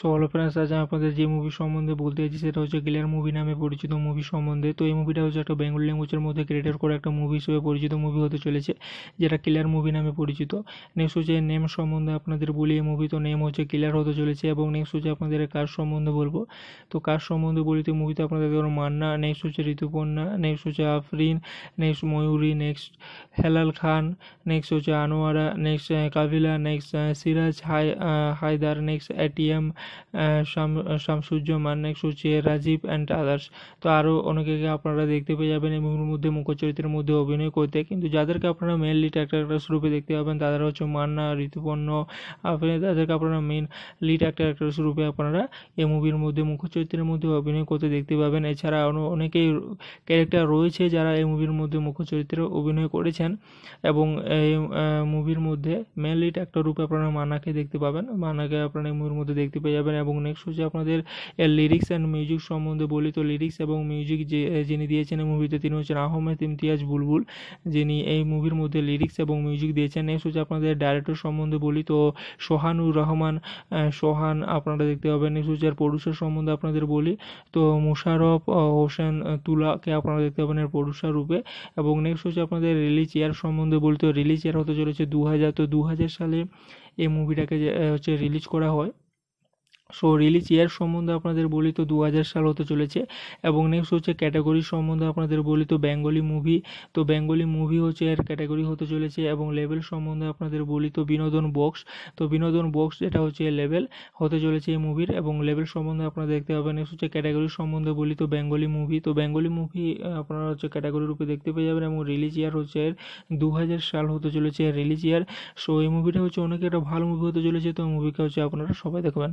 so হলো friends আজ আপনাদের যে মুভি সম্বন্ধে বলতে চাইছি সেটা হচ্ছে গিলার মুভি নামে পরিচিত মুভি সম্বন্ধে তো এই মুভিটা হচ্ছে একটা বেঙ্গল ল্যাঙ্গুয়েজের মধ্যে ক্রিয়েটেড করা একটা মুভি হিসেবে পরিচিত মুভি হতে চলেছে যেটা কিলার মুভি নামে পরিচিত নেক্সট হচ্ছে নেম সম্বন্ধে আপনাদের বলি এই মুভি তো নেম হচ্ছে কিলার হতে চলেছে এবং নেক্সট হচ্ছে আপনাদের কাজ সম্বন্ধে বলবো তো কাজ সম্বন্ধে বলি তো মুভিতে আপনাদের ধরো মান্না নেক্সট হচ্ছে ঋতুপর্ণা নেক্সট হচ্ছে Afrin next Mayuri next Helal Khan next হচ্ছে Anwara next Kabila next Siraj high Haider next ATM Shamsuzzaman Suchi Rajib and others তো আরও অনেকেকে আপনারা দেখতে পেয়ে যাবেন এই মুভির মধ্যে মুখ্য চরিত্রের মধ্যে অভিনয় করতে কিন্তু যাদেরকে আপনারা মেন ট্যাক্টার অ্যাক্টার রূপে দেখতে পাবেন তাদের হচ্ছে মান্না ঋতুপর্ণ আপনি তাদেরকে আপনারা মেন লিড অ্যাক্টার অ্যাক্ট্রেস রূপে আপনারা এই মুভির মধ্যে মুখ্য চরিত্রের মধ্যে অভিনয় করতে দেখতে পাবেন এছাড়া অনেকেই ক্যারেক্টার রয়েছে যারা এই মুভির মধ্যে মুখ্য চরিত্রে অভিনয় করেছেন এবং এই মুভির মধ্যে মেন লিট একটা রূপে আপনারা মান্নাকে দেখতে পাবেন মান্নাকে আপনারা এই মুভির মধ্যে দেখতে পেয়ে যাবেন এবং নেক্সট হচ্ছে আপনাদের লিরিক্স অ্যান্ড মিউজিক সম্বন্ধে বলি তো লিরিক্স এবং মিউজিক যে যিনি দিয়েছেন এই মুভিতে তিনি হচ্ছেন আহমেদ ইমতিয়াজ বুলবুল যিনি এই মুভির মধ্যে লিরিক্স এবং মিউজিক দিয়েছেন নেক্সট হচ্ছে আপনাদের ডাইরেক্টর সম্বন্ধে বলি তো সোহানুর রহমান সোহান আপনারা দেখতে পাবেন নেক্সট হচ্ছে আর প্রডিউসার সম্বন্ধে আপনাদের বলি তো মুশারফ হোসেন তুলাকে আপনারা দেখতে পাবেন এর প্রডিউসার রূপে এবং নেক্সট হচ্ছে আপনাদের রিলিজ ইয়ার সম্বন্ধে বলি তো রিলিজ ইয়ার হতে চলেছে দু হাজার তো দু হাজার সালে এই মুভিটাকে হচ্ছে রিলিজ করা হয় সো রিলিজ ইয়ার সম্বন্ধে আপনাদের বলি তো দু সাল হতে চলেছে এবং নেক্সট হচ্ছে ক্যাটাগরি সম্বন্ধে আপনাদের বলি তো বেঙ্গলি মুভি তো বেঙ্গলি মুভি হচ্ছে এর ক্যাটাগরি হতে চলেছে এবং লেভেল সম্বন্ধে আপনাদের বলি তো বিনোদন বক্স তো বিনোদন বক্স যেটা হচ্ছে লেভেল হতে চলেছে এই মুভির এবং লেভেল সম্বন্ধে আপনারা দেখতে পাবেন নেক্সট হচ্ছে ক্যাটাগরি সম্বন্ধে বলি তো বেঙ্গলি মুভি তো বেঙ্গলি মুভি আপনারা হচ্ছে ক্যাটাগরি রূপে দেখতে পেয়ে যাবেন এবং রিলিজ ইয়ার হচ্ছে এর দু সাল হতে চলেছে রিলিজ ইয়ার সো এই মুভিটা হচ্ছে অনেক একটা ভালো মুভি হতে চলেছে তো মুভিকে হচ্ছে আপনারা সবাই দেখবেন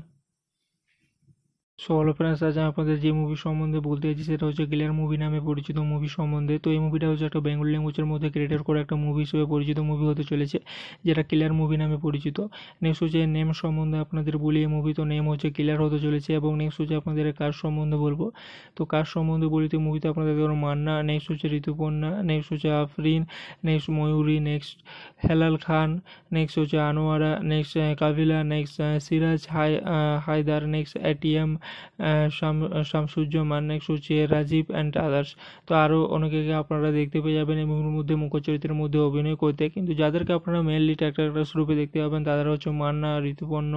সো হলো ফ্রেন্ডস আজ আপনাদের যে মুভি সম্বন্ধে বলতে চাইছি সেটা হচ্ছে গিলার মুভি নামে পরিচিত মুভি সম্বন্ধে তো এই মুভিটা হচ্ছে একটা বেঙ্গল ল্যাঙ্গুয়েজের মধ্যে ক্রিয়েটেড করে একটা মুভি হিসেবে পরিচিত মুভি হতে চলেছে যেটা ক্লিয়ার মুভি নামে পরিচিত নেক্সট হচ্ছে নেম সম্বন্ধে আপনাদের বলি এই মুভি তো নেম হচ্ছে ক্লিয়ার হতে চলেছে এবং নেক্সট হচ্ছে আপনাদের কাজ সম্বন্ধে বলবো তো কাজ সম্বন্ধে বলি তো মুভিতে আপনাদের ধরো মান্না নেক্সট হচ্ছে ঋতুপর্ণা নেক্সট হচ্ছে Afrin next Mayuri next Helal Khan next হচ্ছে Anwara next Kabila next Siraj high Haider next ATM Shamsuzzaman Suchi Rajib and others তো আরও অনেকেকে আপনারা দেখতে পেয়ে যাবেন এই মুভির মধ্যে মুখ্য চরিত্রের মধ্যে অভিনয় করতে কিন্তু যাদেরকে আপনারা মেনলি লিড অ্যাক্টার রূপে দেখতে পাবেন তাদের হচ্ছে মান্না ঋতুপর্ণ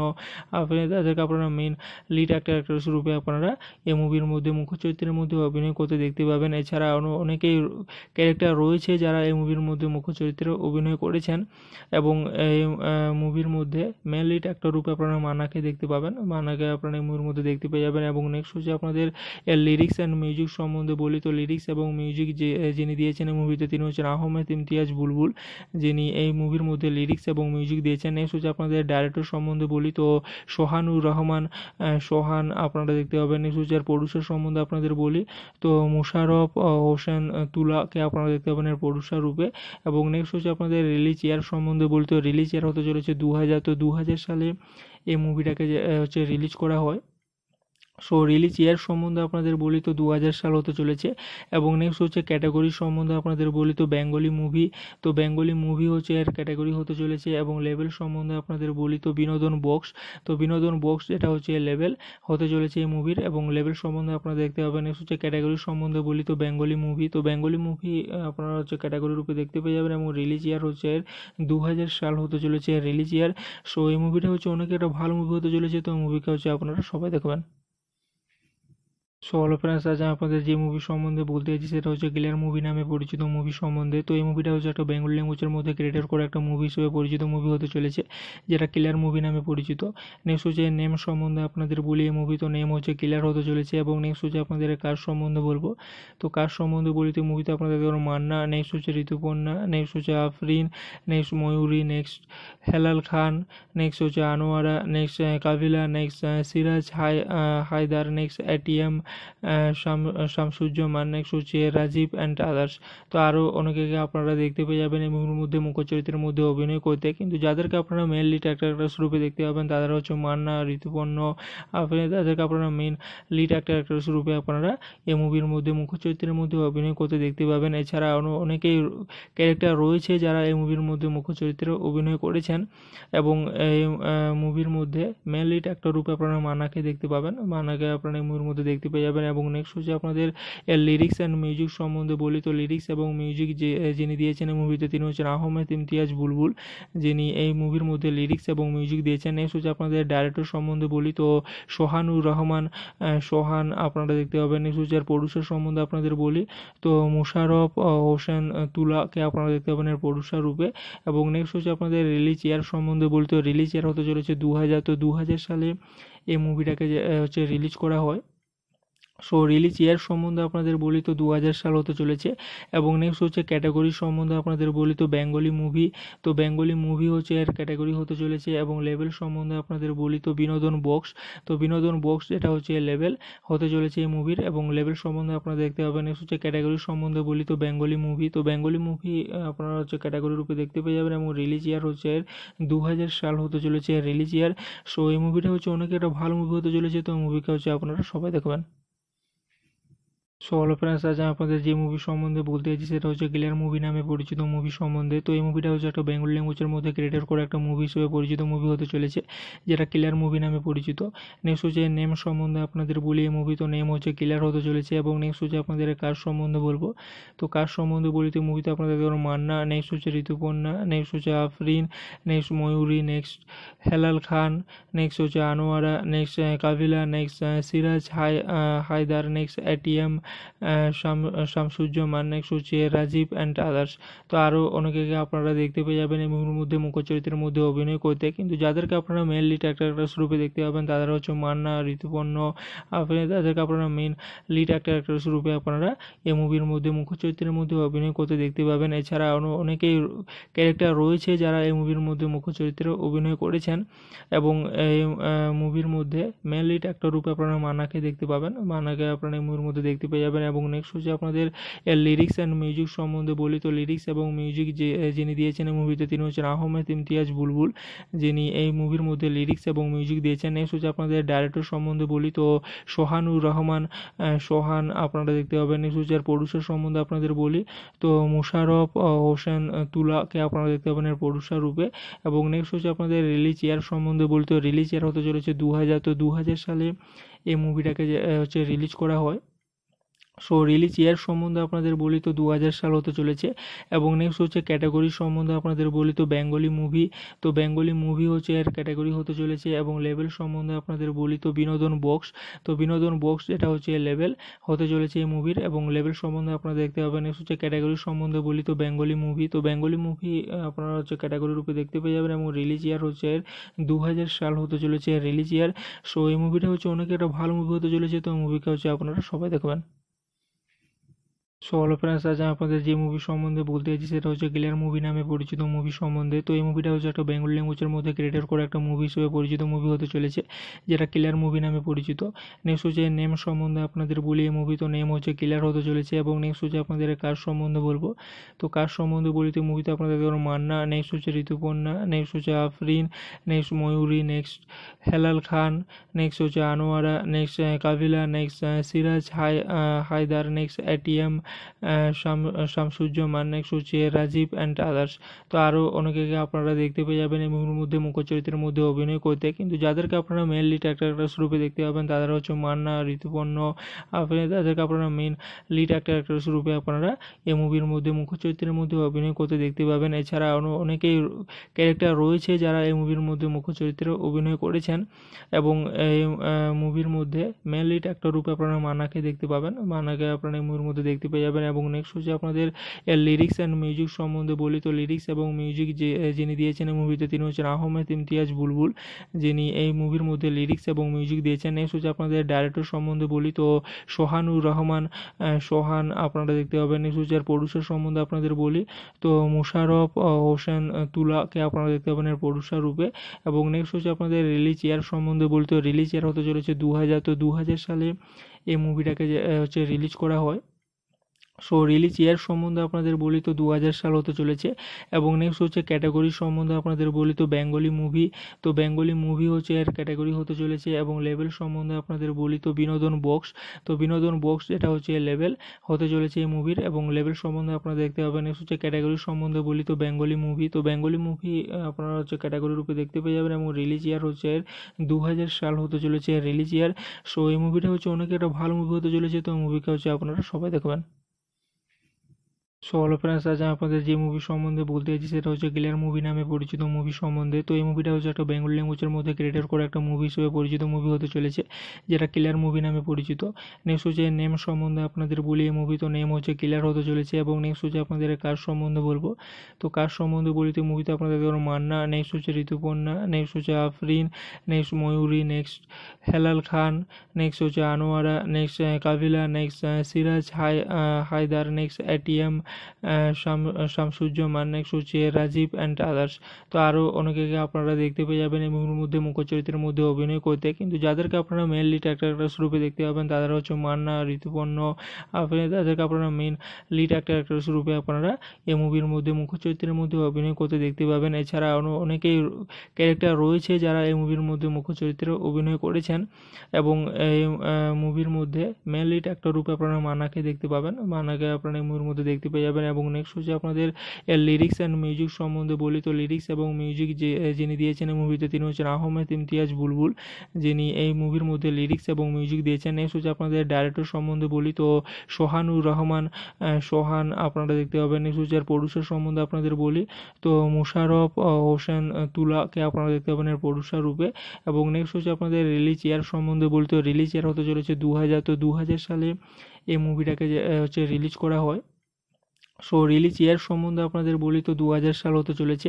আপনি তাদেরকে আপনারা মেন লিড অ্যাক্টার অ্যাক্ট্রেস রূপে আপনারা এই মুভির মধ্যে মুখ্য চরিত্রের মধ্যে অভিনয় করতে দেখতে পাবেন এছাড়া অনেকেই ক্যারেক্টার রয়েছে যারা এই মুভির মধ্যে মুখ্য চরিত্রে অভিনয় করেছেন এবং এই মুভির মধ্যে মেন লিড অ্যাক্টর রূপে আপনারা মান্নাকে দেখতে পাবেন মান্নাকে আপনারা এই মুভির মধ্যে দেখতে পেয়ে যাবেন এবং নেক্সট হচ্ছে আপনাদের লিরিক্স অ্যান্ড মিউজিক সম্বন্ধে বলি তো লিরিক্স এবং মিউজিক যে যিনি দিয়েছেন এই মুভিতে তিনি হচ্ছেন আহমেদ ইমতিয়াজ বুলবুল যিনি এই মুভির মধ্যে লিরিক্স এবং মিউজিক দিয়েছেন নেক্সট হচ্ছে আপনাদের ডাইরেক্টর সম্বন্ধে বলি তো সোহানুর রহমান সোহান আপনারা দেখতে পাবেন নেক্সট হচ্ছে আর প্রডিউসার সম্বন্ধে আপনাদের বলি তো মুশারফ হোসেন তুলাকে আপনারা দেখতে পাবেন এর প্রডিউসার রূপে এবং নেক্সট হচ্ছে আপনাদের রিলিজ ইয়ার সম্বন্ধে বলি তো রিলিজ ইয়ার হতে চলেছে দু হাজার তো দু হাজার সালে এই মুভিটাকে হচ্ছে রিলিজ করা হয় সো রিলিজ ইয়ার সম্বন্ধে আপনাদের বলি তো দু সাল হতে চলেছে এবং নেক্সট হচ্ছে ক্যাটাগরি সম্বন্ধে আপনাদের বলি তো বেঙ্গলি মুভি তো বেঙ্গলি মুভি হচ্ছে এর ক্যাটাগরি হতে চলেছে এবং লেভেল সম্বন্ধে আপনাদের বলি তো বিনোদন বক্স তো বিনোদন বক্স যেটা হচ্ছে লেভেল হতে চলেছে এই মুভির এবং লেভেল সম্বন্ধে আপনারা দেখতে পাবেন নেক্সট হচ্ছে ক্যাটাগরি সম্বন্ধে বলি তো বেঙ্গলি মুভি তো বেঙ্গলি মুভি আপনারা হচ্ছে ক্যাটাগরি রূপে দেখতে পেয়ে যাবেন এবং রিলিজ ইয়ার হচ্ছে এর দু সাল হতে চলেছে রিলিজ ইয়ার সো এই মুভিটা হচ্ছে অনেক একটা ভালো মুভি হতে চলেছে তো মুভিকে হচ্ছে আপনারা সবাই দেখবেন সো হলো ফ্রেন্ডস আজ আপনাদের যে মুভি সম্বন্ধে বলতে চাইছি সেটা হচ্ছে গিলার মুভি নামে পরিচিত মুভি সম্বন্ধে তো এই মুভিটা হচ্ছে একটা বেঙ্গল ল্যাঙ্গুয়েজের মধ্যে ক্রিয়েটর করে একটা মুভি হিসেবে পরিচিত মুভি হতে চলেছে যেটা ক্লিয়ার মুভি নামে পরিচিত নেক্সট হচ্ছে নেম সম্বন্ধে আপনাদের বলি এই মুভি তো নেম হচ্ছে ক্লিয়ার হতে চলেছে এবং নেক্সট হচ্ছে আপনাদের কাজ সম্বন্ধে বলবো তো কাজ সম্বন্ধে বলি তো মুভিতে আপনাদের ধরো মান্না নেক্সট হচ্ছে ঋতুপর্ণা নেক্সট হচ্ছে Afrin next Mayuri next Helal Khan next হচ্ছে Anwara next Kabila next Siraj high Haider next ATM Shamsuzzaman সুচিয়া Rajib and others তো আরও অনেকেকে আপনারা দেখতে পেয়ে যাবেন এই মুভির মধ্যে মুখ্য চরিত্রের মধ্যে অভিনয় করতে কিন্তু যাদেরকে আপনারা মেনলি অ্যাক্টার অ্যাক্ট্রেস রূপে দেখতে পাবেন তাদের হচ্ছে মান্না ঋতুপর্ণ আপনি তাদেরকে আপনারা মেন লিড অ্যাক্টার অ্যাক্ট্রেস রূপে আপনারা এই মুভির মধ্যে মুখ্য চরিত্রের মধ্যে অভিনয় করতে দেখতে পাবেন এছাড়া অনেকেই ক্যারেক্টার রয়েছে যারা এই মুভির মধ্যে মুখ্য চরিত্রে অভিনয় করেছেন এবং এই মুভির মধ্যে মেন লিড অ্যাক্টর রূপে আপনারা মান্নাকে দেখতে পাবেন মান্নাকে আপনারা এই মুভির মধ্যে দেখতে পেয়ে যাবেন এবং নেক্সট হচ্ছে আপনাদের লিরিক্স অ্যান্ড মিউজিক সম্বন্ধে বলি তো লিরিক্স এবং মিউজিক যে যিনি দিয়েছেন এই মুভিতে তিনি হচ্ছেন আহমেদ ইমতিয়াজ বুলবুল যিনি এই মুভির মধ্যে লিরিক্স এবং মিউজিক দিয়েছেন নেক্সট হচ্ছে আপনাদের ডাইরেক্টর সম্বন্ধে বলি তো সোহানুর রহমান সোহান আপনারা দেখতে পাবেন নেক্সট হচ্ছে আর প্রডিউসার সম্বন্ধে আপনাদের বলি তো মুশারফ হোসেন তুলাকে আপনারা দেখতে পাবেন এর প্রডিউসার রূপে এবং নেক্সট হচ্ছে আপনাদের রিলিজ ইয়ার সম্বন্ধে বলি তো রিলিজ ইয়ার হতে চলেছে দু হাজার তো দু হাজার সালে এই মুভিটাকে হচ্ছে রিলিজ করা হয় সো রিলিজ ইয়ার সম্বন্ধে আপনাদের বলি তো দু সাল হতে চলেছে এবং নেক্সট হচ্ছে ক্যাটাগরি সম্বন্ধে আপনাদের বলি তো বেঙ্গলি মুভি তো বেঙ্গলি মুভি হচ্ছে এর ক্যাটাগরি হতে চলেছে এবং লেভেল সম্বন্ধে আপনাদের বলি তো বিনোদন বক্স তো বিনোদন বক্স যেটা হচ্ছে লেভেল হতে চলেছে এই মুভির এবং লেভেল সম্বন্ধে আপনারা দেখতে পাবেন নেক্সট হচ্ছে ক্যাটাগরি সম্বন্ধে বলি তো বেঙ্গলি মুভি তো বেঙ্গলি মুভি আপনারা হচ্ছে ক্যাটাগরি রূপে দেখতে পেয়ে যাবেন এবং রিলিজ ইয়ার হচ্ছে এর দু সাল হতে চলেছে রিলিজ ইয়ার সো এই মুভিটা হচ্ছে অনেক একটা ভালো মুভি হতে চলেছে তো মুভিটা হচ্ছে আপনারা সবাই দেখবেন সো হলো ফ্রেন্ডস আজ আপনাদের যে মুভি সম্বন্ধে বলতে চাইছি সেটা হচ্ছে গিলার মুভি নামে পরিচিত মুভি সম্বন্ধে তো এই মুভিটা হচ্ছে একটা বেঙ্গল ল্যাঙ্গুয়েজের মধ্যে ক্রিয়েটেড করে একটা মুভি হিসেবে পরিচিত মুভি হতে চলেছে যেটা ক্লিয়ার মুভি নামে পরিচিত নেক্সট হচ্ছে নেম সম্বন্ধে আপনাদের বলি এই মুভি তো নেম হচ্ছে ক্লিয়ার হতে চলেছে এবং নেক্সট হচ্ছে আপনাদের কাজ সম্বন্ধে বলবো তো কাজ সম্বন্ধে বলি তো মুভিতে আপনাদের ধরুন মান্না নেক্সট হচ্ছে ঋতুপর্ণা নেক্সট হচ্ছে Afrin next Mayuri next Helal Khan next হচ্ছে Anwara next Kabila next Siraj high Haider next ATM Shamsuzzaman Suchi Rajib and others তো আরও অনেকে আপনারা দেখতে পেয়ে যাবেন এই মুভির মধ্যে মুখ্য চরিত্রের মধ্যে অভিনয় করতে কিন্তু যাদেরকে আপনারা মেনলি অ্যাক্টার রূপে দেখতে পাবেন তাদের হচ্ছে মান্না ঋতুপর্ণ আপনি তাদেরকে আপনারা মেন লিড অ্যাক্টার অ্যাক্ট্রেস রূপে আপনারা এই মুভির মধ্যে মুখ্য চরিত্রের মধ্যে অভিনয় করতে দেখতে পাবেন এছাড়া অনেকেই ক্যারেক্টার রয়েছে যারা এই মুভির মধ্যে মুখ্য চরিত্রে অভিনয় করেছেন এবং এই মুভির মধ্যে মেন লিড অ্যাক্টর রূপে আপনারা মান্নাকে দেখতে পাবেন মান্নাকে আপনারা এই মুভির মধ্যে দেখতে পেয়ে যাবেন এবং নেক্সট হচ্ছে আপনাদের লিরিক্স অ্যান্ড মিউজিক সম্বন্ধে বলি তো লিরিক্স এবং মিউজিক যে যিনি দিয়েছেন এই মুভিতে তিনি হচ্ছেন আহমেদ ইমতিয়াজ বুলবুল যিনি এই মুভির মধ্যে লিরিক্স এবং মিউজিক দিয়েছেন নেক্সট হচ্ছে আপনাদের ডাইরেক্টর সম্বন্ধে বলি তো সোহানুর রহমান সোহান আপনারা দেখতে পাবেন নেক্সট হচ্ছে আর প্রডিউসার সম্বন্ধে আপনাদের বলি তো মুশারফ হোসেন তুলাকে আপনারা দেখতে পাবেন এর প্রডিউসার রূপে এবং নেক্সট হচ্ছে আপনাদের রিলিজ ইয়ার সম্বন্ধে বলি তো রিলিজ ইয়ার হতে চলেছে দু হাজার তো দু হাজার সালে এই মুভিটাকে হচ্ছে রিলিজ করা হয় সো রিলিজ ইয়ার সম্বন্ধে আপনাদের বলি তো দু সাল হতে চলেছে এবং নেক্সট হচ্ছে ক্যাটাগরি সম্বন্ধে আপনাদের বলি তো বেঙ্গলি মুভি তো বেঙ্গলি মুভি হচ্ছে এর ক্যাটাগরি হতে চলেছে এবং লেভেল সম্বন্ধে আপনাদের বলি তো বিনোদন বক্স তো বিনোদন বক্স যেটা হচ্ছে লেভেল হতে চলেছে এই মুভির এবং লেভেল সম্বন্ধে আপনারা দেখতে পাবেন নেক্সট হচ্ছে ক্যাটাগরি সম্বন্ধে বলি তো বেঙ্গলি মুভি তো বেঙ্গলি মুভি আপনারা হচ্ছে ক্যাটাগরি রূপে দেখতে পেয়ে যাবেন এবং রিলিজ ইয়ার হচ্ছে এর দু সাল হতে চলেছে রিলিজ ইয়ার সো এই মুভিটা হচ্ছে অনেক একটা ভালো মুভি হতে চলেছে তো মুভিকে হচ্ছে আপনারা সবাই দেখবেন সো হলো ফ্রেন্ডস আজ আপনাদের যে মুভি সম্বন্ধে বলতে চাইছি সেটা হচ্ছে গিলার মুভি নামে পরিচিত মুভি সম্বন্ধে তো এই মুভিটা হচ্ছে একটা বেঙ্গল ল্যাঙ্গুয়েজের মধ্যে ক্রিয়েটেড করে একটা মুভি হিসেবে পরিচিত মুভি হতে চলেছে যেটা ক্লিয়ার মুভি নামে পরিচিত নেক্সট হচ্ছে নেম সম্বন্ধে আপনাদের বলি এই মুভি তো নেম হচ্ছে ক্লিয়ার হতে চলেছে এবং নেক্সট হচ্ছে আপনাদের কাজ সম্বন্ধে বলবো তো কাজ সম্বন্ধে বলি তো মুভিতে আপনাদের ধরো মান্না নেক্সট হচ্ছে ঋতুপর্ণা নেক্সট হচ্ছে Afrin next Mayuri next Helal Khan next হচ্ছে Anwara next Kabila next Siraj high Haider next ATM মান্নেক সুচি রাজীব অ্যান্ড আদার্স তো আরও অনেকেকে আপনারা দেখতে পেয়ে যাবেন এই মুভির মধ্যে মুখ্য চরিত্রের মধ্যে অভিনয় করতে কিন্তু যাদেরকে আপনারা মেনলি ট্যাক্টার অ্যাক্ট্রেস রূপে দেখতে পাবেন তারা হচ্ছে মান্না ঋতুপর্ণ আপনি তাদেরকে আপনারা মেন লিড অ্যাক্টার অ্যাক্ট্রেস রূপে আপনারা এই মুভির মধ্যে মুখ্য চরিত্রের মধ্যে অভিনয় করতে দেখতে পাবেন এছাড়া অনেকেই ক্যারেক্টার রয়েছে যারা এই মুভির মধ্যে মুখ্য চরিত্রে অভিনয় করেছেন এবং এই মুভির মধ্যে মেন লিড অ্যাক্টার রূপে আপনারা মানাকে দেখতে পাবেন মানাকে আপনারা এই মুভির মধ্যে দেখতে পেয়ে যাবেন এবং নেক্সট হচ্ছে আপনাদের লিরিক্স অ্যান্ড মিউজিক সম্বন্ধে বলি তো লিরিক্স এবং মিউজিক যে যিনি দিয়েছেন এই মুভিতে তিনি হচ্ছেন আহমেদ ইমতিয়াজ বুলবুল যিনি এই মুভির মধ্যে লিরিক্স এবং মিউজিক দিয়েছেন নেক্সট হচ্ছে আপনাদের ডাইরেক্টর সম্বন্ধে বলি তো সোহানুর রহমান সোহান আপনারা দেখতে পাবেন নেক্সট হচ্ছে আর প্রডিউসার সম্বন্ধে আপনাদের বলি তো মুশারফ হোসেন তুলাকে আপনারা দেখতে পাবেন এর প্রডিউসার রূপে এবং নেক্সট হচ্ছে আপনাদের রিলিজ ইয়ার সম্বন্ধে বলি তো রিলিজ ইয়ার হতে চলেছে দু হাজার তো দু হাজার সালে এই মুভিটাকে হচ্ছে রিলিজ করা হয় সো রিলিজ ইয়ার সম্বন্ধে আপনাদের বলি তো দু সাল হতে চলেছে এবং নেক্সট হচ্ছে ক্যাটাগরি সম্বন্ধে আপনাদের বলি তো বেঙ্গলি মুভি তো বেঙ্গলি মুভি হচ্ছে এর ক্যাটাগরি হতে চলেছে এবং লেভেল সম্বন্ধে আপনাদের বলি তো বিনোদন বক্স তো বিনোদন বক্স যেটা হচ্ছে লেভেল হতে চলেছে এই মুভির এবং লেভেল সম্বন্ধে আপনারা দেখতে পাবেন নেক্সট হচ্ছে ক্যাটাগরি সম্বন্ধে বলি তো বেঙ্গলি মুভি তো বেঙ্গলি মুভি আপনারা হচ্ছে ক্যাটাগরি রূপে দেখতে পেয়ে যাবেন এবং রিলিজ ইয়ার হচ্ছে এর দু সাল হতে চলেছে রিলিজ ইয়ার সো এই মুভিটা হচ্ছে অনেক একটা ভালো মুভি হতে চলেছে তো মুভিটা হচ্ছে আপনারা সবাই দেখবেন সো হলো ফ্রেন্ডস আজ আপনাদের যে মুভি সম্বন্ধে বলতে চাইছি সেটা হচ্ছে গিলার মুভি নামে পরিচিত মুভি সম্বন্ধে তো এই মুভিটা হচ্ছে একটা বেঙ্গল ল্যাঙ্গুয়েজের মধ্যে ক্রিয়েটেড করা একটা মুভি হিসেবে পরিচিত মুভি হতে চলেছে যেটা ক্লিয়ার মুভি নামে পরিচিত নেক্সট হচ্ছে নেম সম্বন্ধে আপনাদের বলি এই মুভি তো নেম হচ্ছে ক্লিয়ার হতে চলেছে এবং নেক্সট হচ্ছে আপনাদের কাজ সম্বন্ধে বলবো তো কাজ সম্বন্ধে বলি তো মুভিতে আপনাদের ধরো মান্না নেক্সট হচ্ছে ঋতুপর্ণা নেক্সট হচ্ছে Afrin next Mayuri next Helal Khan next হচ্ছে Anwara next Kabila next Siraj high Haider next ATM মান্নেক সুচি রাজীব অ্যান্ড আদার্স তো আরও অনেকেকে আপনারা দেখতে পেয়ে যাবেন এই মুভির মধ্যে মুখ্য চরিত্রের মধ্যে অভিনয় করতে কিন্তু যাদেরকে আপনারা মেনলি অ্যাক্টার অ্যাক্ট্রেস রূপে দেখতে পাবেন তাদের হচ্ছে মান্না ঋতুপর্ণ আপনি তাদেরকে আপনারা মেন লিড অ্যাক্টার অ্যাক্ট্রেস রূপে আপনারা এই মুভির মধ্যে মুখ্য চরিত্রের মধ্যে অভিনয় করতে দেখতে পাবেন এছাড়া অনেকেই ক্যারেক্টার রয়েছে যারা এই মুভির মধ্যে মুখ্য চরিত্রে অভিনয় করেছেন এবং এই মুভির মধ্যে মেন লিড অ্যাক্টর রূপে আপনারা মান্নাকে দেখতে পাবেন মান্নাকে আপনারা এই মুভির মধ্যে দেখতে পেয়ে যাবেন এবং নেক্সট হচ্ছে আপনাদের লিরিক্স অ্যান্ড মিউজিক সম্বন্ধে বলি তো লিরিক্স এবং মিউজিক যে যিনি দিয়েছেন এই মুভিতে তিনি হচ্ছেন আহমেদ ইমতিয়াজ বুলবুল যিনি এই মুভির মধ্যে লিরিক্স এবং মিউজিক দিয়েছেন নেক্সট হচ্ছে আপনাদের ডাইরেক্টর সম্বন্ধে বলি তো সোহানুর রহমান সোহান আপনারা দেখতে পাবেন নেক্সট হচ্ছে আর প্রডিউসার সম্বন্ধে আপনাদের বলি তো মুশারফ হোসেন তুলাকে আপনারা দেখতে পাবেন এর প্রডিউসার রূপে এবং নেক্সট হচ্ছে আপনাদের রিলিজ ইয়ার সম্বন্ধে বলি তো রিলিজ ইয়ার হতে চলেছে দু হাজার তো দু হাজার সালে এই মুভিটাকে হচ্ছে রিলিজ করা হয় সো রিলিজ ইয়ার সম্বন্ধে আপনাদের বলি তো দু সাল হতে চলেছে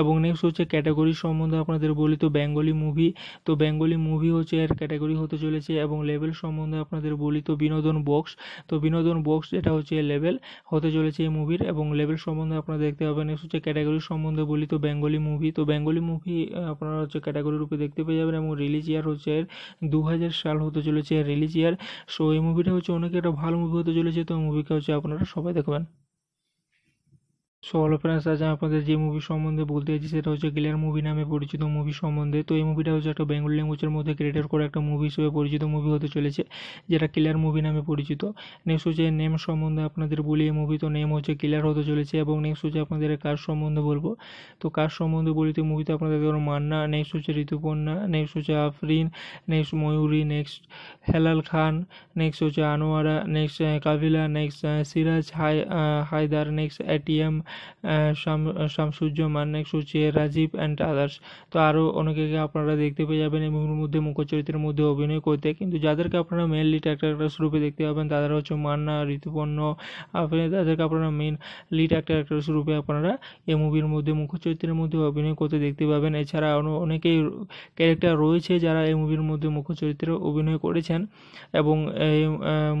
এবং নেক্সট হচ্ছে ক্যাটাগরি সম্বন্ধে আপনাদের বলি তো বেঙ্গলি মুভি তো বেঙ্গলি মুভি হচ্ছে এর ক্যাটাগরি হতে চলেছে এবং লেভেল সম্বন্ধে আপনাদের বলি তো বিনোদন বক্স তো বিনোদন বক্স যেটা হচ্ছে লেভেল হতে চলেছে এই মুভির এবং লেভেল সম্বন্ধে আপনারা দেখতে পাবেন নেক্সট হচ্ছে ক্যাটাগরি সম্বন্ধে বলি তো বেঙ্গলি মুভি তো বেঙ্গলি মুভি আপনারা হচ্ছে ক্যাটাগরি রূপে দেখতে পেয়ে যাবেন এবং রিলিজ ইয়ার হচ্ছে এর দু সাল হতে চলেছে রিলিজ ইয়ার সো এই মুভিটা হচ্ছে অনেক একটা ভালো মুভি হতে চলেছে তো মুভিকে হচ্ছে আপনারা সবাই দেখবেন সো হলো ফ্রেন্ডস আজ আপনাদের যে মুভি সম্বন্ধে বলতে চাইছি সেটা হচ্ছে গিলার মুভি নামে পরিচিত মুভি সম্বন্ধে তো এই মুভিটা হচ্ছে একটা বেঙ্গল ল্যাঙ্গুয়েজের মধ্যে ক্রিয়েটেড করে একটা মুভি হিসেবে পরিচিত মুভি হতে চলেছে যেটা ক্লিয়ার মুভি নামে পরিচিত নেক্সট হচ্ছে নেম সম্বন্ধে আপনাদের বলি এই মুভি তো নেম হচ্ছে ক্লিয়ার হতে চলেছে এবং নেক্সট হচ্ছে আপনাদের কাজ সম্বন্ধে বলবো তো কাজ সম্বন্ধে বলি তো মুভিতে আপনাদের ধরুন মান্না নেক্সট হচ্ছে ঋতুপর্ণা নেক্সট হচ্ছে Afrin next Mayuri next Helal Khan next হচ্ছে Anwara next Kabila next Siraj high Haider next ATM Shamsuzzaman সুচে রাজীব অ্যান্ড আদার্স তো আরও অনেকে আপনারা দেখতে পেয়ে যাবেন এই মুভির মধ্যে মুখ্য চরিত্রের মধ্যে অভিনয় করতে কিন্তু যাদেরকে আপনারা মেনলি অ্যাক্টার রূপে দেখতে পাবেন তাদের হচ্ছে মান্না ঋতুপর্ণ আপনি তাদেরকে আপনারা মেন লিড অ্যাক্টার অ্যাক্ট্রেস রূপে আপনারা এই মুভির মধ্যে মুখ্য চরিত্রের মধ্যে অভিনয় করতে দেখতে পাবেন এছাড়া অনেকেই ক্যারেক্টার রয়েছে যারা এই মুভির মধ্যে মুখ্য চরিত্রে অভিনয় করেছেন এবং এই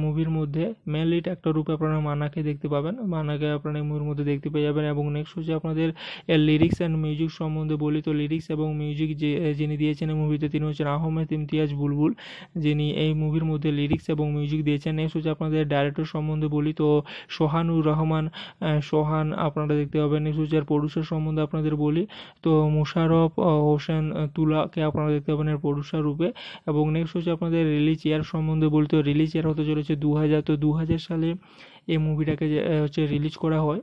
মুভির মধ্যে মেন ট্যাক্টার রূপে আপনারা মান্নাকে দেখতে পাবেন মান্নাকে আপনারা এই মুভির মধ্যে দেখতে পেয়ে যাবেন এবং নেক্সট হচ্ছে আপনাদের লিরিক্স অ্যান্ড মিউজিক সম্বন্ধে বলি তো লিরিক্স এবং মিউজিক যে যিনি দিয়েছেন এই মুভিতে তিনি হচ্ছেন আহমেদ ইমতিয়াজ বুলবুল যিনি এই মুভির মধ্যে লিরিক্স এবং মিউজিক দিয়েছেন নেক্সট হচ্ছে আপনাদের ডাইরেক্টর সম্বন্ধে বলি তো সোহানুর রহমান সোহান আপনারা দেখতে পাবেন নেক্সট হচ্ছে আর প্রডিউসার সম্বন্ধে আপনাদের বলি তো মুশারফ হোসেন তুলাকে আপনারা দেখতে পাবেন এর প্রডিউসার রূপে এবং নেক্সট হচ্ছে আপনাদের রিলিজ ইয়ার সম্বন্ধে বলি তো রিলিজ ইয়ার হতে চলেছে দু হাজার তো দু হাজার সালে এই মুভিটাকে হচ্ছে রিলিজ করা হয়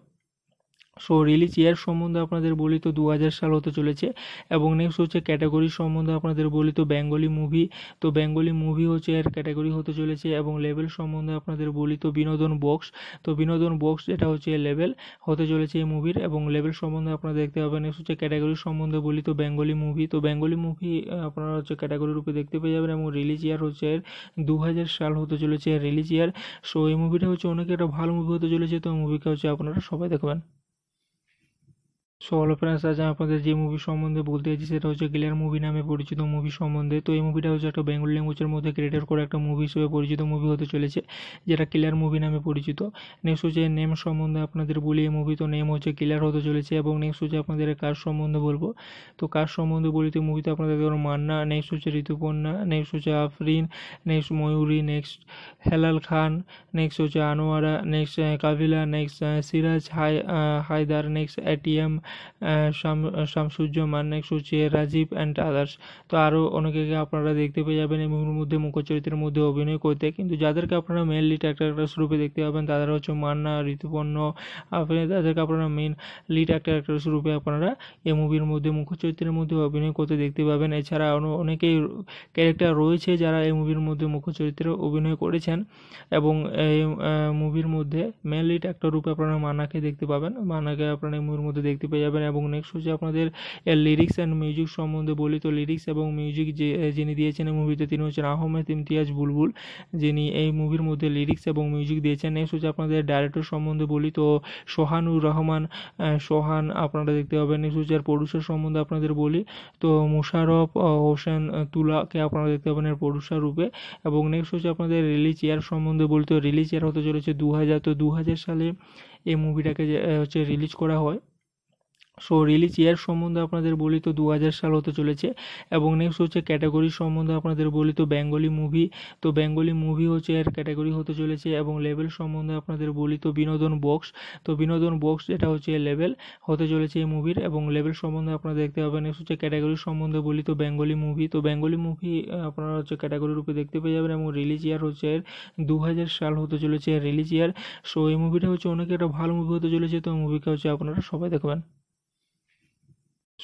সো রিলিজ ইয়ার সম্বন্ধে আপনাদের বলি তো দু সাল হতে চলেছে এবং নেক্সট হচ্ছে ক্যাটাগরি সম্বন্ধে আপনাদের বলি তো বেঙ্গলি মুভি তো বেঙ্গলি মুভি হচ্ছে এর ক্যাটাগরি হতে চলেছে এবং লেভেল সম্বন্ধে আপনাদের বলি তো বিনোদন বক্স তো বিনোদন বক্স যেটা হচ্ছে লেভেল হতে চলেছে এই মুভির এবং লেভেল সম্বন্ধে আপনারা দেখতে পাবেন নেক্সট হচ্ছে ক্যাটাগরি সম্বন্ধে বলি তো বেঙ্গলি মুভি তো বেঙ্গলি মুভি আপনারা হচ্ছে ক্যাটাগরি রূপে দেখতে পেয়ে যাবেন এবং রিলিজ ইয়ার হচ্ছে এর দু সাল হতে চলেছে রিলিজ ইয়ার সো এই মুভিটা হচ্ছে অনেক একটা ভালো মুভি হতে চলেছে তো মুভিকে হচ্ছে আপনারা সবাই দেখবেন সো হলো ফ্রেন্ডস আজ আপনাদের যে মুভি সম্বন্ধে বলতে চাইছি সেটা হচ্ছে গিলার মুভি নামে পরিচিত মুভি সম্বন্ধে তো এই মুভিটা হচ্ছে একটা বেঙ্গল ল্যাঙ্গুয়েজের মধ্যে ক্রিয়েটেড করে একটা মুভি হিসেবে পরিচিত মুভি হতে চলেছে যেটা ক্লিয়ার মুভি নামে পরিচিত নেক্সট হচ্ছে নেম সম্বন্ধে আপনাদের বলি এই মুভি তো নেম হচ্ছে ক্লিয়ার হতে চলেছে এবং নেক্সট হচ্ছে আপনাদের কাজ সম্বন্ধে বলবো তো কাজ সম্বন্ধে বলি তো মুভিতে আপনাদের ধরো মান্না নেক্সট হচ্ছে ঋতুপর্ণা নেক্সট হচ্ছে Afrin next Mayuri next Helal Khan next হচ্ছে Anwara next Kabila next Siraj high Haider next ATM মান্নেক সুচি রাজীব অ্যান্ড আদার্স তো আরও অনেকেকে আপনারা দেখতে পেয়ে যাবেন এই মুভির মধ্যে মুখ্য চরিত্রের মধ্যে অভিনয় করতে কিন্তু যাদেরকে আপনারা মেনলি ট্যাক্টার অ্যাক্ট্রেস রূপে দেখতে পাবেন তারা হচ্ছে মান্না ঋতুপর্ণ আপনি তাদেরকে আপনারা মেন লিড অ্যাক্টার অ্যাক্ট্রেস রূপে আপনারা এই মুভির মধ্যে মুখ্য চরিত্রের মধ্যে অভিনয় করতে দেখতে পাবেন এছাড়া অনেকেই ক্যারেক্টার রয়েছে যারা এই মুভির মধ্যে মুখ্য চরিত্রে অভিনয় করেছেন এবং এই মুভির মধ্যে মেন লিড অ্যাক্টার রূপে আপনারা মানাকে দেখতে পাবেন মানাকে আপনারা এই মুভির মধ্যে দেখতে পেয়ে যাবেন এবং নেক্সট হচ্ছে আপনাদের লিরিক্স অ্যান্ড মিউজিক সম্বন্ধে বলি তো লিরিক্স এবং মিউজিক যে যিনি দিয়েছেন এই মুভিতে তিনি হচ্ছেন আহমেদ ইমতিয়াজ বুলবুল যিনি এই মুভির মধ্যে লিরিক্স এবং মিউজিক দিয়েছেন নেক্সট হচ্ছে আপনাদের ডাইরেক্টর সম্বন্ধে বলি তো সোহানুর রহমান সোহান আপনারা দেখতে পাবেন নেক্সট হচ্ছে আর প্রডিউসার সম্বন্ধে আপনাদের বলি তো মুশারফ হোসেন তুলাকে আপনারা দেখতে পাবেন এর প্রডিউসার রূপে এবং নেক্সট হচ্ছে আপনাদের রিলিজ ইয়ার সম্বন্ধে বলি তো রিলিজ ইয়ার হতে চলেছে দু হাজার তো দু হাজার সালে এই মুভিটাকে হচ্ছে রিলিজ করা হয় সো রিলিজ ইয়ার সম্বন্ধে আপনাদের বলি তো দু সাল হতে চলেছে এবং নেক্সট হচ্ছে ক্যাটাগরি সম্বন্ধে আপনাদের বলি তো বেঙ্গলি মুভি তো বেঙ্গলি মুভি হচ্ছে এর ক্যাটাগরি হতে চলেছে এবং লেভেল সম্বন্ধে আপনাদের বলি তো বিনোদন বক্স তো বিনোদন বক্স যেটা হচ্ছে লেভেল হতে চলেছে এই মুভির এবং লেভেল সম্বন্ধে আপনারা দেখতে পাবেন নেক্সট হচ্ছে ক্যাটাগরি সম্বন্ধে বলি তো বেঙ্গলি মুভি তো বেঙ্গলি মুভি আপনারা হচ্ছে ক্যাটাগরি রূপে দেখতে পেয়ে যাবেন এবং রিলিজ ইয়ার হচ্ছে এর দু সাল হতে চলেছে রিলিজ ইয়ার সো এই মুভিটা হচ্ছে অনেক একটা ভালো মুভি হতে চলেছে তো মুভিটা হচ্ছে আপনারা সবাই দেখবেন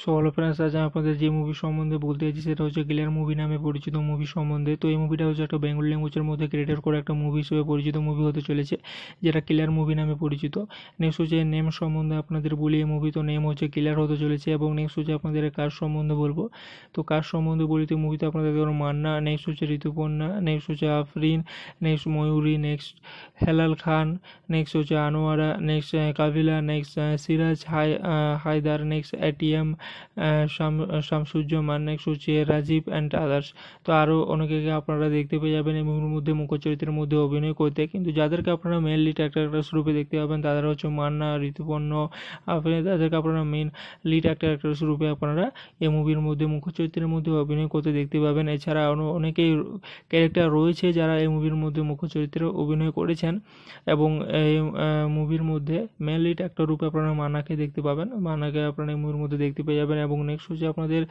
সো হলো ফ্রেন্ডস আজ আমি আপনাদের যে মুভি সম্বন্ধে বলতে চাইছি সেটা হচ্ছে গিলার মুভি নামে পরিচিত মুভি সম্বন্ধে তো এই মুভিটা হচ্ছে একটা বেঙ্গল ল্যাঙ্গুয়েজের মধ্যে ক্রিয়েটর করে একটা মুভি হিসেবে পরিচিত মুভি হতে চলেছে যেটা ক্লিয়ার মুভি নামে পরিচিত নেক্সট হচ্ছে নেম সম্বন্ধে আপনাদের বলি এই মুভি তো নেম হচ্ছে ক্লিয়ার হতে চলেছে এবং নেক্সট হচ্ছে আপনাদের কাজ সম্বন্ধে বলবো তো কাজ সম্বন্ধে বলি তো মুভিতে আপনাদের ধরুন মান্না নেক্সট হচ্ছে ঋতুপর্ণা নেক্সট হচ্ছে Afrin next Mayuri next Helal Khan next হচ্ছে Anwara next Kabila next Siraj high Haider next ATM Shamsuzzaman সুচে রাজীব অ্যান্ড আদার্স তো আরও অনেকে আপনারা দেখতে পেয়ে যাবেন এই মুভির মধ্যে মুখ্য চরিত্রের মধ্যে অভিনয় করতে কিন্তু যাদেরকে আপনারা মেনলি ট্যাক্টর অ্যাক্ট্রেস রূপে দেখতে পাবেন তাদের হচ্ছে মান্না ঋতুপর্ণ আপনি তাদেরকে আপনারা মেন লিড অ্যাক্টর অ্যাক্ট্রেস রূপে আপনারা এই মুভির মধ্যে মুখ্য চরিত্রের মধ্যে অভিনয় করতে দেখতে পাবেন এছাড়া অনেকেই ক্যারেক্টার রয়েছে যারা এই মুভির মধ্যে মুখ্য চরিত্রে অভিনয় করেছেন এবং এই মুভির মধ্যে মেন লিড অ্যাক্টর রূপে আপনারা মান্নাকে দেখতে পাবেন মান্নাকে আপনারা এই মুভির মধ্যে দেখতে পেয়ে যাবেন এবং নেক্সট হচ্ছে আপনাদের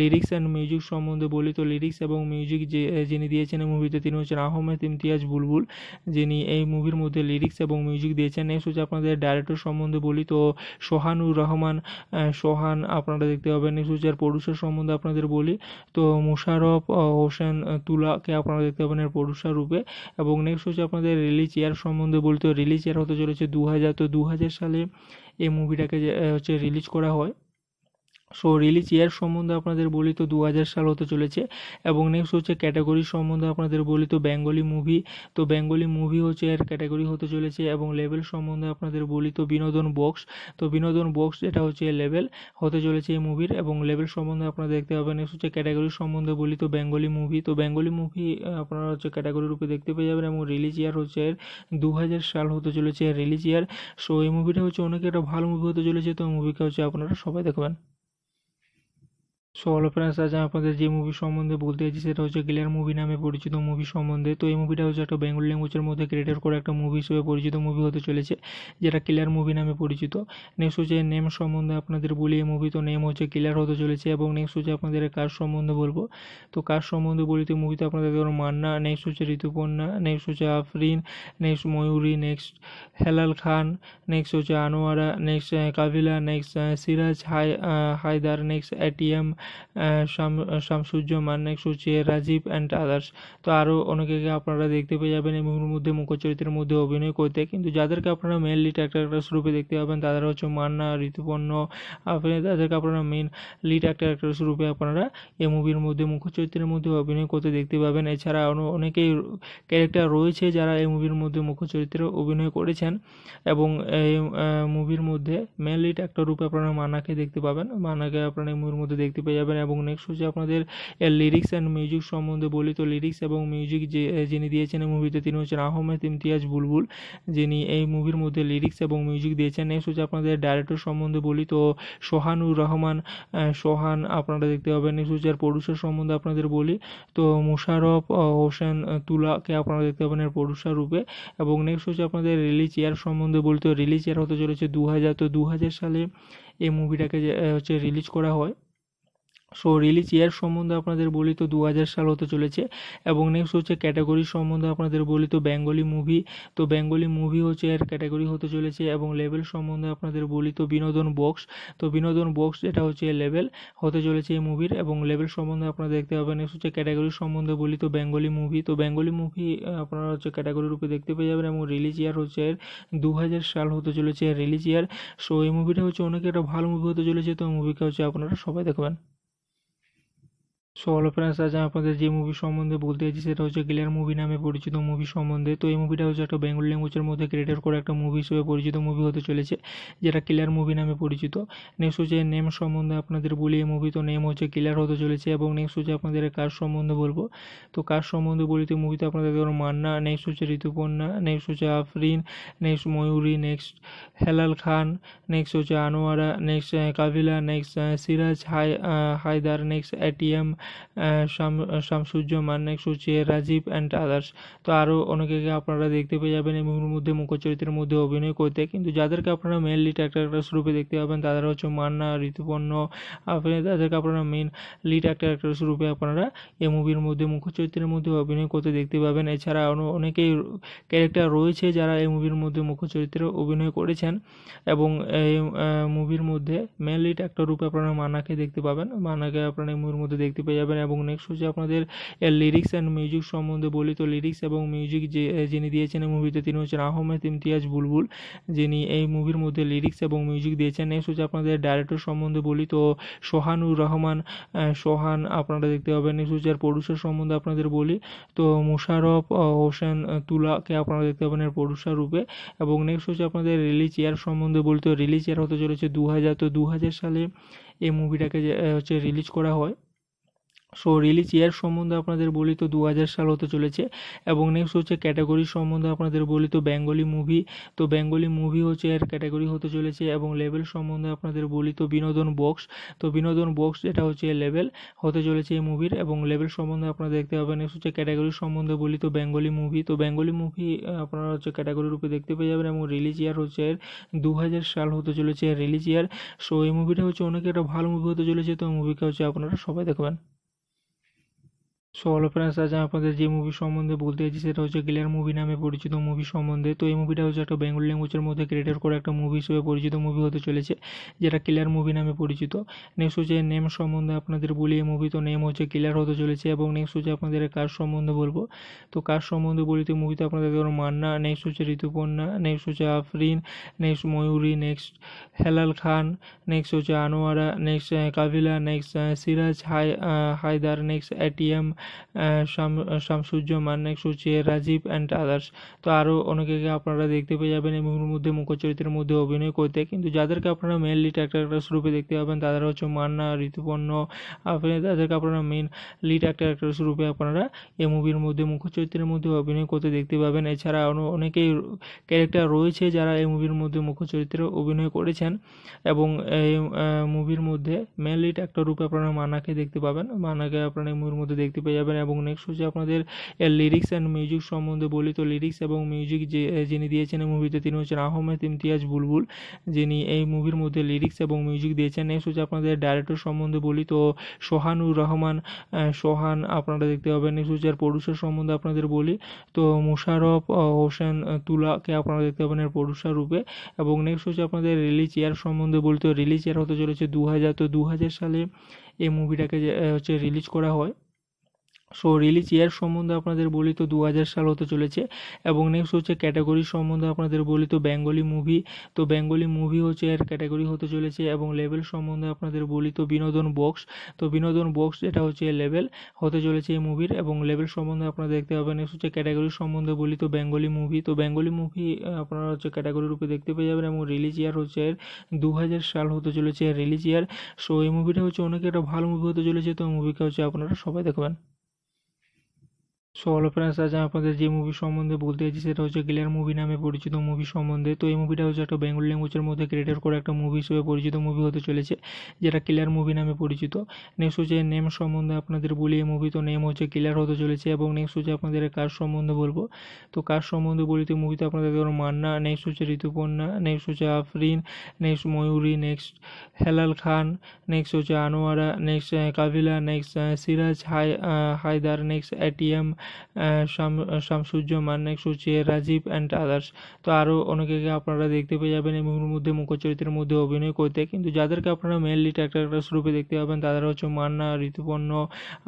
লিরিক্স অ্যান্ড মিউজিক সম্বন্ধে বলি তো লিরিক্স এবং মিউজিক যে যিনি দিয়েছেন এই মুভিতে তিনি হচ্ছেন আহমেদ ইমতিয়াজ বুলবুল যিনি এই মুভির মধ্যে লিরিক্স এবং মিউজিক দিয়েছেন নেক্সট হচ্ছে আপনাদের ডাইরেক্টর সম্বন্ধে বলি তো সোহানুর রহমান সোহান আপনারা দেখতে পাবেন নেক্সট হচ্ছে আর প্রডিউসার সম্বন্ধে আপনাদের বলি তো মুশারফ হোসেন তুলাকে আপনারা দেখতে পাবেন এর প্রডিউসার রূপে এবং নেক্সট হচ্ছে আপনাদের রিলিজ ইয়ার সম্বন্ধে বলি তো রিলিজ ইয়ার হতে চলেছে দু হাজার তো দু হাজার সালে এই মুভিটাকে হচ্ছে রিলিজ করা হয় সো রিলিজ ইয়ার সম্বন্ধে আপনাদের বলি তো দু সাল হতে চলেছে এবং নেক্সট হচ্ছে ক্যাটাগরি সম্বন্ধে আপনাদের বলি তো বেঙ্গলি মুভি তো বেঙ্গলি মুভি হচ্ছে এর ক্যাটাগরি হতে চলেছে এবং লেভেল সম্বন্ধে আপনাদের বলি তো বিনোদন বক্স তো বিনোদন বক্স যেটা হচ্ছে লেভেল হতে চলেছে এই মুভির এবং লেভেল সম্বন্ধে আপনারা দেখতে পাবেন নেক্সট হচ্ছে ক্যাটাগরি সম্বন্ধে বলি তো বেঙ্গলি মুভি তো বেঙ্গলি মুভি আপনারা হচ্ছে ক্যাটাগরি রূপে দেখতে পেয়ে যাবেন এবং রিলিজ ইয়ার হচ্ছে এর দু সাল হতে চলেছে রিলিজ ইয়ার সো এই মুভিটা হচ্ছে অনেক একটা ভালো মুভি হতে চলেছে তো মুভিকে হচ্ছে আপনারা সবাই দেখবেন সো হলো ফ্রেন্ডস আজ আপনাদের যে মুভি সম্বন্ধে বলতে চাইছি সেটা হচ্ছে গিলার মুভি নামে পরিচিত মুভি সম্বন্ধে তো এই মুভিটা হচ্ছে একটা বেঙ্গল ল্যাঙ্গুয়েজের মধ্যে ক্রিয়েটেড করা একটা মুভি হিসেবে পরিচিত মুভি হতে চলেছে যেটা ক্লিয়ার মুভি নামে পরিচিত নেক্সট হচ্ছে নেম সম্বন্ধে আপনাদের বলি এই মুভি তো নেম হচ্ছে ক্লিয়ার হতে চলেছে এবং নেক্সট হচ্ছে আপনাদের কার সম্বন্ধে বলবো তো কার সম্বন্ধে বলি তো মুভিতে আপনাদের ধরুন মান্না নেক্সট হচ্ছে ঋতুপর্ণা নেক্সট হচ্ছে Afrin next Mayuri next Helal Khan next হচ্ছে Anwara next Kabila next Siraj high Haider next ATM Shamsuzzaman Suchi Rajib and others তো আরও অনেকে আপনারা দেখতে পেয়ে যাবেন এই মুভির মধ্যে মুখ্য চরিত্রের মধ্যে অভিনয় করতে কিন্তু যাদেরকে আপনারা মেনলি অ্যাক্টার রূপে দেখতে পাবেন তাদের হচ্ছে মান্না ঋতুপর্ণ আপনি তাদেরকে আপনারা মেন লিড অ্যাক্টার অ্যাক্ট্রেস রূপে আপনারা এই মুভির মধ্যে মুখ্য চরিত্রের মধ্যে অভিনয় করতে দেখতে পাবেন এছাড়া অনেকেই ক্যারেক্টার রয়েছে যারা এই মুভির মধ্যে মুখ্য চরিত্রে অভিনয় করেছেন এবং এই মুভির মধ্যে মেন লিড অ্যাক্টর রূপে আপনারা মান্নাকে দেখতে পাবেন মান্নাকে আপনারা এই মুভির মধ্যে দেখতে পেয়ে যাবেন এবং নেক্সট হচ্ছে আপনাদের লিরিক্স অ্যান্ড মিউজিক সম্বন্ধে বলি তো লিরিক্স এবং মিউজিক যে যিনি দিয়েছেন এই মুভিতে তিনি হচ্ছেন আহমেদ ইমতিয়াজ বুলবুল যিনি এই মুভির মধ্যে লিরিক্স এবং মিউজিক দিয়েছেন নেক্সট হচ্ছে আপনাদের ডাইরেক্টর সম্বন্ধে বলি তো সোহানুর রহমান সোহান আপনারা দেখতে পাবেন নেক্সট হচ্ছে আর প্রডিউসার সম্বন্ধে আপনাদের বলি তো মুশারফ হোসেন তুলাকে আপনারা দেখতে পাবেন এর প্রডিউসার রূপে এবং নেক্সট হচ্ছে আপনাদের রিলিজ ইয়ার সম্বন্ধে বলি তো রিলিজ ইয়ার হতে চলেছে দু হাজার তো দু হাজার সালে এই মুভিটাকে হচ্ছে রিলিজ করা হয় সো রিলিজ ইয়ার সম্বন্ধে আপনাদের বলি তো দু সাল হতে চলেছে এবং নেক্সট হচ্ছে ক্যাটাগরি সম্বন্ধে আপনাদের বলি তো বেঙ্গলি মুভি তো বেঙ্গলি মুভি হচ্ছে এর ক্যাটাগরি হতে চলেছে এবং লেভেল সম্বন্ধে আপনাদের বলি তো বিনোদন বক্স তো বিনোদন বক্স যেটা হচ্ছে লেভেল হতে চলেছে এই মুভির এবং লেভেল সম্বন্ধে আপনারা দেখতে পাবেন নেক্সট হচ্ছে ক্যাটাগরি সম্বন্ধে বলি তো বেঙ্গলি মুভি তো বেঙ্গলি মুভি আপনারা হচ্ছে ক্যাটাগরি রূপে দেখতে পেয়ে যাবেন এবং রিলিজ ইয়ার হচ্ছে এর দু সাল হতে চলেছে রিলিজ ইয়ার সো এই মুভিটা হচ্ছে অনেক একটা ভালো মুভি হতে চলেছে তো মুভিকে হচ্ছে আপনারা সবাই দেখবেন সো হলো ফ্রেন্ডস আজ আপনাদের যে মুভি সম্বন্ধে বলতে চাইছি সেটা হচ্ছে গিলার মুভি নামে পরিচিত মুভি সম্বন্ধে তো এই মুভিটা হচ্ছে একটা বেঙ্গল ল্যাঙ্গুয়েজের মধ্যে ক্রিয়েটেড করে একটা মুভি হিসেবে পরিচিত মুভি হতে চলেছে যেটা ক্লিয়ার মুভি নামে পরিচিত নেক্সট হচ্ছে নেম সম্বন্ধে আপনাদের বলি এই মুভি তো নেম হচ্ছে ক্লিয়ার হতে চলেছে এবং নেক্সট হচ্ছে আপনাদের কাজ সম্বন্ধে বলবো তো কাজ সম্বন্ধে বলি তো মুভিতে আপনাদের ধরো মান্না নেক্সট হচ্ছে ঋতুপর্ণা নেক্সট হচ্ছে Afrin next Mayuri next Helal Khan next হচ্ছে Anwara next Kabila next Siraj high Haider next ATM Shamsuzzaman Suchi Rajib and others তো আরও অনেকেকে আপনারা দেখতে পেয়ে যাবেন এই মুভির মধ্যে মুখ্য চরিত্রের মধ্যে অভিনয় করতে কিন্তু যাদেরকে আপনারা মেনলি লিড অ্যাক্টার রূপে দেখতে পাবেন তাদের হচ্ছে মান্না ঋতুপর্ণ আপনি তাদেরকে আপনারা মেন লিড অ্যাক্টার অ্যাক্টার রূপে আপনারা এই মুভির মধ্যে মুখ্য চরিত্রের মধ্যে অভিনয় করতে দেখতে পাবেন এছাড়া অনেকেই ক্যারেক্টার রয়েছে যারা এই মুভির মধ্যে মুখ্য চরিত্রে অভিনয় করেছেন এবং এই মুভির মধ্যে মেন লিড অ্যাক্টর রূপে আপনারা মান্নাকে দেখতে পাবেন মান্নাকে আপনারা এই মুভির মধ্যে দেখতে পেয়ে যাবেন এবং নেক্সট হচ্ছে আপনাদের লিরিক্স অ্যান্ড মিউজিক সম্বন্ধে বলি তো লিরিক্স এবং মিউজিক যে যিনি দিয়েছেন এই মুভিতে তিনি হচ্ছেন আহমেদ ইমতিয়াজ বুলবুল যিনি এই মুভির মধ্যে লিরিক্স এবং মিউজিক দিয়েছেন নেক্সট হচ্ছে আপনাদের ডাইরেক্টর সম্বন্ধে বলি তো সোহানুর রহমান সোহান আপনারা দেখতে পাবেন নেক্সট হচ্ছে আর প্রডিউসার সম্বন্ধে আপনাদের বলি তো মুশারফ হোসেন তুলাকে আপনারা দেখতে পাবেন এর প্রডিউসার রূপে এবং নেক্সট হচ্ছে আপনাদের রিলিজ ইয়ার সম্বন্ধে বলি তো রিলিজ ইয়ার হতে চলেছে দু হাজার তো দু হাজার সালে এই মুভিটাকে হচ্ছে রিলিজ করা হয় সো রিলিজ ইয়ার সম্বন্ধে আপনাদের বলি তো দু সাল হতে চলেছে এবং নেক্সট হচ্ছে ক্যাটাগরি সম্বন্ধে আপনাদের বলি তো বেঙ্গলি মুভি তো বেঙ্গলি মুভি হচ্ছে এর ক্যাটাগরি হতে চলেছে এবং লেভেল সম্বন্ধে আপনাদের বলি তো বিনোদন বক্স তো বিনোদন বক্স যেটা হচ্ছে লেভেল হতে চলেছে এই মুভির এবং লেভেল সম্বন্ধে আপনারা দেখতে পাবেন নেক্সট হচ্ছে ক্যাটাগরি সম্বন্ধে বলি তো বেঙ্গলি মুভি তো বেঙ্গলি মুভি আপনারা হচ্ছে ক্যাটাগরি রূপে দেখতে পেয়ে যাবেন এবং রিলিজ ইয়ার হচ্ছে এর দু সাল হতে চলেছে রিলিজ ইয়ার সো এই মুভিটা হচ্ছে অনেক একটা ভালো মুভি হতে চলেছে তো মুভিটা হচ্ছে আপনারা সবাই দেখবেন সো হলো ফ্রেন্ডস আজ আপনাদের যে মুভি সম্বন্ধে বলতে চাইছি সেটা হচ্ছে গিলার মুভি নামে পরিচিত মুভি সম্বন্ধে তো এই মুভিটা হচ্ছে একটা বেঙ্গল ল্যাঙ্গুয়েজের মধ্যে ক্রিয়েটেড করে একটা মুভি হিসেবে পরিচিত মুভি হতে চলেছে যেটা ক্লিয়ার মুভি নামে পরিচিত নেক্সট হচ্ছে নেম সম্বন্ধে আপনাদের বলি এই মুভি তো নেম হচ্ছে ক্লিয়ার হতে চলেছে এবং নেক্সট হচ্ছে আপনাদের কার সম্বন্ধে বলবো তো কার সম্বন্ধে বলি তো মুভিতে আপনাদের ধরুন মান্না নেক্সট হচ্ছে ঋতুপর্ণা নেক্সট হচ্ছে Afrin next Mayuri next Helal Khan next হচ্ছে Anwara next Kabila next Siraj high Haider next ATM Shamsuzzaman সুচে রাজীব অ্যান্ড আদার্স তো আরও অনেকে আপনারা দেখতে পেয়ে যাবেন এই মুভির মধ্যে মুখ্য চরিত্রের মধ্যে অভিনয় করতে কিন্তু যাদেরকে আপনারা মেনলি ট্যাক্টর অ্যাক্ট্রেস রূপে দেখতে পাবেন তাদের হচ্ছে মান্না ঋতুপর্ণ আপনি তাদেরকে আপনারা মেন লিড অ্যাক্টর অ্যাক্ট্রেস রূপে আপনারা এই মুভির মধ্যে মুখ্য চরিত্রের মধ্যে অভিনয় করতে দেখতে পাবেন এছাড়া অনেকেই ক্যারেক্টার রয়েছে যারা এই মুভির মধ্যে মুখ্য চরিত্রে অভিনয় করেছেন এবং এই মুভির মধ্যে মেন লিড অ্যাক্টর রূপে আপনারা মান্নাকে দেখতে পাবেন মান্নাকে আপনারা এই মুভির মধ্যে দেখতে পেয়ে যাবেন এবং নেক্সট হচ্ছে আপনাদের লিরিক্স অ্যান্ড মিউজিক সম্বন্ধে বলি তো লিরিক্স এবং মিউজিক যে যিনি দিয়েছেন এই মুভিতে তিনি হচ্ছেন আহমেদ ইমতিয়াজ বুলবুল যিনি এই মুভির মধ্যে লিরিক্স এবং মিউজিক দিয়েছেন নেক্সট হচ্ছে আপনাদের ডাইরেক্টর সম্বন্ধে বলি তো সোহানুর রহমান সোহান আপনারা দেখতে পাবেন নেক্সট হচ্ছে আর প্রডিউসার সম্বন্ধে আপনাদের বলি তো মুশারফ হোসেন তুলাকে আপনারা দেখতে পাবেন এর প্রডিউসার রূপে এবং নেক্সট হচ্ছে আপনাদের রিলিজ ইয়ার সম্বন্ধে বলি তো রিলিজ ইয়ার হতে চলেছে দু হাজার তো দু হাজার সালে এই মুভিটাকে হচ্ছে রিলিজ করা হয় সো রিলিজ ইয়ার সম্বন্ধে আপনাদের বলি তো দু সাল হতে চলেছে এবং নেক্সট হচ্ছে ক্যাটাগরি সম্বন্ধে আপনাদের বলি তো বেঙ্গলি মুভি তো বেঙ্গলি মুভি হচ্ছে এর ক্যাটাগরি হতে চলেছে এবং লেভেল সম্বন্ধে আপনাদের বলি তো বিনোদন বক্স তো বিনোদন বক্স যেটা হচ্ছে লেভেল হতে চলেছে এই মুভির এবং লেভেল সম্বন্ধে আপনারা দেখতে পাবেন নেক্সট হচ্ছে ক্যাটাগরি সম্বন্ধে বলি তো বেঙ্গলি মুভি তো বেঙ্গলি মুভি আপনারা হচ্ছে ক্যাটাগরি রূপে দেখতে পেয়ে যাবেন এবং রিলিজ ইয়ার হচ্ছে এর দু সাল হতে চলেছে রিলিজ ইয়ার সো এই মুভিটা হচ্ছে অনেক একটা ভালো মুভি হতে চলেছে তো মুভিকে হচ্ছে আপনারা সবাই দেখবেন সো হলো ফ্রেন্ডস আজ আপনাদের যে মুভি সম্বন্ধে বলতে চাইছি সেটা হচ্ছে গিলার মুভি নামে পরিচিত মুভি সম্বন্ধে তো এই মুভিটা হচ্ছে একটা বেঙ্গল ল্যাঙ্গুয়েজের মধ্যে ক্রিয়েটেড করে একটা মুভি হিসেবে পরিচিত মুভি হতে চলেছে যেটা ক্লিয়ার মুভি নামে পরিচিত নেক্সট হচ্ছে নেম সম্বন্ধে আপনাদের বলি এই মুভি তো নেম হচ্ছে ক্লিয়ার হতে চলেছে এবং নেক্সট হচ্ছে আপনাদের কাজ সম্বন্ধে বলবো তো কার সম্বন্ধে বলি তো মুভিতে আপনাদের ধরো মান্না নেক্সট হচ্ছে ঋতুপর্ণা নেক্সট হচ্ছে Afrin next Mayuri next Helal Khan next হচ্ছে Anwara next Kabila next Siraj high Haider next ATM Shamsuzzaman Suchi Rajib and others তো আরও অনেকে আপনারা দেখতে পেয়ে যাবেন এই মুভির মধ্যে মুখ্য চরিত্রের মধ্যে অভিনয় করতে কিন্তু যাদেরকে আপনারা মেনলি অ্যাক্টার রূপে দেখতে পাবেন তাদের হচ্ছে মান্না ঋতুপর্ণ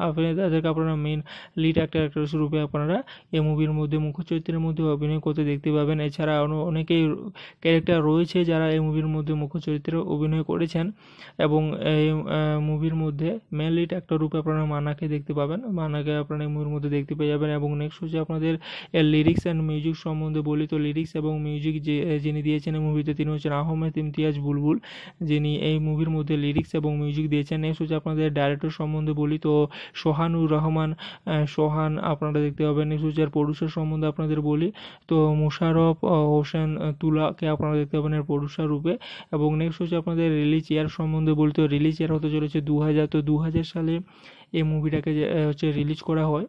আপনি তাদেরকে আপনারা মেন লিড অ্যাক্টার অ্যাক্ট্রেস রূপে আপনারা এই মুভির মধ্যে মুখ্য চরিত্রের মধ্যে অভিনয় করতে দেখতে পাবেন এছাড়া অনেকেই ক্যারেক্টার রয়েছে যারা এই মুভির মধ্যে মুখ্য চরিত্রে অভিনয় করেছেন এবং এই মুভির মধ্যে মেন লিড অ্যাক্টর রূপে আপনারা মান্নাকে দেখতে পাবেন মান্নাকে আপনারা এই মুভির মধ্যে দেখতে পেয়ে যাবেন এবং নেক্সট হচ্ছে আপনাদের লিরিক্স অ্যান্ড মিউজিক সম্বন্ধে বলি তো লিরিক্স এবং মিউজিক যে যিনি দিয়েছেন এই মুভিতে তিনি হচ্ছেন আহমেদ ইমতিয়াজ বুলবুল যিনি এই মুভির মধ্যে লিরিক্স এবং মিউজিক দিয়েছেন নেক্সট হচ্ছে আপনাদের ডাইরেক্টর সম্বন্ধে বলি তো সোহানুর রহমান সোহান আপনারা দেখতে পাবেন নেক্সট হচ্ছে আর প্রডিউসার সম্বন্ধে আপনাদের বলি তো মুশারফ হোসেন তুলাকে আপনারা দেখতে পাবেন এর প্রডিউসার রূপে এবং নেক্সট হচ্ছে আপনাদের রিলিজ ইয়ার সম্বন্ধে বলি তো রিলিজ ইয়ার হতে চলেছে দু হাজার তো দু হাজার সালে এই মুভিটাকে হচ্ছে রিলিজ করা হয়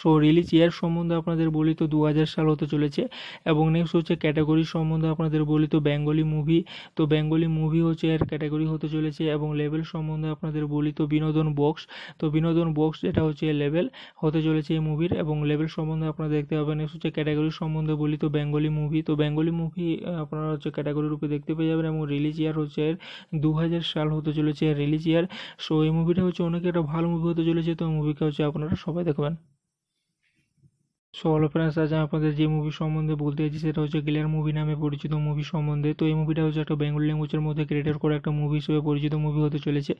সো রিলিজ ইয়ার সম্বন্ধে আপনাদের বলি তো দু সাল হতে চলেছে এবং নেক্সট হচ্ছে ক্যাটাগরি সম্বন্ধে আপনাদের বলি তো বেঙ্গলি মুভি তো বেঙ্গলি মুভি হচ্ছে এর ক্যাটাগরি হতে চলেছে এবং লেভেল সম্বন্ধে আপনাদের বলি তো বিনোদন বক্স তো বিনোদন বক্স যেটা হচ্ছে লেভেল হতে চলেছে এই মুভির এবং লেভেল সম্বন্ধে আপনারা দেখতে পাবেন নেক্সট হচ্ছে ক্যাটাগরি সম্বন্ধে বলি তো বেঙ্গলি মুভি তো বেঙ্গলি মুভি আপনারা হচ্ছে ক্যাটাগরি রূপে দেখতে পেয়ে যাবেন এবং রিলিজ ইয়ার হচ্ছে এর দু সাল হতে চলেছে রিলিজ ইয়ার সো এই মুভিটা হচ্ছে অনেক একটা ভালো মুভি হতে চলেছে তো মুভিকে হচ্ছে আপনারা সবাই দেখবেন সো হলো ফ্রেন্ডস আজ আমি আপনাদের যে মুভি সম্বন্ধে বলতে চাইছি সেটা হচ্ছে গিলার মুভি নামে পরিচিত মুভি সম্বন্ধে তো এই মুভিটা হচ্ছে একটা বেঙ্গল ল্যাঙ্গুয়েজের মধ্যে ক্রিয়েটেড করে একটা মুভি হিসেবে পরিচিত মুভি হতে চলেছে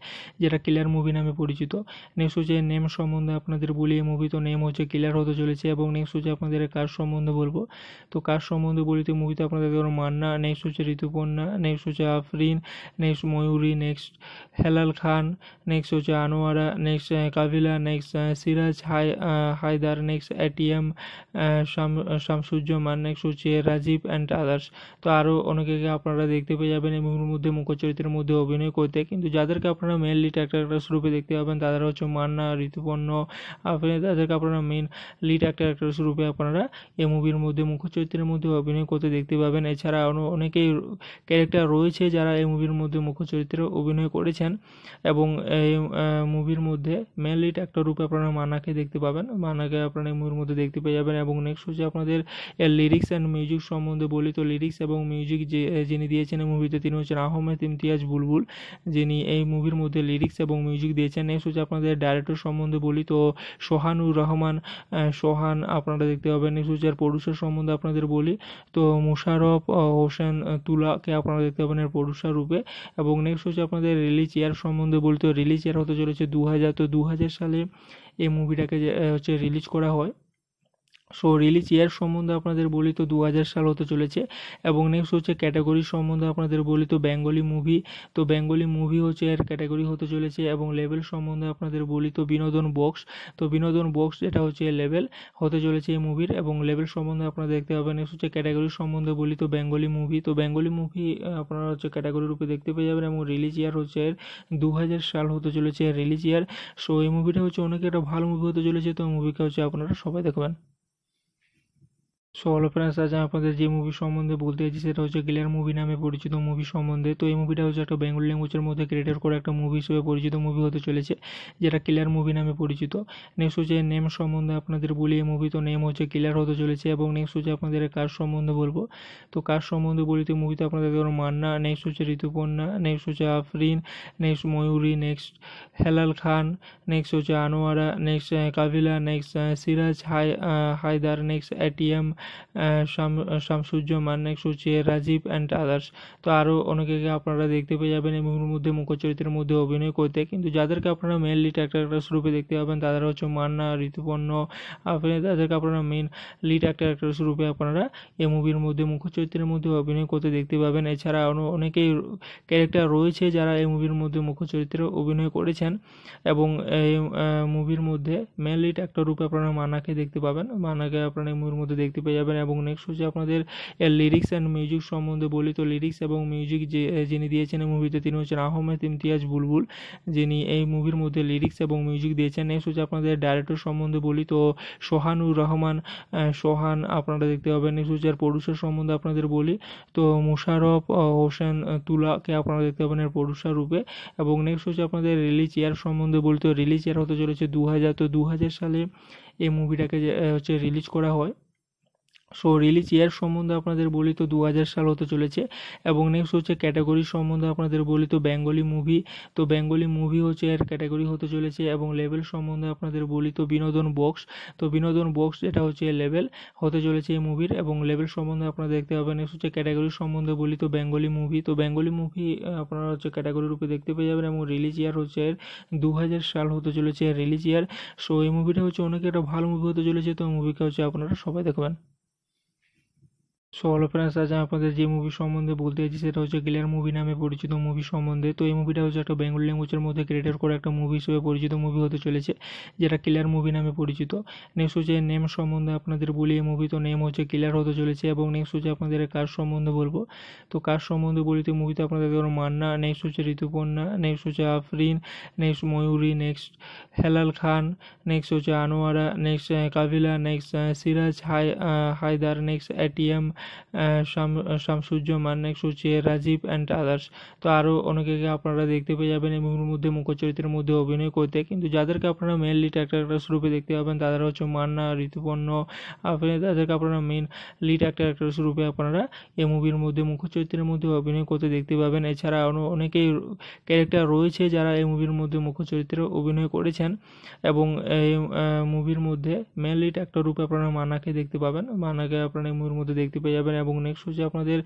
যেটা ক্লিয়ার মুভি নামে পরিচিত নেক্সট হচ্ছে নেম সম্বন্ধে আপনাদের বলি এই মুভি তো নেম হচ্ছে ক্লিয়ার হতে চলেছে এবং নেক্সট হচ্ছে আপনাদের কাজ সম্বন্ধে বলবো তো কাজ সম্বন্ধে বলি তো মুভিতে আপনাদের ধরুন মান্না নেক্সট হচ্ছে ঋতুপর্ণা নেক্সট হচ্ছে Afrin next Mayuri next Helal Khan next হচ্ছে Anwara next Kabila next Siraj high Haider next ATM Shamsuzzaman সুচে রাজীব অ্যান্ড আদার্স তো আরও অনেকে আপনারা দেখতে পেয়ে যাবেন এই মুভির মধ্যে মুখ্য চরিত্রের মধ্যে অভিনয় করতে কিন্তু যাদেরকে আপনারা মেনলি অ্যাক্টার রূপে দেখতে পাবেন তাদের হচ্ছে মান্না ঋতুপর্ণ আপনি তাদেরকে আপনারা মেন লিড অ্যাক্টার অ্যাক্ট্রেস রূপে আপনারা এই মুভির মধ্যে মুখ্য চরিত্রের মধ্যে অভিনয় করতে দেখতে পাবেন এছাড়া অনেকেই ক্যারেক্টার রয়েছে যারা এই মুভির মধ্যে মুখ্য চরিত্রে অভিনয় করেছেন এবং এই মুভির মধ্যে মেন লিড অ্যাক্টর রূপে আপনারা মান্নাকে দেখতে পাবেন মান্নাকে আপনারা এই মুভির মধ্যে দেখতে পেয়ে যাবেন এবং নেক্সট হচ্ছে আপনাদের লিরিক্স অ্যান্ড মিউজিক সম্বন্ধে বলি তো লিরিক্স এবং মিউজিক যে যিনি দিয়েছেন মুভিতে তিনি হচ্ছেন আহমেদ ইমতিয়াজ বুলবুল যিনি এই মুভির মধ্যে লিরিক্স এবং মিউজিক দিয়েছেন নেক্সট হচ্ছে আপনাদের ডাইরেক্টর সম্বন্ধে বলি তো সোহানুর রহমান সোহান আপনারা দেখতে পাবেন নেক্সট হচ্ছে আর প্রডিউসার সম্বন্ধে আপনাদের বলি তো মুশারফ হোসেন তুলাকে আপনারা দেখতে পাবেন এর প্রডিউসার রূপে এবং নেক্সট হচ্ছে আপনাদের রিলিজ ইয়ার সম্বন্ধে বলি তো রিলিজ ইয়ার হতে চলেছে দু হাজার তো দু হাজার সালে এই মুভিটাকে হচ্ছে রিলিজ করা হয় সো রিলিজ ইয়ার সম্বন্ধে আপনাদের বলি তো দু সাল হতে চলেছে এবং নেক্সট হচ্ছে ক্যাটাগরি সম্বন্ধে আপনাদের বলি তো বেঙ্গলি মুভি তো বেঙ্গলি মুভি হচ্ছে এর ক্যাটাগরি হতে চলেছে এবং লেভেল সম্বন্ধে আপনাদের বলি তো বিনোদন বক্স তো বিনোদন বক্স যেটা হচ্ছে লেভেল হতে চলেছে এই মুভির এবং লেভেল সম্বন্ধে আপনারা দেখতে পাবেন নেক্সট হচ্ছে ক্যাটাগরি সম্বন্ধে বলি তো বেঙ্গলি মুভি তো বেঙ্গলি মুভি আপনারা হচ্ছে ক্যাটাগরি রূপে দেখতে পেয়ে যাবেন এবং রিলিজ ইয়ার হচ্ছে এর দু সাল হতে চলেছে রিলিজ ইয়ার সো এই মুভিটা হচ্ছে অনেক একটা ভালো মুভি হতে চলেছে তো মুভিকে হচ্ছে আপনারা সবাই দেখবেন সো হলো ফ্রেন্ডস আজ আপনাদের যে মুভি সম্বন্ধে বলতে চাইছি সেটা হচ্ছে গিলার মুভি নামে পরিচিত মুভি সম্বন্ধে তো এই মুভিটা হচ্ছে একটা বেঙ্গল ল্যাঙ্গুয়েজের মধ্যে ক্রিয়েটেড করা একটা মুভি হিসেবে পরিচিত মুভি হতে চলেছে যেটা ক্লিয়ার মুভি নামে পরিচিত নেক্সট হচ্ছে নেম সম্বন্ধে আপনাদের বলি এই মুভি তো নেম হচ্ছে ক্লিয়ার হতে চলেছে এবং নেক্সট হচ্ছে আপনাদের কার সম্বন্ধে বলবো তো কার সম্বন্ধে বলি তো মুভিতে আপনাদের ধরুন মান্না নেক্সট হচ্ছে ঋতুপর্ণা নেক্সট হচ্ছে Afrin next Mayuri next Helal Khan next হচ্ছে Anwara next Kabila next Siraj high Haider next ATM Shamsuzzaman সুচে রাজীব অ্যান্ড আদার্স তো আরও অনেকে আপনারা দেখতে পেয়ে যাবেন এই মুভির মধ্যে মুখ্য চরিত্রের মধ্যে অভিনয় করতে কিন্তু যাদেরকে আপনারা মেনলি ট্যাক্টার অ্যাক্টার্স রূপে দেখতে পাবেন তাদের হচ্ছে মান্না ঋতুপর্ণ আপনি তাদেরকে আপনারা মেন লিড অ্যাক্টার অ্যাক্টার্স রূপে আপনারা এই মুভির মধ্যে মুখ্য চরিত্রের মধ্যে অভিনয় করতে দেখতে পাবেন এছাড়া অনেকেই ক্যারেক্টার রয়েছে যারা এই মুভির মধ্যে মুখ্য চরিত্রে অভিনয় করেছেন এবং এই মুভির মধ্যে মেন লিড অ্যাক্টর রূপে আপনারা মান্নাকে দেখতে পাবেন মান্নাকে আপনারা এই মুভির মধ্যে দেখতে পেয়ে যাবেন এবং নেক্সট হচ্ছে আপনাদের লিরিক্স অ্যান্ড মিউজিক সম্বন্ধে বলি তো লিরিক্স এবং মিউজিক যে যিনি দিয়েছেন এই মুভিতে তিনি হচ্ছেন আহমেদ ইমতিয়াজ বুলবুল যিনি এই মুভির মধ্যে লিরিক্স এবং মিউজিক দিয়েছেন নেক্সট হচ্ছে আপনাদের ডাইরেক্টর সম্বন্ধে বলি তো সোহানুর রহমান সোহান আপনারা দেখতে পাবেন নেক্সট হচ্ছে আর প্রডিউসার সম্বন্ধে আপনাদের বলি তো মুশারফ হোসেন তুলাকে আপনারা দেখতে পাবেন এর প্রডিউসার রূপে এবং নেক্সট হচ্ছে আপনাদের রিলিজ ইয়ার সম্বন্ধে বলি তো রিলিজ ইয়ার হতে চলেছে দু হাজার তো দু হাজার সালে এই মুভিটাকে হচ্ছে রিলিজ করা হয় সো রিলিজ ইয়ার সম্বন্ধে আপনাদের বলি তো দু সাল হতে চলেছে এবং নেক্সট হচ্ছে ক্যাটাগরি সম্বন্ধে আপনাদের বলি তো বেঙ্গলি মুভি তো বেঙ্গলি মুভি হচ্ছে এর ক্যাটাগরি হতে চলেছে এবং লেভেল সম্বন্ধে আপনাদের বলি তো বিনোদন বক্স তো বিনোদন বক্স যেটা হচ্ছে লেভেল হতে চলেছে এই মুভির এবং লেভেল সম্বন্ধে আপনারা দেখতে পাবেন নেক্সট হচ্ছে ক্যাটাগরি সম্বন্ধে বলি তো বেঙ্গলি মুভি তো বেঙ্গলি মুভি আপনারা হচ্ছে ক্যাটাগরি রূপে দেখতে পেয়ে যাবেন এবং রিলিজ ইয়ার হচ্ছে এর দু সাল হতে চলেছে রিলিজ ইয়ার সো এই মুভিটা হচ্ছে অনেক একটা ভালো মুভি হতে চলেছে তো মুভিটা হচ্ছে আপনারা সবাই দেখবেন সো হলো ফ্রেন্ডস আজ আমি আপনাদের যে মুভি সম্বন্ধে বলতে চাইছি সেটা হচ্ছে ক্লিয়ার মুভি নামে পরিচিত মুভি সম্বন্ধে তো এই মুভিটা হচ্ছে একটা বেঙ্গল ল্যাঙ্গুয়েজের মধ্যে ক্রিয়েটেড করে একটা মুভি হিসেবে পরিচিত মুভি হতে চলেছে যেটা ক্লিয়ার মুভি নামে পরিচিত নেক্সট হচ্ছে নেম সম্বন্ধে আপনাদের বলি এই মুভি তো নেম হচ্ছে ক্লিয়ার হতে চলেছে এবং নেক্সট হচ্ছে আপনাদের কাজ সম্বন্ধে বলবো তো কাজ সম্বন্ধে বলি তো মুভিতে আপনাদের ধরুন মান্না নেক্সট হচ্ছে ঋতুপর্ণা নেক্সট হচ্ছে Afrin next Mayuri next Helal Khan next হচ্ছে Anwara next Kabila next Siraj high Haider next ATM Shamsuzzaman সুচিয়া Rajib and others তো আরও অনেকে আপনারা দেখতে পেয়ে যাবেন এই মুভির মধ্যে মুখ চরিত্রের মধ্যে অভিনয় করতে কিন্তু যাদেরকে আপনারা মেনলি অ্যাক্টার অ্যাক্ট্রেস রূপে দেখতে পাবেন তাদের হচ্ছে মান্না ঋতুপর্ণ আপনি তাদেরকে আপনারা মেন লিড অ্যাক্টার অ্যাক্ট্রেস রূপে আপনারা এই মুভির মধ্যে মুখ চরিত্রের মধ্যে অভিনয় করতে দেখতে পাবেন এছাড়া অনেকেই ক্যারেক্টার রয়েছে যারা এই মুভির মধ্যে মুখচরিত্রে চরিত্রে অভিনয় করেছেন এবং এই মুভির মধ্যে মেন লিড অ্যাক্টর রূপে আপনারা মান্নাকে দেখতে পাবেন মান্নাকে আপনারা এই মুভির মধ্যে দেখতে পাবেন পেয়ে যাবেন এবং নেক্সট হচ্ছে আপনাদের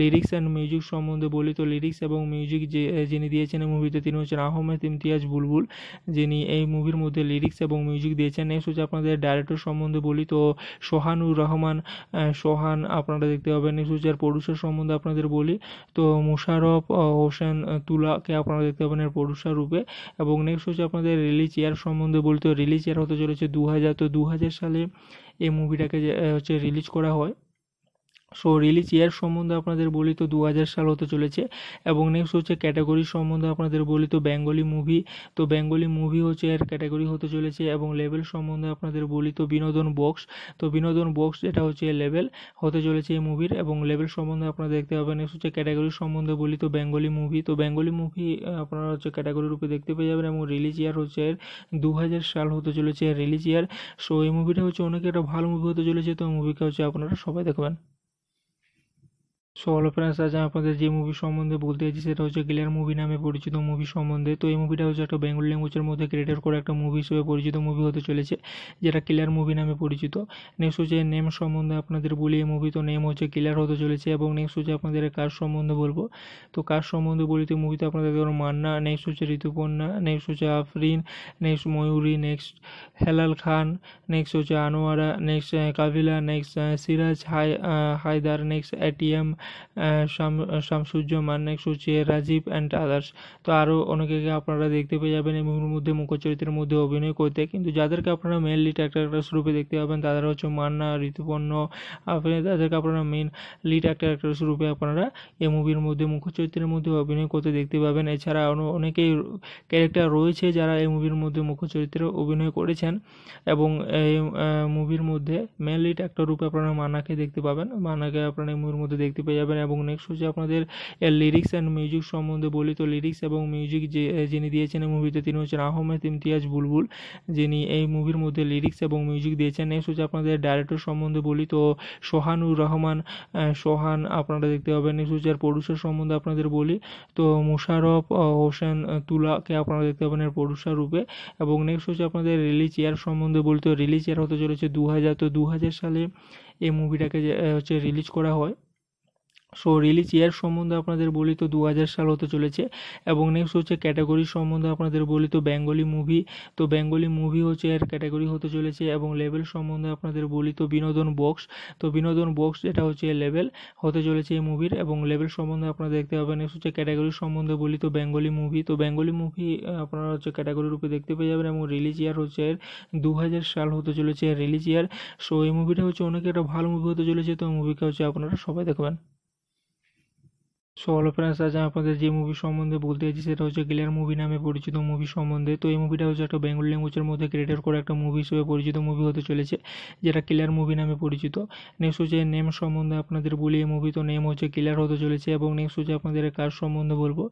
লিরিক্স অ্যান্ড মিউজিক সম্বন্ধে বলি তো লিরিক্স এবং মিউজিক যে যিনি দিয়েছেন এই মুভিতে তিনি হচ্ছেন আহমেদ ইমতিয়াজ বুলবুল যিনি এই মুভির মধ্যে লিরিক্স এবং মিউজিক দিয়েছেন নেক্সট হচ্ছে আপনাদের ডাইরেক্টর সম্বন্ধে বলি তো সোহানুর রহমান সোহান আপনারা দেখতে পাবেন নেক্সট হচ্ছে আর প্রডিউসার সম্বন্ধে আপনাদের বলি তো মুশারফ হোসেন তুলাকে আপনারা দেখতে পাবেন এর প্রডিউসার রূপে এবং নেক্সট হচ্ছে আপনাদের রিলিজ ইয়ার সম্বন্ধে বলি তো রিলিজ ইয়ার হতে চলেছে দু হাজার তো দু হাজার সালে এই মুভিটাকে হচ্ছে রিলিজ করা হয় সো রিলিজ ইয়ার সম্বন্ধে আপনাদের বলি তো দু সাল হতে চলেছে এবং নেক্সট হচ্ছে ক্যাটাগরি সম্বন্ধে আপনাদের বলি তো বেঙ্গলি মুভি তো বেঙ্গলি মুভি হচ্ছে এর ক্যাটাগরি হতে চলেছে এবং লেভেল সম্বন্ধে আপনাদের বলি তো বিনোদন বক্স তো বিনোদন বক্স যেটা হচ্ছে লেভেল হতে চলেছে এই মুভির এবং লেভেল সম্বন্ধে আপনারা দেখতে পাবেন নেক্সট হচ্ছে ক্যাটাগরি সম্বন্ধে বলি তো বেঙ্গলি মুভি তো বেঙ্গলি মুভি আপনারা হচ্ছে ক্যাটাগরি রূপে দেখতে পেয়ে যাবেন এবং রিলিজ ইয়ার হচ্ছে এর দু সাল হতে চলেছে রিলিজ ইয়ার সো এই মুভিটা হচ্ছে অনেক একটা ভালো মুভি হতে চলেছে তো মুভিকে হচ্ছে আপনারা সবাই দেখবেন সো হলো ফ্রেন্ডস আজ আপনাদের যে মুভি সম্বন্ধে বলতে চাইছি সেটা হচ্ছে গিলার মুভি নামে পরিচিত মুভি সম্বন্ধে তো এই মুভিটা হচ্ছে একটা বেঙ্গল ল্যাঙ্গুয়েজের মধ্যে ক্রিয়েটেড করে একটা মুভি হিসেবে পরিচিত মুভি হতে চলেছে যেটা ক্লিয়ার মুভি নামে পরিচিত নেক্সট হচ্ছে নেম সম্বন্ধে আপনাদের বলি এই মুভি তো নেম হচ্ছে ক্লিয়ার হতে চলেছে এবং নেক্সট হচ্ছে আপনাদের কাজ সম্বন্ধে বলবো তো কাজ সম্বন্ধে বলি তো মুভিতে আপনাদের ধরুন মান্না নেক্সট হচ্ছে ঋতুপর্ণা নেক্সট হচ্ছে Afrin next Mayuri next Helal Khan next হচ্ছে Anwara next Kabila next Siraj high Haider next ATM Shamsuzzaman সুচিয়া Rajib and others তো আরও অনেকে আপনারা দেখতে পেয়ে যাবেন এই মুভির মধ্যে মুখ্য চরিত্রের মধ্যে অভিনয় করতে কিন্তু যাদেরকে আপনারা মেনলি অ্যাক্টার রূপে দেখতে পাবেন তাদের হচ্ছে মান্না ঋতুপর্ণ আপনি তাদেরকে আপনারা মেন লিড অ্যাক্টার অ্যাক্ট্রেস রূপে আপনারা এই মুভির মধ্যে মুখ্য চরিত্রের মধ্যে অভিনয় করতে দেখতে পাবেন এছাড়া অনেকেই ক্যারেক্টার রয়েছে যারা এই মুভির মধ্যে মুখ্য চরিত্রে অভিনয় করেছেন এবং এই মুভির মধ্যে মেন লিড অ্যাক্টর রূপে আপনারা মান্নাকে দেখতে পাবেন মান্নাকে আপনারা এই মুভির মধ্যে দেখতে পেয়ে যাবেন এবং নেক্সট হচ্ছে আপনাদের লিরিক্স অ্যান্ড মিউজিক সম্বন্ধে বলি তো লিরিক্স এবং মিউজিক যে যিনি দিয়েছেন মুভিতে তিনি হচ্ছেন আহমেদ ইমতিয়াজ বুলবুল যিনি এই মুভির মধ্যে লিরিক্স এবং মিউজিক দিয়েছেন নেক্সট হচ্ছে আপনাদের ডাইরেক্টর সম্বন্ধে বলি তো সোহানুর রহমান সোহান আপনারা দেখতে পাবেন নেক্সট হচ্ছে আর প্রডিউসার সম্বন্ধে আপনাদের বলি তো মুশারফ হোসেন তুলাকে আপনারা দেখতে পাবেন এর প্রডিউসার রূপে এবং নেক্সট হচ্ছে আপনাদের রিলিজ ইয়ার সম্বন্ধে বলি তো রিলিজ ইয়ার হতে চলেছে দু হাজার তো দু হাজার সালে এই মুভিটাকে হচ্ছে রিলিজ করা হয় সো রিলিজ ইয়ার সম্বন্ধে আপনাদের বলি তো দু সাল হতে চলেছে এবং নেক্সট হচ্ছে ক্যাটাগরি সম্বন্ধে আপনাদের বলি তো বেঙ্গলি মুভি তো বেঙ্গলি মুভি হচ্ছে এর ক্যাটাগরি হতে চলেছে এবং লেভেল সম্বন্ধে আপনাদের বলি তো বিনোদন বক্স তো বিনোদন বক্স যেটা হচ্ছে লেভেল হতে চলেছে এই মুভির এবং লেভেল সম্বন্ধে আপনারা দেখতে পাবেন নেক্সট হচ্ছে ক্যাটাগরি সম্বন্ধে বলি তো বেঙ্গলি মুভি তো বেঙ্গলি মুভি আপনারা হচ্ছে ক্যাটাগরি রূপে দেখতে পেয়ে যাবেন এবং রিলিজ ইয়ার হচ্ছে এর দু সাল হতে চলেছে রিলিজ ইয়ার সো এই মুভিটা হচ্ছে অনেক একটা ভালো মুভি হতে চলেছে তো মুভিকে হচ্ছে আপনারা সবাই দেখবেন সো হলো ফ্রেন্ডস আজ আমি আপনাদের যে মুভি সম্বন্ধে বলতে চাইছি সেটা হচ্ছে গ্লিয়ার মুভি নামে পরিচিত মুভি সম্বন্ধে তো এই মুভিটা হচ্ছে একটা বেঙ্গল ল্যাঙ্গুয়েজের মধ্যে ক্রিয়েটেড করা একটা মুভি হিসেবে পরিচিত মুভি হতে চলেছে যেটা ক্লিয়ার মুভি নামে পরিচিত নেক্সট হচ্ছে নেম সম্বন্ধে আপনাদের বলি এই মুভি তো নেম হচ্ছে ক্লিয়ার হতে চলেছে এবং নেক্সট হচ্ছে আপনাদের কার সম্বন্ধে বলবো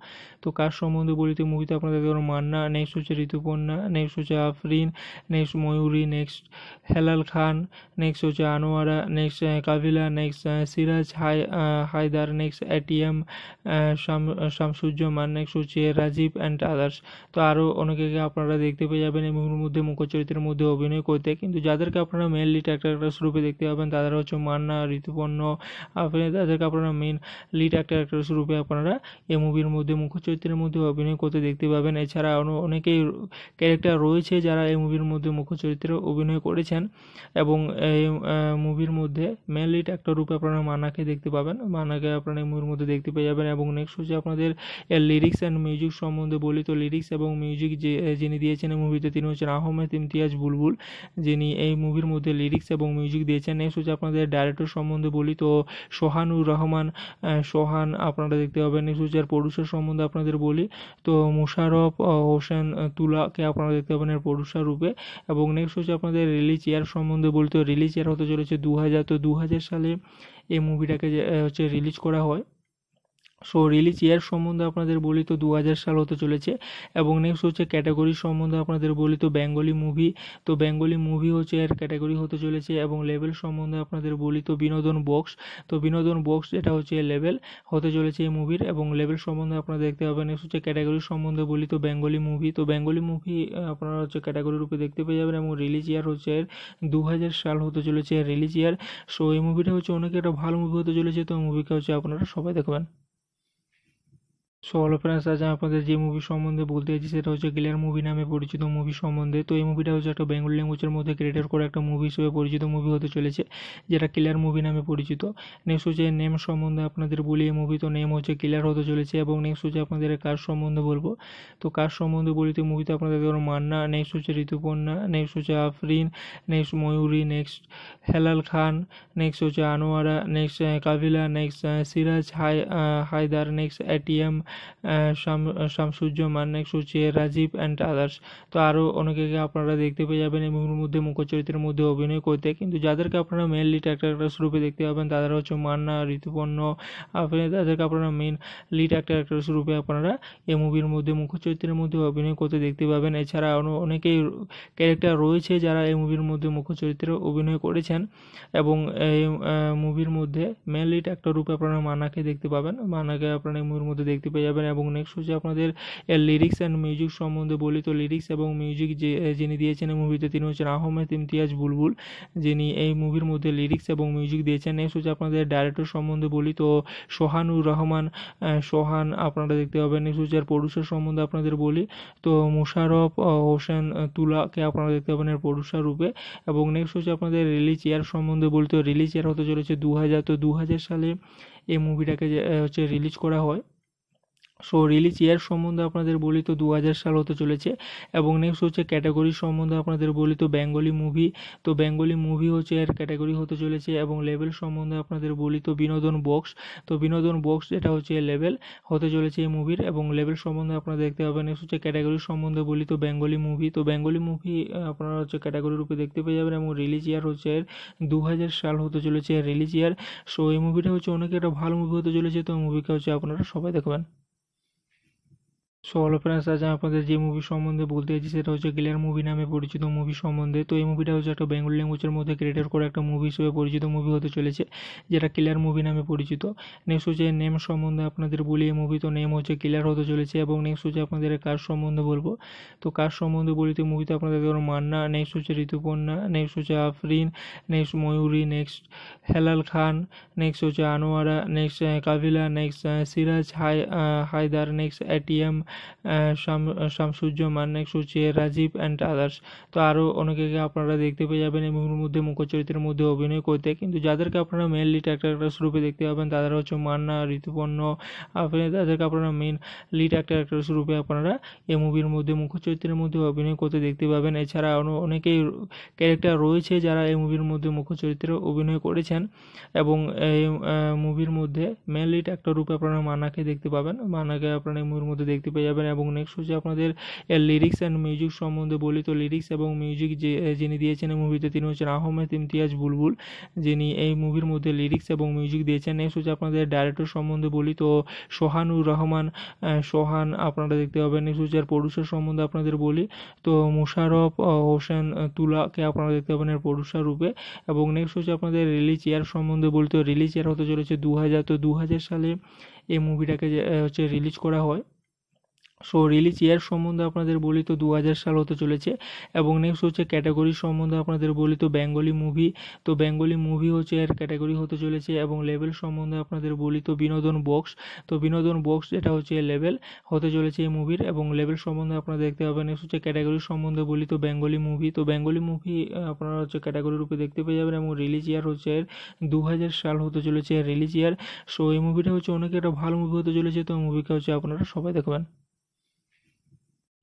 তো কার সম্বন্ধে বলি তো মুভিতে আপনাদের ধরুন মান্না নেক্সট হচ্ছে ঋতুপর্ণা নেক্সট হচ্ছে Afrin next Mayuri next Helal Khan next হচ্ছে Anwara next Kabila next Siraj high Haider next ATM Shamsuzzaman সুচে রাজীব অ্যান্ড আদার্স তো আরও অনেকে আপনারা দেখতে পেয়ে যাবেন এই মুভির মধ্যে মুখ্য চরিত্রের মধ্যে অভিনয় করতে কিন্তু যাদেরকে আপনারা মেনলি অ্যাক্টার রূপে দেখতে পাবেন তাদের হচ্ছে মান্না ঋতুপর্ণ আপনি তাদেরকে আপনারা মেন লিড অ্যাক্টার অ্যাক্ট্রেস রূপে আপনারা এই মুভির মধ্যে মুখ্য চরিত্রের মধ্যে অভিনয় করতে দেখতে পাবেন এছাড়া অনেকেই ক্যারেক্টার রয়েছে যারা এই মুভির মধ্যে মুখ্য চরিত্রে অভিনয় করেছেন এবং এই মুভির মধ্যে মেন লিড রূপে আপনারা মান্নাকে দেখতে পাবেন মান্নাকে আপনারা এই মুভির মধ্যে দেখতে পেয়ে যাবেন এবং নেক্সট হচ্ছে আপনাদের লিরিক্স অ্যান্ড মিউজিক সম্বন্ধে বলি তো লিরিক্স এবং মিউজিক যে যিনি দিয়েছেন এই মুভিতে তিনি হচ্ছেন আহমেদ ইমতিয়াজ বুলবুল যিনি এই মুভির মধ্যে লিরিক্স এবং মিউজিক দিয়েছেন নেক্সট হচ্ছে আপনাদের ডাইরেক্টর সম্বন্ধে বলি তো সোহানুর রহমান সোহান আপনারা দেখতে পাবেন নেক্সট হচ্ছে আর প্রডিউসার সম্বন্ধে আপনাদের বলি তো মুশারফ হোসেন তুলাকে আপনারা দেখতে পাবেন এর প্রডিউসার রূপে এবং নেক্সট হচ্ছে আপনাদের রিলিজ ইয়ার সম্বন্ধে বলি তো রিলিজ ইয়ার হতে চলেছে দু হাজার তো দু হাজার সালে এই মুভিটাকে হচ্ছে রিলিজ করা হয় সো রিলিজ ইয়ার সম্বন্ধে আপনাদের বলি তো দু সাল হতে চলেছে এবং নেক্সট হচ্ছে ক্যাটাগরি সম্বন্ধে আপনাদের বলি তো বেঙ্গলি মুভি তো বেঙ্গলি মুভি হচ্ছে এর ক্যাটাগরি হতে চলেছে এবং লেভেল সম্বন্ধে আপনাদের বলি তো বিনোদন বক্স তো বিনোদন বক্স যেটা হচ্ছে লেভেল হতে চলেছে এই মুভির এবং লেভেল সম্বন্ধে আপনারা দেখতে পাবেন নেক্সট হচ্ছে ক্যাটাগরি সম্বন্ধে বলি তো বেঙ্গলি মুভি তো বেঙ্গলি মুভি আপনারা হচ্ছে ক্যাটাগরি রূপে দেখতে পেয়ে যাবেন এবং রিলিজ ইয়ার হচ্ছে এর দু সাল হতে চলেছে রিলিজ ইয়ার সো এই মুভিটা হচ্ছে অনেক একটা ভালো মুভি হতে চলেছে তো মুভিটা হচ্ছে আপনারা সবাই দেখবেন সো হলো ফ্রেন্ডস আজ আমি আপনাদের যে মুভি সম্বন্ধে বলতে চাইছি সেটা হচ্ছে গিলার মুভি নামে পরিচিত মুভি সম্বন্ধে তো এই মুভিটা হচ্ছে একটা বেঙ্গল ল্যাঙ্গুয়েজের মধ্যে ক্রিয়েটেড করে একটা মুভি হিসেবে পরিচিত মুভি হতে চলেছে যেটা ক্লিয়ার মুভি নামে পরিচিত নেক্সট হচ্ছে নেম সম্বন্ধে আপনাদের বলি এই মুভি তো নেম হচ্ছে ক্লিয়ার হতে চলেছে এবং নেক্সট হচ্ছে আপনাদের কাজ সম্বন্ধে বলবো তো কাজ সম্বন্ধে বলি তো মুভিতে আপনাদের ধরুন মান্না নেক্সট হচ্ছে ঋতুপর্ণা নেক্সট হচ্ছে Afrin next Mayuri next Helal Khan next হচ্ছে Anwara next Kabila next Siraj high Haider next ATM Shamsuzzaman সুচিয়া Rajib and others তো আরও অনেকে আপনারা দেখতে পেয়ে যাবেন এই মুভির মধ্যে মুখ্য চরিত্রের মধ্যে অভিনয় করতে কিন্তু যাদেরকে আপনারা মেনলি অ্যাক্টার অ্যাক্ট্রেস রূপে দেখতে পাবেন তাদের হচ্ছে মান্না ঋতুপর্ণ আপনি তাদেরকে আপনারা মেন লিড অ্যাক্টার অ্যাক্ট্রেস রূপে আপনারা এই মুভির মধ্যে মুখ্য চরিত্রের মধ্যে অভিনয় করতে দেখতে পাবেন এছাড়া অনেকেই ক্যারেক্টার রয়েছে যারা এই মুভির মধ্যে মুখ্য চরিত্রে অভিনয় করেছেন এবং এই মুভির মধ্যে মেন লিড অ্যাক্টর রূপে আপনারা মান্নাকে দেখতে পাবেন মান্নাকে আপনারা এই মুভির মধ্যে দেখতে পাবেন পেয়ে যাবেন এবং নেক্সট হচ্ছে আপনাদের লিরিক্স অ্যান্ড মিউজিক সম্বন্ধে বলি তো লিরিক্স এবং মিউজিক যে যিনি দিয়েছেন এই মুভিতে তিনি হচ্ছেন আহমেদ ইমতিয়াজ বুলবুল যিনি এই মুভির মধ্যে লিরিক্স এবং মিউজিক দিয়েছেন নেক্সট হচ্ছে আপনাদের ডাইরেক্টর সম্বন্ধে বলি তো সোহানুর রহমান সোহান আপনারা দেখতে পাবেন নেক্সট হচ্ছে আর প্রডিউসার সম্বন্ধে আপনাদের বলি তো মুশারফ হোসেন তুলাকে আপনারা দেখতে পাবেন এর প্রডিউসার রূপে এবং নেক্সট হচ্ছে আপনাদের রিলিজ ইয়ার সম্বন্ধে বলি তো রিলিজ ইয়ার হতে চলেছে দু হাজার তো দু হাজার সালে এই মুভিটাকে হচ্ছে রিলিজ করা হয় সো রিলিজ ইয়ার সম্বন্ধে আপনাদের বলি তো দু সাল হতে চলেছে এবং নেক্সট হচ্ছে ক্যাটাগরি সম্বন্ধে আপনাদের বলি তো বেঙ্গলি মুভি তো বেঙ্গলি মুভি হচ্ছে এর ক্যাটাগরি হতে চলেছে এবং লেভেল সম্বন্ধে আপনাদের বলি তো বিনোদন বক্স তো বিনোদন বক্স যেটা হচ্ছে লেভেল হতে চলেছে এই মুভির এবং লেভেল সম্বন্ধে আপনারা দেখতে পাবেন নেক্সট হচ্ছে ক্যাটাগরি সম্বন্ধে বলি তো বেঙ্গলি মুভি তো বেঙ্গলি মুভি আপনারা হচ্ছে ক্যাটাগরি রূপে দেখতে পেয়ে যাবেন এবং রিলিজ ইয়ার হচ্ছে এর দু সাল হতে চলেছে রিলিজ ইয়ার সো এই মুভিটা হচ্ছে অনেক একটা ভালো মুভি হতে চলেছে তো মুভিকে হচ্ছে আপনারা সবাই দেখবেন সো হলো ফ্রেন্ডস আজ আপনাদের যে মুভি সম্বন্ধে বলতে চাইছি সেটা হচ্ছে গিলার মুভি নামে পরিচিত মুভি সম্বন্ধে তো এই মুভিটা হচ্ছে একটা বেঙ্গল ল্যাঙ্গুয়েজের মধ্যে ক্রিয়েটর করে একটা মুভি হিসেবে পরিচিত মুভি হতে চলেছে যেটা ক্লিয়ার মুভি নামে পরিচিত নেক্সট হচ্ছে নেম সম্বন্ধে আপনাদের বলি এই মুভি তো নেম হচ্ছে ক্লিয়ার হতে চলেছে এবং নেক্সট হচ্ছে আপনাদের কাজ সম্বন্ধে বলবো তো কাজ সম্বন্ধে বলি তো মুভিতে আপনাদের ধরুন মান্না নেক্সট হচ্ছে ঋতুপর্ণা নেক্সট হচ্ছে Afrin next Mayuri next Helal Khan next হচ্ছে Anwara next Kabila next Siraj high Haider next ATM Shamsuzzaman সুচে রাজীব অ্যান্ড আদার্স তো আরও অনেকে আপনারা দেখতে পেয়ে যাবেন এই মুভির মধ্যে মুখ্য চরিত্রের মধ্যে অভিনয় করতে কিন্তু যাদেরকে আপনারা মেনলি ট্যাক্টার রূপে দেখতে পাবেন তাদের হচ্ছে মান্না ঋতুপর্ণ আপনি তাদেরকে আপনারা মেন লিড অ্যাক্টার অ্যাক্ট্রেস রূপে আপনারা এই মুভির মধ্যে মুখ্য চরিত্রের মধ্যে অভিনয় করতে দেখতে পাবেন এছাড়া অনেকেই ক্যারেক্টার রয়েছে যারা এই মুভির মধ্যে মুখ্য চরিত্রে অভিনয় করেছেন এবং এই মুভির মধ্যে মেন লিড অ্যাক্টর রূপে আপনারা মান্নাকে দেখতে পাবেন মান্নাকে আপনারা এই মুভির মধ্যে দেখতে পেয়ে যাবেন এবং নেক্সট হচ্ছে আপনাদের লিরিক্স অ্যান্ড মিউজিক সম্বন্ধে বলি তো লিরিক্স এবং মিউজিক যে যিনি দিয়েছেন মুভিতে তিনি হচ্ছেন আহমেদ ইমতিয়াজ বুলবুল যিনি এই মুভির মধ্যে লিরিক্স এবং মিউজিক দিয়েছেন নেক্সট হচ্ছে আপনাদের ডাইরেক্টর সম্বন্ধে বলি তো সোহানুর রহমান সোহান আপনারা দেখতে পাবেন নেক্সট হচ্ছে আর প্রডিউসার সম্বন্ধে আপনাদের বলি তো মুশারফ হোসেন তুলাকে আপনারা দেখতে পাবেন এর প্রডিউসার রূপে এবং নেক্সট হচ্ছে আপনাদের রিলিজ ইয়ার সম্বন্ধে বলি তো রিলিজ ইয়ার হতে চলেছে দু হাজার তো দু হাজার সালে এই মুভিটাকে হচ্ছে রিলিজ করা হয় সো রিলিজ ইয়ার সম্বন্ধে আপনাদের বলি তো দু সাল হতে চলেছে এবং নেক্সট হচ্ছে ক্যাটাগরি সম্বন্ধে আপনাদের বলি তো বেঙ্গলি মুভি তো বেঙ্গলি মুভি হচ্ছে এর ক্যাটাগরি হতে চলেছে এবং লেভেল সম্বন্ধে আপনাদের বলি তো বিনোদন বক্স তো বিনোদন বক্স যেটা হচ্ছে লেভেল হতে চলেছে এই মুভির এবং লেভেল সম্বন্ধে আপনারা দেখতে পাবেন নেক্সট হচ্ছে ক্যাটাগরি সম্বন্ধে বলি তো বেঙ্গলি মুভি তো বেঙ্গলি মুভি আপনারা হচ্ছে ক্যাটাগরি রূপে দেখতে পেয়ে যাবেন এবং রিলিজ ইয়ার হচ্ছে এর দু সাল হতে চলেছে রিলিজ ইয়ার সো এই মুভিটা হচ্ছে অনেক একটা ভালো মুভি হতে চলেছে তো মুভিকে হচ্ছে আপনারা সবাই দেখবেন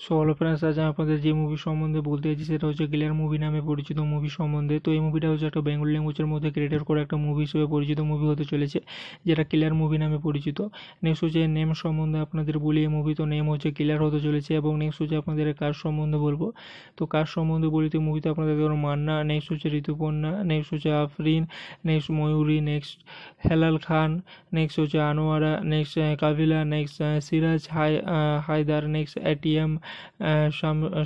সো হলো ফ্রেন্ডস আজ আমি আপনাদের যে মুভি সম্বন্ধে বলতে চাইছি সেটা হচ্ছে ক্লিয়ার মুভি নামে পরিচিত মুভি সম্বন্ধে তো এই মুভিটা হচ্ছে একটা বেঙ্গল ল্যাঙ্গুয়েজের মধ্যে ক্রিয়েটেড করে একটা মুভি হিসেবে পরিচিত মুভি হতে চলেছে যেটা ক্লিয়ার মুভি নামে পরিচিত নেক্সট হচ্ছে নেম সম্বন্ধে আপনাদের বলি এই মুভি তো নেম হচ্ছে ক্লিয়ার হতে চলেছে এবং নেক্সট হচ্ছে আপনাদের কাজ সম্বন্ধে বলবো তো কাজ সম্বন্ধে বলি তো মুভিতে আপনাদের ধরো মান্না নেক্সট হচ্ছে ঋতুপর্ণা নেক্সট হচ্ছে Afrin next Mayuri next Helal Khan next হচ্ছে Anwara next Kabila next Siraj high Haider next ATM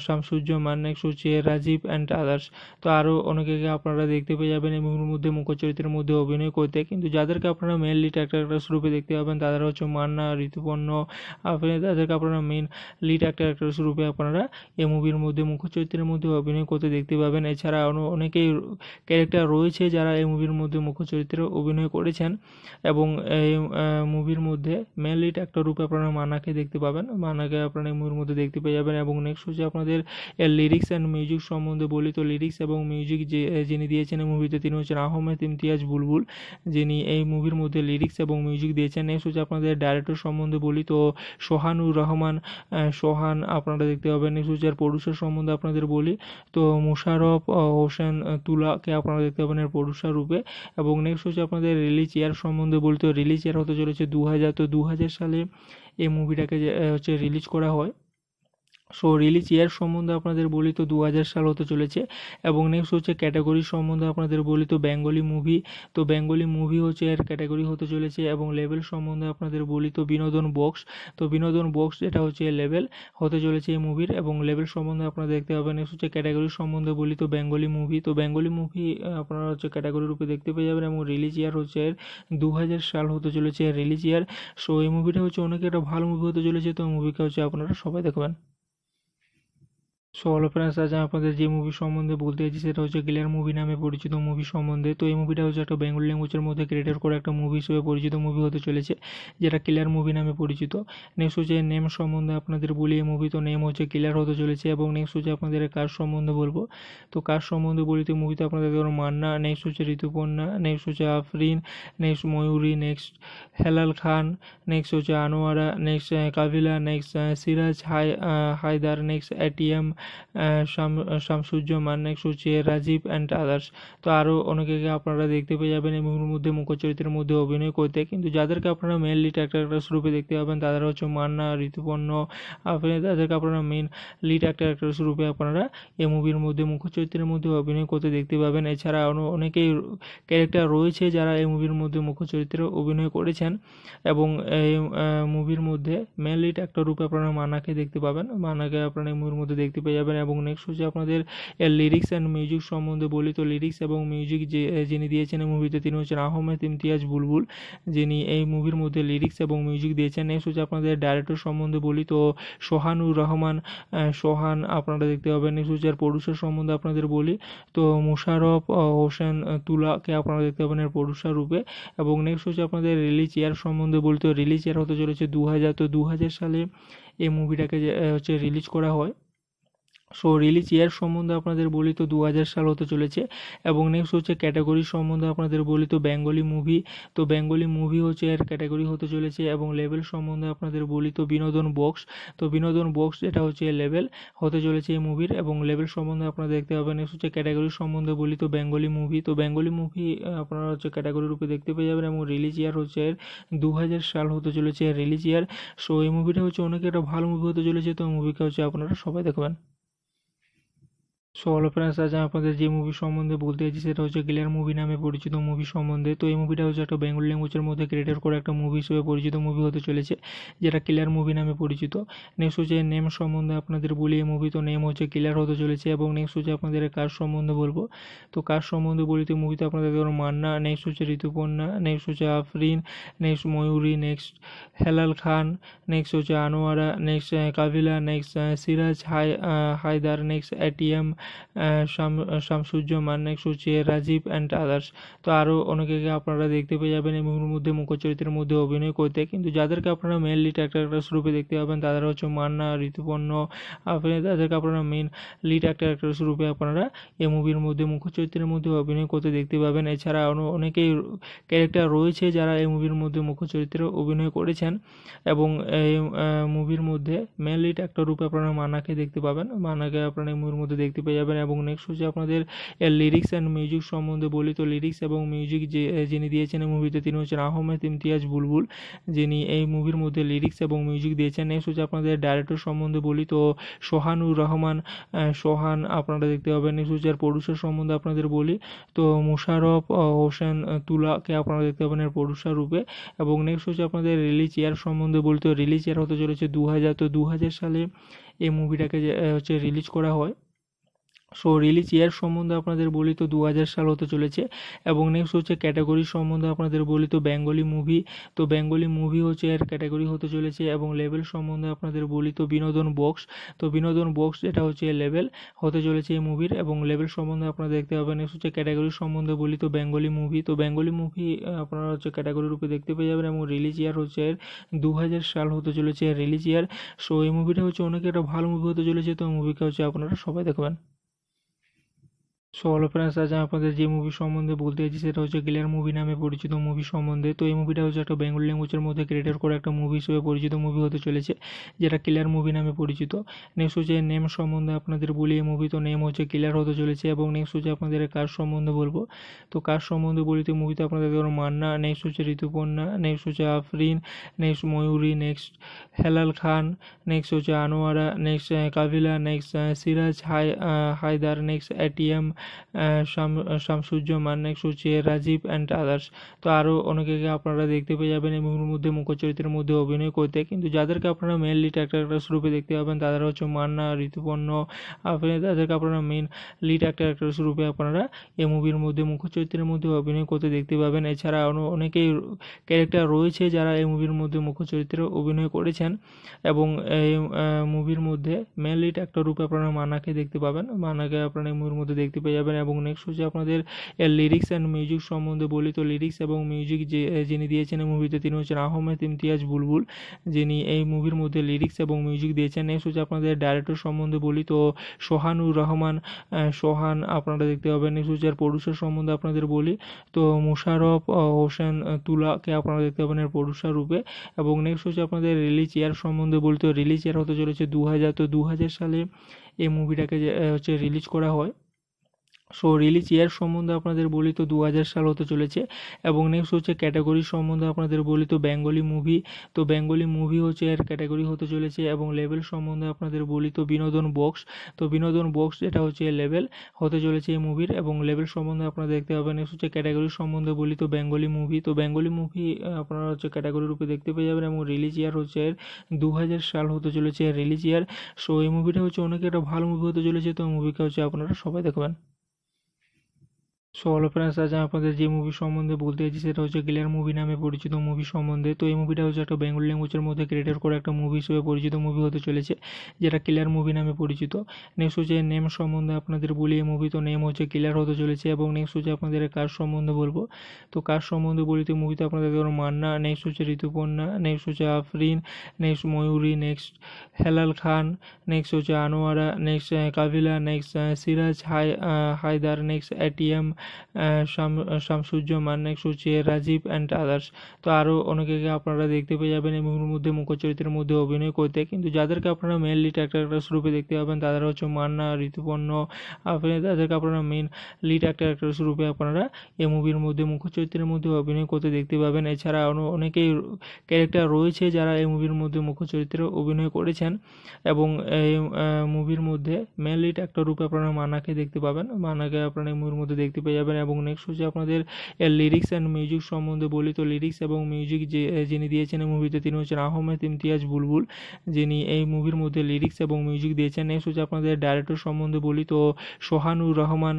Shamsuzzaman সুচিয়া Rajib and others তো আরও অনেকে আপনারা দেখতে পেয়ে যাবেন এই মুভির মধ্যে মুখচরিত্রের চরিত্রের মধ্যে অভিনয় করতে কিন্তু যাদেরকে আপনারা মেনলি ট্যাক্টার অ্যাক্ট্রেস রূপে দেখতে পাবেন তারা হচ্ছে মান্না ঋতুপর্ণ আপনি তাদেরকে আপনারা মেন লিড অ্যাক্টার অ্যাক্ট্রেস রূপে আপনারা এই মুভির মধ্যে মুখ চরিত্রের মধ্যে অভিনয় করতে দেখতে পাবেন এছাড়া অনেকেই ক্যারেক্টার রয়েছে যারা এই মুভির মধ্যে মুখচরিত্রে চরিত্রে অভিনয় করেছেন এবং এই মুভির মধ্যে মেন লিড অ্যাক্টর রূপে আপনারা মান্নাকে দেখতে পাবেন মান্নাকে আপনারা এই মুভির মধ্যে দেখতে পেয়ে যাবেন এবং নেক্সট হচ্ছে আপনাদের লিরিক্স অ্যান্ড মিউজিক সম্বন্ধে বলি তো লিরিক্স এবং মিউজিক যে যিনি দিয়েছেন এই মুভিতে তিনি হচ্ছেন আহমেদ ইমতিয়াজ বুলবুল যিনি এই মুভির মধ্যে লিরিক্স এবং মিউজিক দিয়েছেন নেক্সট হচ্ছে আপনাদের ডাইরেক্টর সম্বন্ধে বলি তো সোহানুর রহমান সোহান আপনারা দেখতে পাবেন নেক্সট হচ্ছে আর প্রডিউসার সম্বন্ধে আপনাদের বলি তো মুশারফ হোসেন তুলাকে আপনারা দেখতে পাবেন এর প্রডিউসার রূপে এবং নেক্সট হচ্ছে আপনাদের রিলিজ ইয়ার সম্বন্ধে বলি তো রিলিজ ইয়ার হতে চলেছে দু হাজার তো দু হাজার সালে এই মুভিটাকে হচ্ছে রিলিজ করা হয় সো রিলিজ ইয়ার সম্বন্ধে আপনাদের বলি তো দু সাল হতে চলেছে এবং নেক্সট হচ্ছে ক্যাটাগরি সম্বন্ধে আপনাদের বলি তো বেঙ্গলি মুভি তো বেঙ্গলি মুভি হচ্ছে এর ক্যাটাগরি হতে চলেছে এবং লেভেল সম্বন্ধে আপনাদের বলি তো বিনোদন বক্স তো বিনোদন বক্স যেটা হচ্ছে লেভেল হতে চলেছে এই মুভির এবং লেভেল সম্বন্ধে আপনারা দেখতে পাবেন নেক্সট হচ্ছে ক্যাটাগরি সম্বন্ধে বলি তো বেঙ্গলি মুভি তো বেঙ্গলি মুভি আপনারা হচ্ছে ক্যাটাগরি রূপে দেখতে পেয়ে যাবেন এবং রিলিজ ইয়ার হচ্ছে এর দু সাল হতে চলেছে রিলিজ ইয়ার সো এই মুভিটা হচ্ছে অনেক একটা ভালো মুভি হতে চলেছে তো মুভিকে হচ্ছে আপনারা সবাই দেখবেন সো হলো ফ্রেন্ডস আজ আমি আপনাদের যে মুভি সম্বন্ধে বলতে চাইছি সেটা হচ্ছে গিলার মুভি নামে পরিচিত মুভি সম্বন্ধে তো এই মুভিটা হচ্ছে একটা বেঙ্গল ল্যাঙ্গুয়েজের মধ্যে ক্রিয়েটেড করা একটা মুভি হিসেবে পরিচিত মুভি হতে চলেছে যেটা ক্লিয়ার মুভি নামে পরিচিত নেক্সট হচ্ছে নেম সম্বন্ধে আপনাদের বলি এই মুভি তো নেম হচ্ছে ক্লিয়ার হতে চলেছে এবং নেক্সট হচ্ছে আপনাদের কাজ সম্বন্ধে বলবো তো কাজ সম্বন্ধে বলি তো মুভিতে আপনাদের ধরুন মান্না নেক্সট হচ্ছে ঋতুপর্ণা নেক্সট হচ্ছে Afrin next Mayuri next Helal Khan next হচ্ছে Anwara next Kabila next Siraj high Haider next ATM Shamsuzzaman সুচিয়া Rajib and others তো আরও অনেকেকে আপনারা দেখতে পেয়ে যাবেন এই মুভির মধ্যে মুখ্য চরিত্রের মধ্যে অভিনয় করতে কিন্তু যাদেরকে আপনারা মেনলি অ্যাক্টার অ্যাক্ট্রেস রূপে দেখতে পাবেন তাদের হচ্ছে মান্না ঋতুপর্ণ আপনি তাদেরকে আপনারা মেন লিড অ্যাক্টর অ্যাক্ট্রেস রূপে আপনারা এই মুভির মধ্যে মুখ্য চরিত্রের মধ্যে অভিনয় করতে দেখতে পাবেন এছাড়া অনেকেই ক্যারেক্টার রয়েছে যারা এই মুভির মধ্যে মুখ্য চরিত্রে অভিনয় করেছেন এবং এই মুভির মধ্যে মেন লিড অ্যাক্টর রূপে আপনারা মান্নাকে দেখতে পাবেন মান্নাকে আপনারা এই মুভির মধ্যে দেখতে পাবেন পেয়ে যাবেন এবং নেক্সট হচ্ছে আপনাদের লিরিক্স অ্যান্ড মিউজিক সম্বন্ধে বলি তো লিরিক্স এবং মিউজিক যে যিনি দিয়েছেন এই মুভিতে তিনি হচ্ছেন আহমেদ ইমতিয়াজ বুলবুল যিনি এই মুভির মধ্যে লিরিক্স এবং মিউজিক দিয়েছেন নেক্সট হচ্ছে আপনাদের ডাইরেক্টর সম্বন্ধে বলি তো সোহানুর রহমান সোহান আপনারা দেখতে পাবেন নেক্সট হচ্ছে প্রডিউসার সম্বন্ধে আপনাদের বলি তো মুশারফ হোসেন তুলাকে আপনারা দেখতে পাবেন এর প্রডিউসার রূপে এবং নেক্সট হচ্ছে আপনাদের রিলিজ ইয়ার সম্বন্ধে বলি তো রিলিজ ইয়ার হতে চলেছে দু হাজার তো দু হাজার সালে এই মুভিটাকে হচ্ছে রিলিজ করা হয় সো রিলিজ ইয়ার সম্বন্ধে আপনাদের বলি তো দু সাল হতে চলেছে এবং নেক্সট হচ্ছে ক্যাটাগরি সম্বন্ধে আপনাদের বলি তো বেঙ্গলি মুভি তো বেঙ্গলি মুভি হচ্ছে এর ক্যাটাগরি হতে চলেছে এবং লেভেল সম্বন্ধে আপনাদের বলি তো বিনোদন বক্স তো বিনোদন বক্স যেটা হচ্ছে লেভেল হতে চলেছে এই মুভির এবং লেভেল সম্বন্ধে আপনারা দেখতে পাবেন নেক্সট হচ্ছে ক্যাটাগরি সম্বন্ধে বলি তো বেঙ্গলি মুভি তো বেঙ্গলি মুভি আপনারা হচ্ছে ক্যাটাগরি রূপে দেখতে পেয়ে যাবেন এবং রিলিজ ইয়ার হচ্ছে এর দু সাল হতে চলেছে রিলিজ ইয়ার সো এই মুভিটা হচ্ছে অনেক একটা ভালো মুভি হতে চলেছে তো মুভিকে হচ্ছে আপনারা সবাই দেখবেন সো হলো ফ্রেন্ডস আজ আমি আপনাদের যে মুভি সম্বন্ধে বলতে চাইছি সেটা হচ্ছে গিলার মুভি নামে পরিচিত মুভি সম্বন্ধে তো এই মুভিটা হচ্ছে একটা বেঙ্গল ল্যাঙ্গুয়েজের মধ্যে ক্রিয়েটেড করা একটা মুভি হিসেবে পরিচিত মুভি হতে চলেছে যেটা ক্লিয়ার মুভি নামে পরিচিত নেক্সট হচ্ছে নেম সম্বন্ধে আপনাদের বলি এই মুভি তো নেম হচ্ছে ক্লিয়ার হতে চলেছে এবং নেক্সট হচ্ছে আপনাদের কাজ সম্বন্ধে বলবো তো কাজ সম্বন্ধে বলি তো মুভিতে আপনাদের ধরুন মান্না নেক্সট হচ্ছে ঋতুপর্ণা নেক্সট হচ্ছে Afrin next Mayuri next Helal Khan next হচ্ছে Anwara next Kabila next Siraj high Haider next ATM Shamsuzzaman সুচে রাজীব অ্যান্ড আদার্স তো আরও অনেকে আপনারা দেখতে পেয়ে যাবেন এই মুভির মধ্যে মুখ্য চরিত্রের মধ্যে অভিনয় করতে কিন্তু যাদেরকে আপনারা মেনলি ট্যাক্টার অ্যাক্ট্রেস রূপে দেখতে পাবেন তাদের হচ্ছে মান্না ঋতুপর্ণ আপনি তাদেরকে আপনারা মেন লিড অ্যাক্টার অ্যাক্ট্রেস রূপে আপনারা এই মুভির মধ্যে মুখ্য চরিত্রের মধ্যে অভিনয় করতে দেখতে পাবেন এছাড়া অনেকেই ক্যারেক্টার রয়েছে যারা এই মুভির মধ্যে মুখ্য চরিত্রে অভিনয় করেছেন এবং এই মুভির মধ্যে মেন লিড অ্যাক্টর রূপে আপনারা মান্নাকে দেখতে পাবেন মান্নাকে আপনারা এই মুভির মধ্যে দেখতে পেয়ে যাবেন এবং নেক্সট হচ্ছে আপনাদের লিরিক্স অ্যান্ড মিউজিক সম্বন্ধে বলি তো লিরিক্স এবং মিউজিক যে যিনি দিয়েছেন মুভিতে তিনি হচ্ছেন আহমেদ ইমতিয়াজ বুলবুল যিনি এই মুভির মধ্যে লিরিক্স এবং মিউজিক দিয়েছেন নেক্সট হচ্ছে আপনাদের ডাইরেক্টর সম্বন্ধে বলি তো সোহানুর রহমান সোহান আপনারা দেখতে পাবেন নেক্সট হচ্ছে আর প্রডিউসার সম্বন্ধে আপনাদের বলি তো মুশারফ হোসেন তুলাকে আপনারা দেখতে পাবেন এর প্রডিউসার রূপে এবং নেক্সট হচ্ছে আপনাদের রিলিজ ইয়ার সম্বন্ধে বলি তো রিলিজ ইয়ার হতে চলেছে দু হাজার তো দু হাজার সালে এই মুভিটাকে হচ্ছে রিলিজ করা হয় সো রিলিজ ইয়ার সম্বন্ধে আপনাদের বলি তো দু সাল হতে চলেছে এবং নেক্সট হচ্ছে ক্যাটাগরি সম্বন্ধে আপনাদের বলি তো বেঙ্গলি মুভি তো বেঙ্গলি মুভি হচ্ছে এর ক্যাটাগরি হতে চলেছে এবং লেভেল সম্বন্ধে আপনাদের বলি তো বিনোদন বক্স তো বিনোদন বক্স যেটা হচ্ছে লেভেল হতে চলেছে এই মুভির এবং লেভেল সম্বন্ধে আপনারা দেখতে পাবেন নেক্সট হচ্ছে ক্যাটাগরি সম্বন্ধে বলি তো বেঙ্গলি মুভি তো বেঙ্গলি মুভি আপনারা হচ্ছে ক্যাটাগরি রূপে দেখতে পেয়ে যাবেন এবং রিলিজ ইয়ার হচ্ছে এর দু সাল হতে চলেছে রিলিজ ইয়ার সো এই মুভিটা হচ্ছে অনেক একটা ভালো মুভি হতে চলেছে তো মুভিকে হচ্ছে আপনারা সবাই দেখবেন সো হলো ফ্রেন্ডস আজ আমি আপনাদের যে মুভি সম্বন্ধে বলতে চাইছি সেটা হচ্ছে গিলার মুভি নামে পরিচিত মুভি সম্বন্ধে তো এই মুভিটা হচ্ছে একটা বেঙ্গল ল্যাঙ্গুয়েজের মধ্যে ক্রিয়েটেড করা একটা মুভি হিসেবে পরিচিত মুভি হতে চলেছে যেটা ক্লিয়ার মুভি নামে পরিচিত নেক্সট হচ্ছে নেম সম্বন্ধে আপনাদের বলি এই মুভি তো নেম হচ্ছে ক্লিয়ার হতে চলেছে এবং নেক্সট হচ্ছে আপনাদের কার সম্বন্ধে বলবো তো কার সম্বন্ধে বলি তো মুভিতে আপনাদের ধরো মান্না নেক্সট হচ্ছে ঋতুপর্ণা নেক্সট হচ্ছে Afrin next Mayuri next Helal Khan next হচ্ছে Anwara next Kabila next Siraj high Haider next ATM Shamsuzzaman সুচিয়া Rajib and others তো আরও অনেকে আপনারা দেখতে পেয়ে যাবেন এই মুভির মধ্যে মুখ্য চরিত্রের মধ্যে অভিনয় করতে কিন্তু যাদেরকে আপনারা মেনলি ট্যাক্টার অ্যাক্ট্রেস রূপে দেখতে পাবেন তাদের হচ্ছে মান্না ঋতুপর্ণ আপনি তাদেরকে আপনারা মেন লিড অ্যাক্টার অ্যাক্ট্রেস রূপে আপনারা এই মুভির মধ্যে মুখ্য চরিত্রের মধ্যে অভিনয় করতে দেখতে পাবেন এছাড়া অনেকেই ক্যারেক্টার রয়েছে যারা এই মুভির মধ্যে মুখ্য চরিত্রে অভিনয় করেছেন এবং এই মুভির মধ্যে মেন ট্যাক্টার রূপে আপনারা মান্নাকে দেখতে পাবেন মান্নাকে আপনারা এই মুভির মধ্যে দেখতে পাবেন পেয়ে যাবেন এবং নেক্সট হচ্ছে আপনাদের লিরিক্স অ্যান্ড মিউজিক সম্বন্ধে বলি তো লিরিক্স এবং মিউজিক যে যিনি দিয়েছেন মুভিতে তিনি হচ্ছেন আহমেদ ইমতিয়াজ বুলবুল যিনি এই মুভির মধ্যে লিরিক্স এবং মিউজিক দিয়েছেন নেক্সট হচ্ছে আপনাদের ডাইরেক্টর সম্বন্ধে বলি তো সোহানুর রহমান সোহান আপনারা দেখতে পাবেন নেক্সট হচ্ছে আর প্রডিউসার সম্বন্ধে আপনাদের বলি তো মুশারফ হোসেন তুলাকে আপনারা দেখতে পাবেন এর প্রডিউসার রূপে এবং নেক্সট হচ্ছে আপনাদের রিলিজ ইয়ার সম্বন্ধে বলি তো রিলিজ ইয়ার হতে চলেছে দু হাজার তো দু হাজার সালে এই মুভিটাকে হচ্ছে রিলিজ করা হয় সো রিলিজ ইয়ার সম্বন্ধে আপনাদের বলি তো দু সাল হতে চলেছে এবং নেক্সট হচ্ছে ক্যাটাগরি সম্বন্ধে আপনাদের বলি তো বেঙ্গলি মুভি তো বেঙ্গলি মুভি হচ্ছে এর ক্যাটাগরি হতে চলেছে এবং লেভেল সম্বন্ধে আপনাদের বলি তো বিনোদন বক্স তো বিনোদন বক্স যেটা হচ্ছে লেভেল হতে চলেছে এই মুভির এবং লেভেল সম্বন্ধে আপনারা দেখতে পাবেন নেক্সট হচ্ছে ক্যাটাগরি সম্বন্ধে বলি তো বেঙ্গলি মুভি তো বেঙ্গলি মুভি আপনারা হচ্ছে ক্যাটাগরি রূপে দেখতে পেয়ে যাবেন এবং রিলিজ ইয়ার হচ্ছে এর দু সাল হতে চলেছে রিলিজ ইয়ার সো এই মুভিটা হচ্ছে অনেক একটা ভালো মুভি হতে চলেছে তো মুভিকে হচ্ছে আপনারা সবাই দেখবেন সো হলো ফ্রেন্ডস আজ আমি আপনাদের যে মুভি সম্বন্ধে বলতে চাইছি সেটা হচ্ছে গিলার মুভি নামে পরিচিত মুভি সম্বন্ধে তো এই মুভিটা হচ্ছে একটা বেঙ্গল ল্যাঙ্গুয়েজের মধ্যে ক্রিয়েটেড করা একটা মুভি হিসেবে পরিচিত মুভি হতে চলেছে যেটা ক্লিয়ার মুভি নামে পরিচিত নেক্সট হচ্ছে নেম সম্বন্ধে আপনাদের বলি এই মুভি তো নেম হচ্ছে ক্লিয়ার হতে চলেছে এবং নেক্সট হচ্ছে আপনাদের কাজ সম্বন্ধে বলবো তো কাজ সম্বন্ধে বলি তো মুভিতে আপনাদের ধরুন মান্না নেক্সট হচ্ছে ঋতুপর্ণা নেক্সট হচ্ছে Afrin next Mayuri next Helal Khan next হচ্ছে Anwara next Kabila next Siraj high Haider next ATM Shamsuzzaman সুচিয়া Rajib and others তো আরও অনেকে আপনারা দেখতে পেয়ে যাবেন এই মুভির মধ্যে মুখ্য চরিত্রের মধ্যে অভিনয় করতে কিন্তু যাদেরকে আপনারা মেনলি লিড অ্যাক্টার রূপে দেখতে পাবেন তাদের হচ্ছে মান্না ঋতুপর্ণ আপনি তাদেরকে আপনারা মেন লিড অ্যাক্টার অ্যাক্ট্রেস রূপে আপনারা এই মুভির মধ্যে মুখ্য চরিত্রের মধ্যে অভিনয় করতে দেখতে পাবেন এছাড়া অনেকেই ক্যারেক্টার রয়েছে যারা এই মুভির মধ্যে মুখ্য চরিত্রে অভিনয় করেছেন এবং এই মুভির মধ্যে মেন লিড অ্যাক্টর রূপে আপনারা মান্নাকে দেখতে পাবেন মান্নাকে আপনারা এই মুভির মধ্যে দেখতে পাবেন পেয়ে যাবেন এবং নেক্সট হচ্ছে আপনাদের লিরিক্স অ্যান্ড মিউজিক সম্বন্ধে বলি তো লিরিক্স এবং মিউজিক যে যিনি দিয়েছেন এই মুভিতে তিনি হচ্ছেন আহমেদ ইমতিয়াজ বুলবুল যিনি এই মুভির মধ্যে লিরিক্স এবং মিউজিক দিয়েছেন নেক্সট হচ্ছে আপনাদের ডাইরেক্টর সম্বন্ধে বলি তো সোহানুর রহমান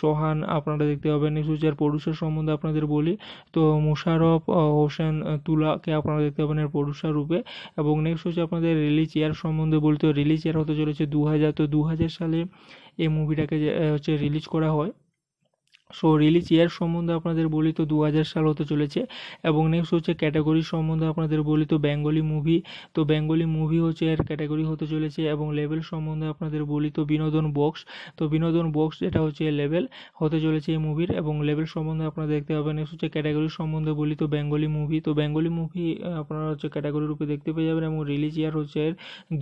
সোহান আপনারা দেখতে পাবেন নেক্সট হচ্ছে আর প্রডিউসার সম্বন্ধে আপনাদের বলি তো মুশারফ হোসেন তুলাকে আপনারা দেখতে পাবেন এর প্রডিউসার রূপে এবং নেক্সট হচ্ছে আপনাদের রিলিজ ইয়ার সম্বন্ধে বলি তো রিলিজ ইয়ার হতে চলেছে দু হাজার তো দু হাজার সালে এই মুভিটাকে হচ্ছে রিলিজ করা হয় সো রিলিজ ইয়ার সম্বন্ধে আপনাদের বলি তো দু সাল হতে চলেছে এবং নেক্সট হচ্ছে ক্যাটাগরি সম্বন্ধে আপনাদের বলি তো বেঙ্গলি মুভি তো বেঙ্গলি মুভি হচ্ছে এর ক্যাটাগরি হতে চলেছে এবং লেভেল সম্বন্ধে আপনাদের বলি তো বিনোদন বক্স তো বিনোদন বক্স যেটা হচ্ছে লেভেল হতে চলেছে এই মুভির এবং লেভেল সম্বন্ধে আপনারা দেখতে পাবেন নেক্সট হচ্ছে ক্যাটাগরি সম্বন্ধে বলি তো বেঙ্গলি মুভি তো বেঙ্গলি মুভি আপনারা হচ্ছে ক্যাটাগরি রূপে দেখতে পেয়ে যাবেন এবং রিলিজ ইয়ার হচ্ছে এর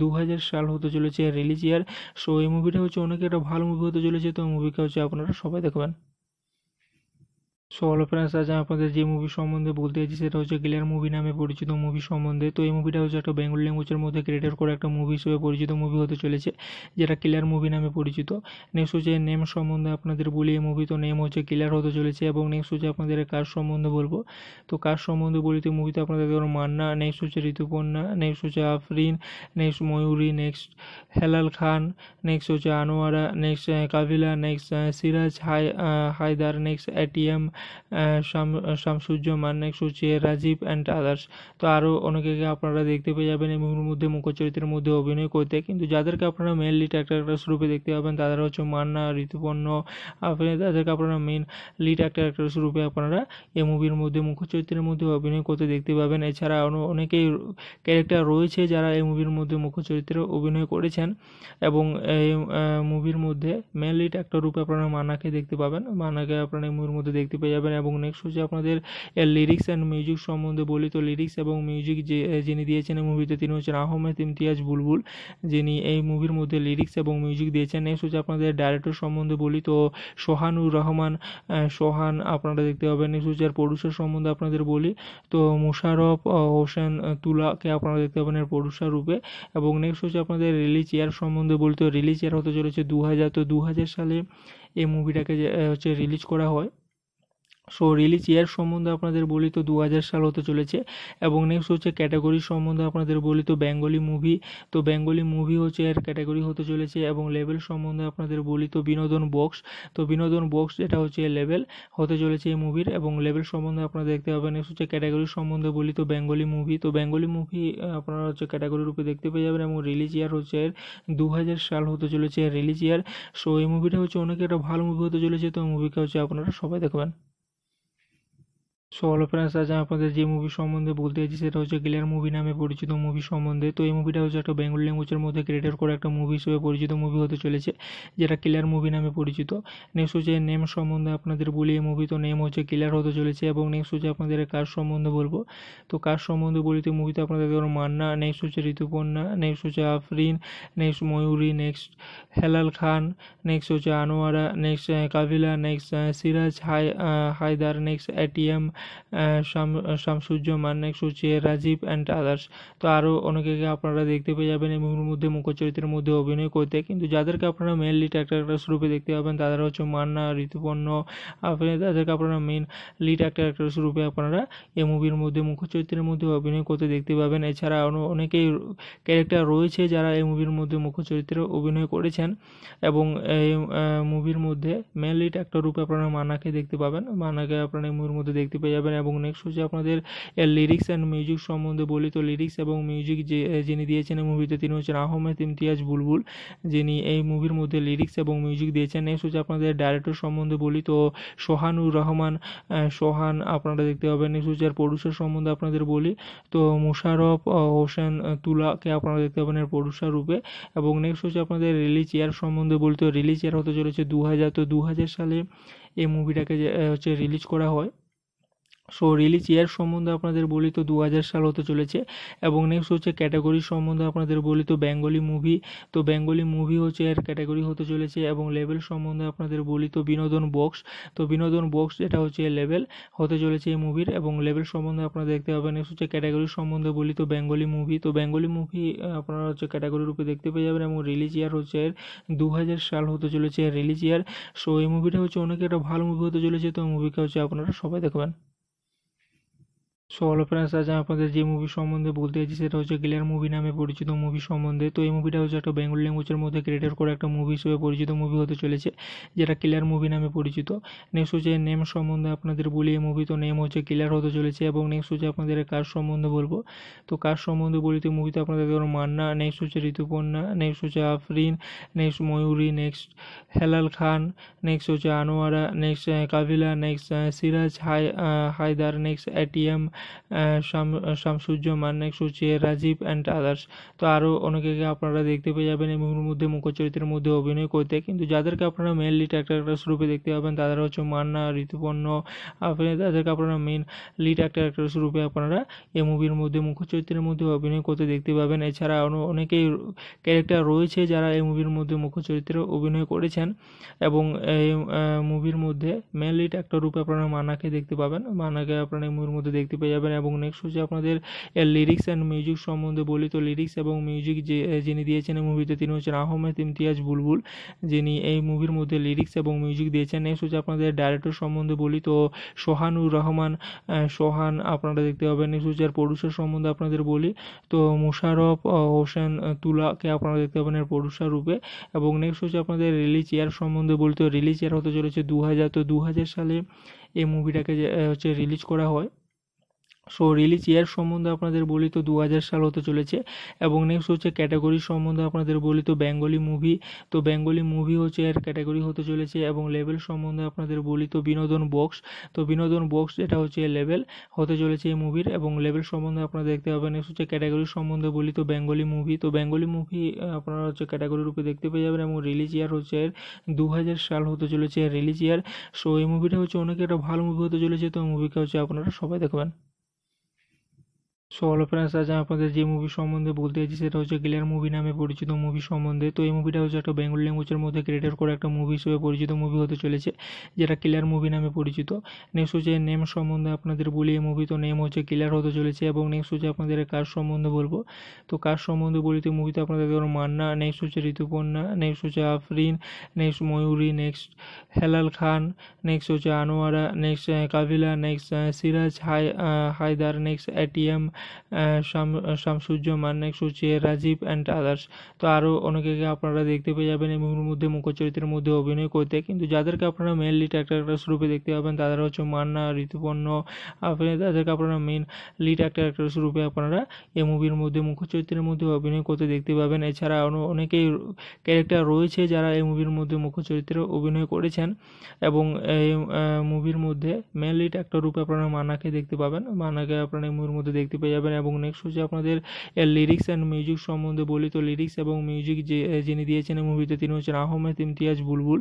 দু সাল হতে চলেছে রিলিজ ইয়ার সো এই মুভিটা হচ্ছে অনেক একটা ভালো মুভি হতে চলেছে তো মুভিকে হচ্ছে আপনারা সবাই দেখবেন সো হলো ফ্রেন্ডস আজ আমি আপনাদের যে মুভি সম্বন্ধে বলতে চাইছি সেটা হচ্ছে ক্লিয়ার মুভি নামে পরিচিত মুভি সম্বন্ধে তো এই মুভিটা হচ্ছে একটা বেঙ্গল ল্যাঙ্গুয়েজের মধ্যে ক্রিয়েটেড করে একটা মুভি হিসেবে পরিচিত মুভি হতে চলেছে যেটা ক্লিয়ার মুভি নামে পরিচিত নেক্সট হচ্ছে নেম সম্বন্ধে আপনাদের বলি এই মুভি তো নেম হচ্ছে ক্লিয়ার হতে চলেছে এবং নেক্সট হচ্ছে আপনাদের কার সম্বন্ধে বলবো তো কার সম্বন্ধে বলি তো মুভিতে আপনাদের ধরুন মান্না নেক্সট হচ্ছে ঋতুপর্ণা নেক্সট হচ্ছে Afrin next Mayuri next Helal Khan next হচ্ছে Anwara next Kabila next Siraj high Haider next ATM Shamsuzzaman সুচিয়া Rajib and others তো আরও অনেকে আপনারা দেখতে পেয়ে যাবেন এই মুভির মধ্যে মুখ্য চরিত্রের মধ্যে অভিনয় করতে কিন্তু যাদেরকে আপনারা মেনলি ট্যাক্টার অ্যাক্টার্স রূপে দেখতে পাবেন তারা হচ্ছে মান্না ঋতুপর্ণ আপনি তাদেরকে আপনারা মেন লিড অ্যাক্টার অ্যাক্টার্স রূপে আপনারা এই মুভির মধ্যে মুখ্য চরিত্রের মধ্যে অভিনয় করতে দেখতে পাবেন এছাড়া অনেকেই ক্যারেক্টার রয়েছে যারা এই মুভির মধ্যে মুখ্য চরিত্রে অভিনয় করেছেন এবং এই মুভির মধ্যে মেন ট্যাক্টার রূপে আপনারা মান্নাকে দেখতে পাবেন মান্নাকে আপনারা এই মুভির মধ্যে দেখতে পেয়ে যাবেন এবং নেক্সট হচ্ছে আপনাদের লিরিক্স অ্যান্ড মিউজিক সম্বন্ধে বলি তো লিরিক্স এবং মিউজিক যে যিনি দিয়েছেন মুভিতে তিনি হচ্ছেন আহমেদ ইমতিয়াজ বুলবুল যিনি এই মুভির মধ্যে লিরিক্স এবং মিউজিক দিয়েছেন নেক্সট হচ্ছে আপনাদের ডাইরেক্টর সম্বন্ধে বলি তো সোহানুর রহমান সোহান আপনারা দেখতে পাবেন নেক্সট হচ্ছে আর প্রডিউসার সম্বন্ধে আপনাদের বলি তো মুশারফ হোসেন তুলাকে আপনারা দেখতে পাবেন এর প্রডিউসার রূপে এবং নেক্সট হচ্ছে আপনাদের রিলিজ ইয়ার সম্বন্ধে বলি তো রিলিজ ইয়ার হতে চলেছে দু হাজার তো দু হাজার সালে এই মুভিটাকে হচ্ছে রিলিজ করা হয় সো রিলিজ ইয়ার সম্বন্ধে আপনাদের বলি তো দু সাল হতে চলেছে এবং নেক্সট হচ্ছে ক্যাটাগরি সম্বন্ধে আপনাদের বলি তো বেঙ্গলি মুভি তো বেঙ্গলি মুভি হচ্ছে এর ক্যাটাগরি হতে চলেছে এবং লেভেল সম্বন্ধে আপনাদের বলি তো বিনোদন বক্স তো বিনোদন বক্স যেটা হচ্ছে লেভেল হতে চলেছে এই মুভির এবং লেভেল সম্বন্ধে আপনারা দেখতে পাবেন নেক্সট হচ্ছে ক্যাটাগরি সম্বন্ধে বলি তো বেঙ্গলি মুভি তো বেঙ্গলি মুভি আপনারা হচ্ছে ক্যাটাগরি রূপে দেখতে পেয়ে যাবেন এবং রিলিজ ইয়ার হচ্ছে এর দু সাল হতে চলেছে রিলিজ ইয়ার সো এই মুভিটা হচ্ছে অনেক একটা ভালো মুভি হতে চলেছে তো মুভিকে হচ্ছে আপনারা সবাই দেখবেন সো হলো ফ্রেন্ডস আজ আমি আপনাদের যে মুভি সম্বন্ধে বলতে চাইছি সেটা হচ্ছে গিলার মুভি নামে পরিচিত মুভি সম্বন্ধে তো এই মুভিটা হচ্ছে একটা বেঙ্গল ল্যাঙ্গুয়েজের মধ্যে ক্রিয়েটেড করে একটা মুভি হিসেবে পরিচিত মুভি হতে চলেছে যেটা কিলার মুভি নামে পরিচিত নেক্সট হচ্ছে নেম সম্বন্ধে আপনাদের বলি এই মুভি তো নেম হচ্ছে ক্লিয়ার হতে চলেছে এবং নেক্সট হচ্ছে আপনাদের কার সম্বন্ধে বলবো তো কার সম্বন্ধে বলি তো মুভিতে আপনাদের ধরো মান্না নেক্সট হচ্ছে ঋতুপর্ণা নেক্সট হচ্ছে Afrin next Mayuri next Helal Khan next হচ্ছে Anwara next Kabila next Siraj high Haider next ATM Shamsuzzaman সুচিয়ে Rajib and others তো আরও অনেকে আপনারা দেখতে পেয়ে যাবেন এই মুভির মধ্যে মুখ চরিত্রের মধ্যে অভিনয় করতে কিন্তু যাদেরকে আপনারা মেনলি অ্যাক্টার রূপে দেখতে পাবেন তাদের হচ্ছে মান্না ঋতুপর্ণ আপনি তাদেরকে আপনারা মেন লিড অ্যাক্টার অ্যাক্ট্রেস রূপে আপনারা এই মুভির মধ্যে মুখ চরিত্রের মধ্যে অভিনয় করতে দেখতে পাবেন এছাড়া অনেকেই ক্যারেক্টার রয়েছে যারা এই মুভির মধ্যে মুখ চরিত্রে অভিনয় করেছেন এবং এই মুভির মধ্যে মেন লিড রূপে আপনারা মান্নাকে দেখতে পাবেন মান্নাকে আপনারা এই মুভির মধ্যে দেখতে পেয়ে যাবেন যাবেন এবং নেক্সট হচ্ছে আপনাদের লিরিক্স অ্যান্ড মিউজিক সম্বন্ধে বলি তো লিরিক্স এবং মিউজিক যে যিনি দিয়েছেন এই মুভিতে তিনি হচ্ছেন আহমেদ ইমতিয়াজ বুলবুল যিনি এই মুভির মধ্যে লিরিক্স এবং মিউজিক দিয়েছেন নেক্সট হচ্ছে আপনাদের ডাইরেক্টর সম্বন্ধে বলি তো সোহানুর রহমান সোহান আপনারা দেখতে পাবেন নেক্সট হচ্ছে আর প্রডিউসার সম্বন্ধে আপনাদের বলি তো মুশারফ হোসেন তুলাকে আপনারা দেখতে পাবেন এর প্রডিউসার রূপে এবং নেক্সট হচ্ছে আপনাদের রিলিজ ইয়ার সম্বন্ধে বলি তো রিলিজ ইয়ার হতে চলেছে দু হাজার তো দু হাজার সালে এই মুভিটাকে হচ্ছে রিলিজ করা হয় সো রিলিজ ইয়ার সম্বন্ধে আপনাদের বলি তো দু সাল হতে চলেছে এবং নেক্সট হচ্ছে ক্যাটাগরি সম্বন্ধে আপনাদের বলি তো বেঙ্গলি মুভি তো বেঙ্গলি মুভি হচ্ছে এর ক্যাটাগরি হতে চলেছে এবং লেভেল সম্বন্ধে আপনাদের বলি তো বিনোদন বক্স তো বিনোদন বক্স যেটা হচ্ছে লেভেল হতে চলেছে এই মুভির এবং লেভেল সম্বন্ধে আপনারা দেখতে পাবেন নেক্সট হচ্ছে ক্যাটাগরি সম্বন্ধে বলি তো বেঙ্গলি মুভি তো বেঙ্গলি মুভি আপনারা হচ্ছে ক্যাটাগরি রূপে দেখতে পেয়ে যাবেন এবং রিলিজ ইয়ার হচ্ছে এর দু সাল হতে চলেছে রিলিজ ইয়ার সো এই মুভিটা হচ্ছে অনেক একটা ভালো মুভি হতে চলেছে তো মুভিকে হচ্ছে আপনারা সবাই দেখবেন সো হলো ফ্রেন্ডস আজ আমি আপনাদের যে মুভি সম্বন্ধে বলতে চাইছি সেটা হচ্ছে ক্লিয়ার মুভি নামে পরিচিত মুভি সম্বন্ধে তো এই মুভিটা হচ্ছে একটা বেঙ্গল ল্যাঙ্গুয়েজের মধ্যে ক্রিয়েটেড করে একটা মুভি হিসেবে পরিচিত মুভি হতে চলেছে যেটা ক্লিয়ার মুভি নামে পরিচিত নেক্সট হচ্ছে নেম সম্বন্ধে আপনাদের বলি এই মুভি তো নেম হচ্ছে ক্লিয়ার হতে চলেছে এবং নেক্সট হচ্ছে আপনাদের কাজ সম্বন্ধে বলবো তো কাজ সম্বন্ধে বলি তো মুভিতে আপনাদের ধরুন মান্না নেক্সট হচ্ছে ঋতুপর্ণা নেক্সট হচ্ছে Afrin next Mayuri next Helal Khan next হচ্ছে Anwara next Kabila next Siraj high Haider next ATM Shamsuzzaman সুচিয়া Rajib and others তো আরও অনেকে আপনারা দেখতে পেয়ে যাবেন এই মুভির মধ্যে মুখ্য চরিত্রের মধ্যে অভিনয় করতে কিন্তু যাদেরকে আপনারা মেনলি অ্যাক্টার অ্যাক্ট্রেস রূপে দেখতে পাবেন তাদের হচ্ছে মান্না ঋতুপর্ণ আপনি তাদেরকে আপনারা মেন লিড অ্যাক্টার অ্যাক্ট্রেস রূপে আপনারা এই মুভির মধ্যে মুখ্য চরিত্রের মধ্যে অভিনয় করতে দেখতে পাবেন এছাড়া অনেকেই ক্যারেক্টার রয়েছে যারা এই মুভির মধ্যে মুখ্য চরিত্রে অভিনয় করেছেন এবং এই মুভির মধ্যে মেন লিড অ্যাক্টর রূপে আপনারা মান্নাকে দেখতে পাবেন মান্নাকে আপনারা এই মুভির মধ্যে দেখতে পেয়ে যাবেন এবং নেক্সট হচ্ছে আপনাদের লিরিক্স অ্যান্ড মিউজিক সম্বন্ধে বলি তো লিরিক্স এবং মিউজিক যে যিনি দিয়েছেন এই মুভিতে তিনি হচ্ছেন আহমেদ ইমতিয়াজ বুলবুল যিনি এই মুভির মধ্যে লিরিক্স এবং মিউজিক দিয়েছেন নেক্সট হচ্ছে আপনাদের ডাইরেক্টর সম্বন্ধে বলি তো সোহানুর রহমান সোহান আপনারা দেখতে পাবেন নেক্সট হচ্ছে আর প্রডিউসার সম্বন্ধে আপনাদের বলি তো মুশারফ হোসেন তুলাকে আপনারা দেখতে পাবেন এর প্রডিউসার রূপে এবং নেক্সট হচ্ছে আপনাদের রিলিজ ইয়ার সম্বন্ধে বলি তো রিলিজ ইয়ার হতে চলেছে দু হাজার তো দু হাজার সালে এই মুভিটাকে হচ্ছে রিলিজ করা হয় সো রিলিজ ইয়ার সম্বন্ধে আপনাদের বলি তো দু সাল হতে চলেছে এবং নেক্সট হচ্ছে ক্যাটাগরি সম্বন্ধে আপনাদের বলি তো বেঙ্গলি মুভি তো বেঙ্গলি মুভি হচ্ছে এর ক্যাটাগরি হতে চলেছে এবং লেভেল সম্বন্ধে আপনাদের বলি তো বিনোদন বক্স তো বিনোদন বক্স যেটা হচ্ছে লেভেল হতে চলেছে এই মুভির এবং লেভেল সম্বন্ধে আপনারা দেখতে পাবেন নেক্সট হচ্ছে ক্যাটাগরি সম্বন্ধে বলি তো বেঙ্গলি মুভি তো বেঙ্গলি মুভি আপনারা হচ্ছে ক্যাটাগরি রূপে দেখতে পেয়ে যাবেন এবং রিলিজ ইয়ার হচ্ছে এর দু সাল হতে চলেছে রিলিজ ইয়ার সো এই মুভিটা হচ্ছে অনেক একটা ভালো মুভি হতে চলেছে তো মুভিকে হচ্ছে আপনারা সবাই দেখবেন সো হলো ফ্রেন্ডস আজ আমি আপনাদের যে মুভি সম্বন্ধে বলতে চাইছি সেটা হচ্ছে ক্লিয়ার মুভি নামে পরিচিত মুভি সম্বন্ধে তো এই মুভিটা হচ্ছে একটা বেঙ্গল ল্যাঙ্গুয়েজের মধ্যে ক্রিয়েটেড করে একটা মুভি হিসেবে পরিচিত মুভি হতে চলেছে যেটা ক্লিয়ার মুভি নামে পরিচিত নেক্সট হচ্ছে নেম সম্বন্ধে আপনাদের বলি এই মুভি তো নেম হচ্ছে ক্লিয়ার হতে চলেছে এবং নেক্সট হচ্ছে আপনাদের কাজ সম্বন্ধে বলবো তো কাজ সম্বন্ধে বলি তো মুভিতে আপনাদের ধরুন মান্না নেক্সট হচ্ছে ঋতুপর্ণা নেক্সট হচ্ছে Afrin next Mayuri next Helal Khan next হচ্ছে Anwara next Kabila next Siraj high Haider next ATM Shamsuzzaman সুচিয়া Rajib and others তো আরও অনেকেকে আপনারা দেখতে পেয়ে যাবেন এই মুভির মধ্যে মুখ্য চরিত্রের মধ্যে অভিনয় করতে কিন্তু যাদেরকে আপনারা মেনলি ট্যাক্টার অ্যাক্টার্স রূপে দেখতে পাবেন তাদের হচ্ছে মান্না ঋতুপর্ণ আপনি তাদেরকে আপনারা মেন লিড অ্যাক্টার অ্যাক্টার্স রূপে আপনারা এই মুভির মধ্যে মুখ্য চরিত্রের মধ্যে অভিনয় করতে দেখতে পাবেন এছাড়া অনেকেই ক্যারেক্টার রয়েছে যারা এই মুভির মধ্যে মুখ্য চরিত্রে অভিনয় করেছেন এবং এই মুভির মধ্যে মেন ট্যাক্টার রূপে আপনারা মান্নাকে দেখতে পাবেন মান্নাকে আপনারা এই মুভির মধ্যে দেখতে পেয়ে যাবেন এবং নেক্সট হচ্ছে আপনাদের লিরিক্স অ্যান্ড মিউজিক সম্বন্ধে বলি তো লিরিক্স এবং মিউজিক যে যিনি দিয়েছেন মুভিতে তিনি হচ্ছেন আহমেদ ইমতিয়াজ বুলবুল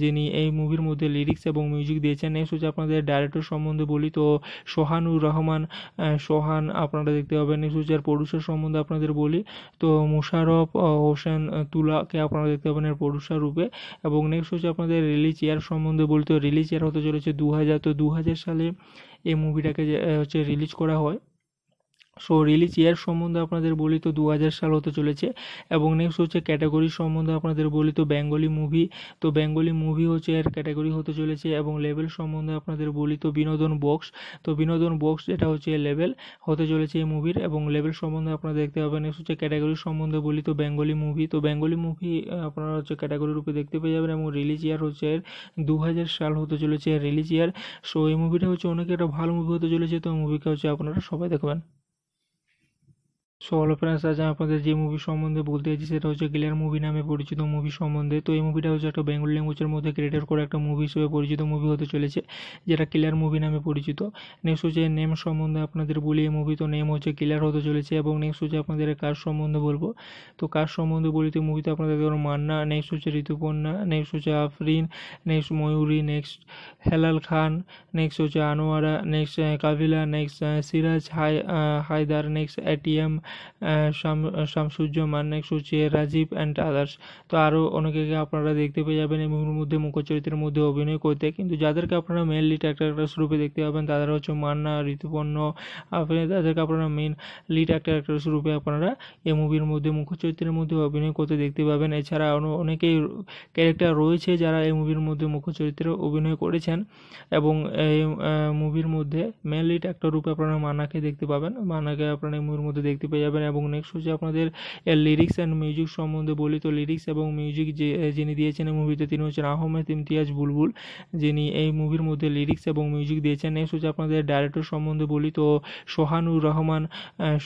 যিনি এই মুভির মধ্যে লিরিক্স এবং মিউজিক দিয়েছেন নেক্সট হচ্ছে আপনাদের ডাইরেক্টর সম্বন্ধে বলি তো সোহানুর রহমান সোহান আপনারা দেখতে পাবেন নেক্সট হচ্ছে আর প্রডিউসার সম্বন্ধে আপনাদের বলি তো মুশারফ হোসেন তুলাকে আপনারা দেখতে পাবেন এর প্রডিউসার রূপে এবং নেক্সট হচ্ছে আপনাদের রিলিজ ইয়ার সম্বন্ধে বলি তো রিলিজ ইয়ার হতে চলেছে দু হাজার তো দু হাজার সালে এই মুভিটাকে হচ্ছে রিলিজ করা হয় সো রিলিজ ইয়ার সম্বন্ধে আপনাদের বলি তো দু সাল হতে চলেছে এবং নেক্সট হচ্ছে ক্যাটাগরি সম্বন্ধে আপনাদের বলি তো বেঙ্গলি মুভি তো বেঙ্গলি মুভি হচ্ছে এর ক্যাটাগরি হতে চলেছে এবং লেভেল সম্বন্ধে আপনাদের বলি তো বিনোদন বক্স তো বিনোদন বক্স যেটা হচ্ছে লেভেল হতে চলেছে এই মুভির এবং লেভেল সম্বন্ধে আপনারা দেখতে পাবেন নেক্সট হচ্ছে ক্যাটাগরি সম্বন্ধে বলি তো বেঙ্গলি মুভি তো বেঙ্গলি মুভি আপনারা হচ্ছে ক্যাটাগরি রূপে দেখতে পেয়ে যাবেন এবং রিলিজ ইয়ার হচ্ছে এর দু সাল হতে চলেছে রিলিজ ইয়ার সো এই মুভিটা হচ্ছে অনেক একটা ভালো মুভি হতে চলেছে তো মুভিকে হচ্ছে আপনারা সবাই দেখবেন সো হলো ফ্রেন্ডস আজ আমি আপনাদের যে মুভি সম্বন্ধে বলতে চাইছি সেটা হচ্ছে কিলার মুভি নামে পরিচিত মুভি সম্বন্ধে তো এই মুভিটা হচ্ছে একটা বেঙ্গল ল্যাঙ্গুয়েজের মধ্যে ক্রিয়েটেড করে একটা মুভি হিসেবে পরিচিত মুভি হতে চলেছে যেটা ক্লিয়ার মুভি নামে পরিচিত নেক্সট হচ্ছে নেম সম্বন্ধে আপনাদের বলি এই মুভি তো নেম হচ্ছে ক্লিয়ার হতে চলেছে এবং নেক্সট হচ্ছে আপনাদের কাজ সম্বন্ধে বলবো তো কাজ সম্বন্ধে বলি তো মুভিতে আপনাদের ধরো মান্না নেক্সট হচ্ছে ঋতুপর্ণা নেক্সট হচ্ছে Afrin next Mayuri next Helal Khan next হচ্ছে Anwara next Kabila next Siraj high Haider next ATM Shamsuzzaman সুচিয়া Rajib and others তো আরও অনেকে আপনারা দেখতে পেয়ে যাবেন এই মুভির মধ্যে মুখ চরিত্রের মধ্যে অভিনয় করতে কিন্তু যাদেরকে আপনারা মেনলি ট্যাক্টার অ্যাক্ট্রেস রূপে দেখতে পাবেন তাদের হচ্ছে মান্না ঋতুপর্ণ আপনি তাদেরকে আপনারা মেন লিড অ্যাক্টার অ্যাক্ট্রেস রূপে আপনারা এই মুভির মধ্যে মুখ চরিত্রের মধ্যে অভিনয় করতে দেখতে পাবেন এছাড়া অনেকেই ক্যারেক্টার রয়েছে যারা এই মুভির মধ্যে মুখচরিত্রে চরিত্রে অভিনয় করেছেন এবং এই মুভির মধ্যে মেন লিড অ্যাক্টর রূপে আপনারা মান্নাকে দেখতে পাবেন মান্নাকে আপনারা এই মুভির মধ্যে দেখতে পাবেন পেয়ে যাবেন এবং নেক্সট হচ্ছে আপনাদের লিরিক্স অ্যান্ড মিউজিক সম্বন্ধে বলি তো লিরিক্স এবং মিউজিক যে যিনি দিয়েছেন মুভিতে তিনি হচ্ছেন আহমেদ ইমতিয়াজ বুলবুল যিনি এই মুভির মধ্যে লিরিক্স এবং মিউজিক দিয়েছেন নেক্সট হচ্ছে আপনাদের ডাইরেক্টর সম্বন্ধে বলি তো সোহানুর রহমান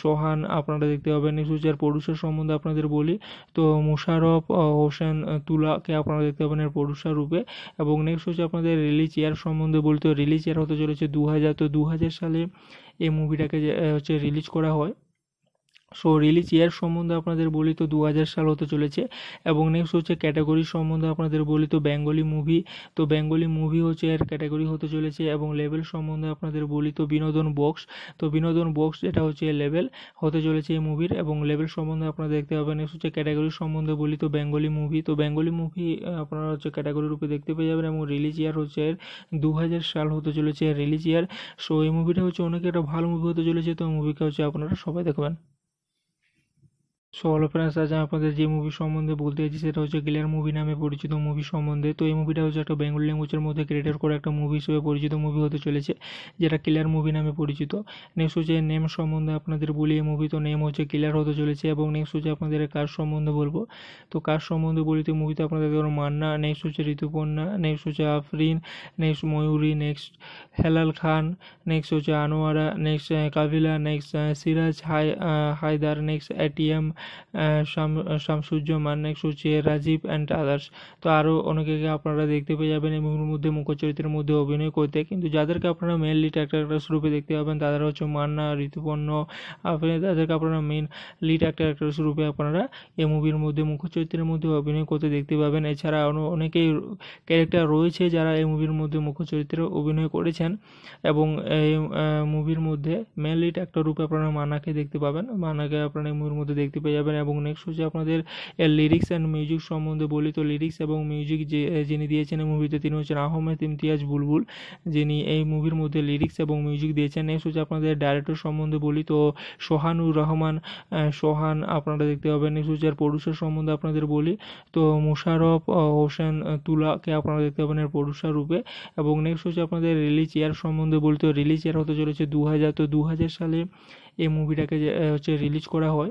সোহান আপনারা দেখতে পাবেন নেক্সট হচ্ছে আর প্রডিউসার সম্বন্ধে আপনাদের বলি তো মুশারফ হোসেন তুলাকে আপনারা দেখতে পাবেন এর প্রডিউসার রূপে এবং নেক্সট হচ্ছে আপনাদের রিলিজ ইয়ার সম্বন্ধে বলি তো রিলিজ ইয়ার হতে চলেছে দু হাজার তো দু হাজার সালে এই মুভিটাকে হচ্ছে রিলিজ করা হয় সো রিলিজ ইয়ার সম্বন্ধে আপনাদের বলি তো দু সাল হতে চলেছে এবং নেক্সট হচ্ছে ক্যাটাগরি সম্বন্ধে আপনাদের বলি তো বেঙ্গলি মুভি তো বেঙ্গলি মুভি হচ্ছে এর ক্যাটাগরি হতে চলেছে এবং লেভেল সম্বন্ধে আপনাদের বলি তো বিনোদন বক্স তো বিনোদন বক্স যেটা হচ্ছে লেভেল হতে চলেছে এই মুভির এবং লেভেল সম্বন্ধে আপনারা দেখতে পাবেন নেক্সট হচ্ছে ক্যাটাগরি সম্বন্ধে বলি তো বেঙ্গলি মুভি তো বেঙ্গলি মুভি আপনারা হচ্ছে ক্যাটাগরি রূপে দেখতে পেয়ে যাবেন এবং রিলিজ ইয়ার হচ্ছে এর দু সাল হতে চলেছে রিলিজ ইয়ার সো এই মুভিটা হচ্ছে অনেক একটা ভালো মুভি হতে চলেছে তো মুভিকে হচ্ছে আপনারা সবাই দেখবেন সো হলো ফ্রেন্ডস আজ আমি আপনাদের যে মুভি সম্বন্ধে বলতে চাইছি সেটা হচ্ছে ক্লিয়ার মুভি নামে পরিচিত মুভি সম্বন্ধে তো এই মুভিটা হচ্ছে একটা বেঙ্গল ল্যাঙ্গুয়েজের মধ্যে ক্রিয়েটেড করে একটা মুভি হিসেবে পরিচিত মুভি হতে চলেছে যেটা ক্লিয়ার মুভি নামে পরিচিত নেক্সট হচ্ছে নেম সম্বন্ধে আপনাদের বলি এই মুভি তো নেম হচ্ছে ক্লিয়ার হতে চলেছে এবং নেক্সট হচ্ছে আপনাদের কাজ সম্বন্ধে বলবো তো কাজ সম্বন্ধে বলি তো মুভিতে আপনাদের ধরুন মান্না নেক্সট হচ্ছে ঋতুপর্ণা নেক্সট হচ্ছে Afrin next Mayuri next Helal Khan next হচ্ছে Anwara next Kabila next Siraj high Haider next ATM Shamsuzzaman সুচিয়া Rajib and others তো আরও অনেকে আপনারা দেখতে পেয়ে যাবেন এই মুভির মধ্যে মুখ্য চরিত্রের মধ্যে অভিনয় করতে কিন্তু যাদেরকে আপনারা মেনলি অ্যাক্টার অ্যাক্ট্রেস রূপে দেখতে পাবেন তাদের হচ্ছে মান্না ঋতুপর্ণ আপনি তাদেরকে আপনারা মেন লিড অ্যাক্টার অ্যাক্ট্রেস রূপে আপনারা এই মুভির মধ্যে মুখ্য চরিত্রের মধ্যে অভিনয় করতে দেখতে পাবেন এছাড়া অনেকেই ক্যারেক্টার রয়েছে যারা এই মুভির মধ্যে মুখ্য চরিত্রে অভিনয় করেছেন এবং এই মুভির মধ্যে মেন লিড অ্যাক্টর রূপে আপনারা মান্নাকে দেখতে পাবেন মান্নাকে আপনারা এই মুভির মধ্যে দেখতে পেয়ে যাবেন এবং নেক্সট হচ্ছে আপনাদের লিরিক্স অ্যান্ড মিউজিক সম্বন্ধে বলি তো লিরিক্স এবং মিউজিক যে যিনি দিয়েছেন এই মুভিতে তিনি হচ্ছেন আহমেদ ইমতিয়াজ বুলবুল যিনি এই মুভির মধ্যে লিরিক্স এবং মিউজিক দিয়েছেন নেক্সট হচ্ছে আপনাদের ডাইরেক্টর সম্বন্ধে বলি তো সোহানুর রহমান সোহান আপনারা দেখতে পাবেন নেক্সট হচ্ছে আর প্রডিউসার সম্বন্ধে আপনাদের বলি তো মুশারফ হোসেন তুলাকে আপনারা দেখতে পাবেন এর প্রডিউসার রূপে এবং নেক্সট হচ্ছে আপনাদের রিলিজ ইয়ার সম্বন্ধে বলি তো রিলিজ ইয়ার হতে চলেছে দু হাজার তো দু হাজার সালে এই মুভিটাকে হচ্ছে রিলিজ করা হয়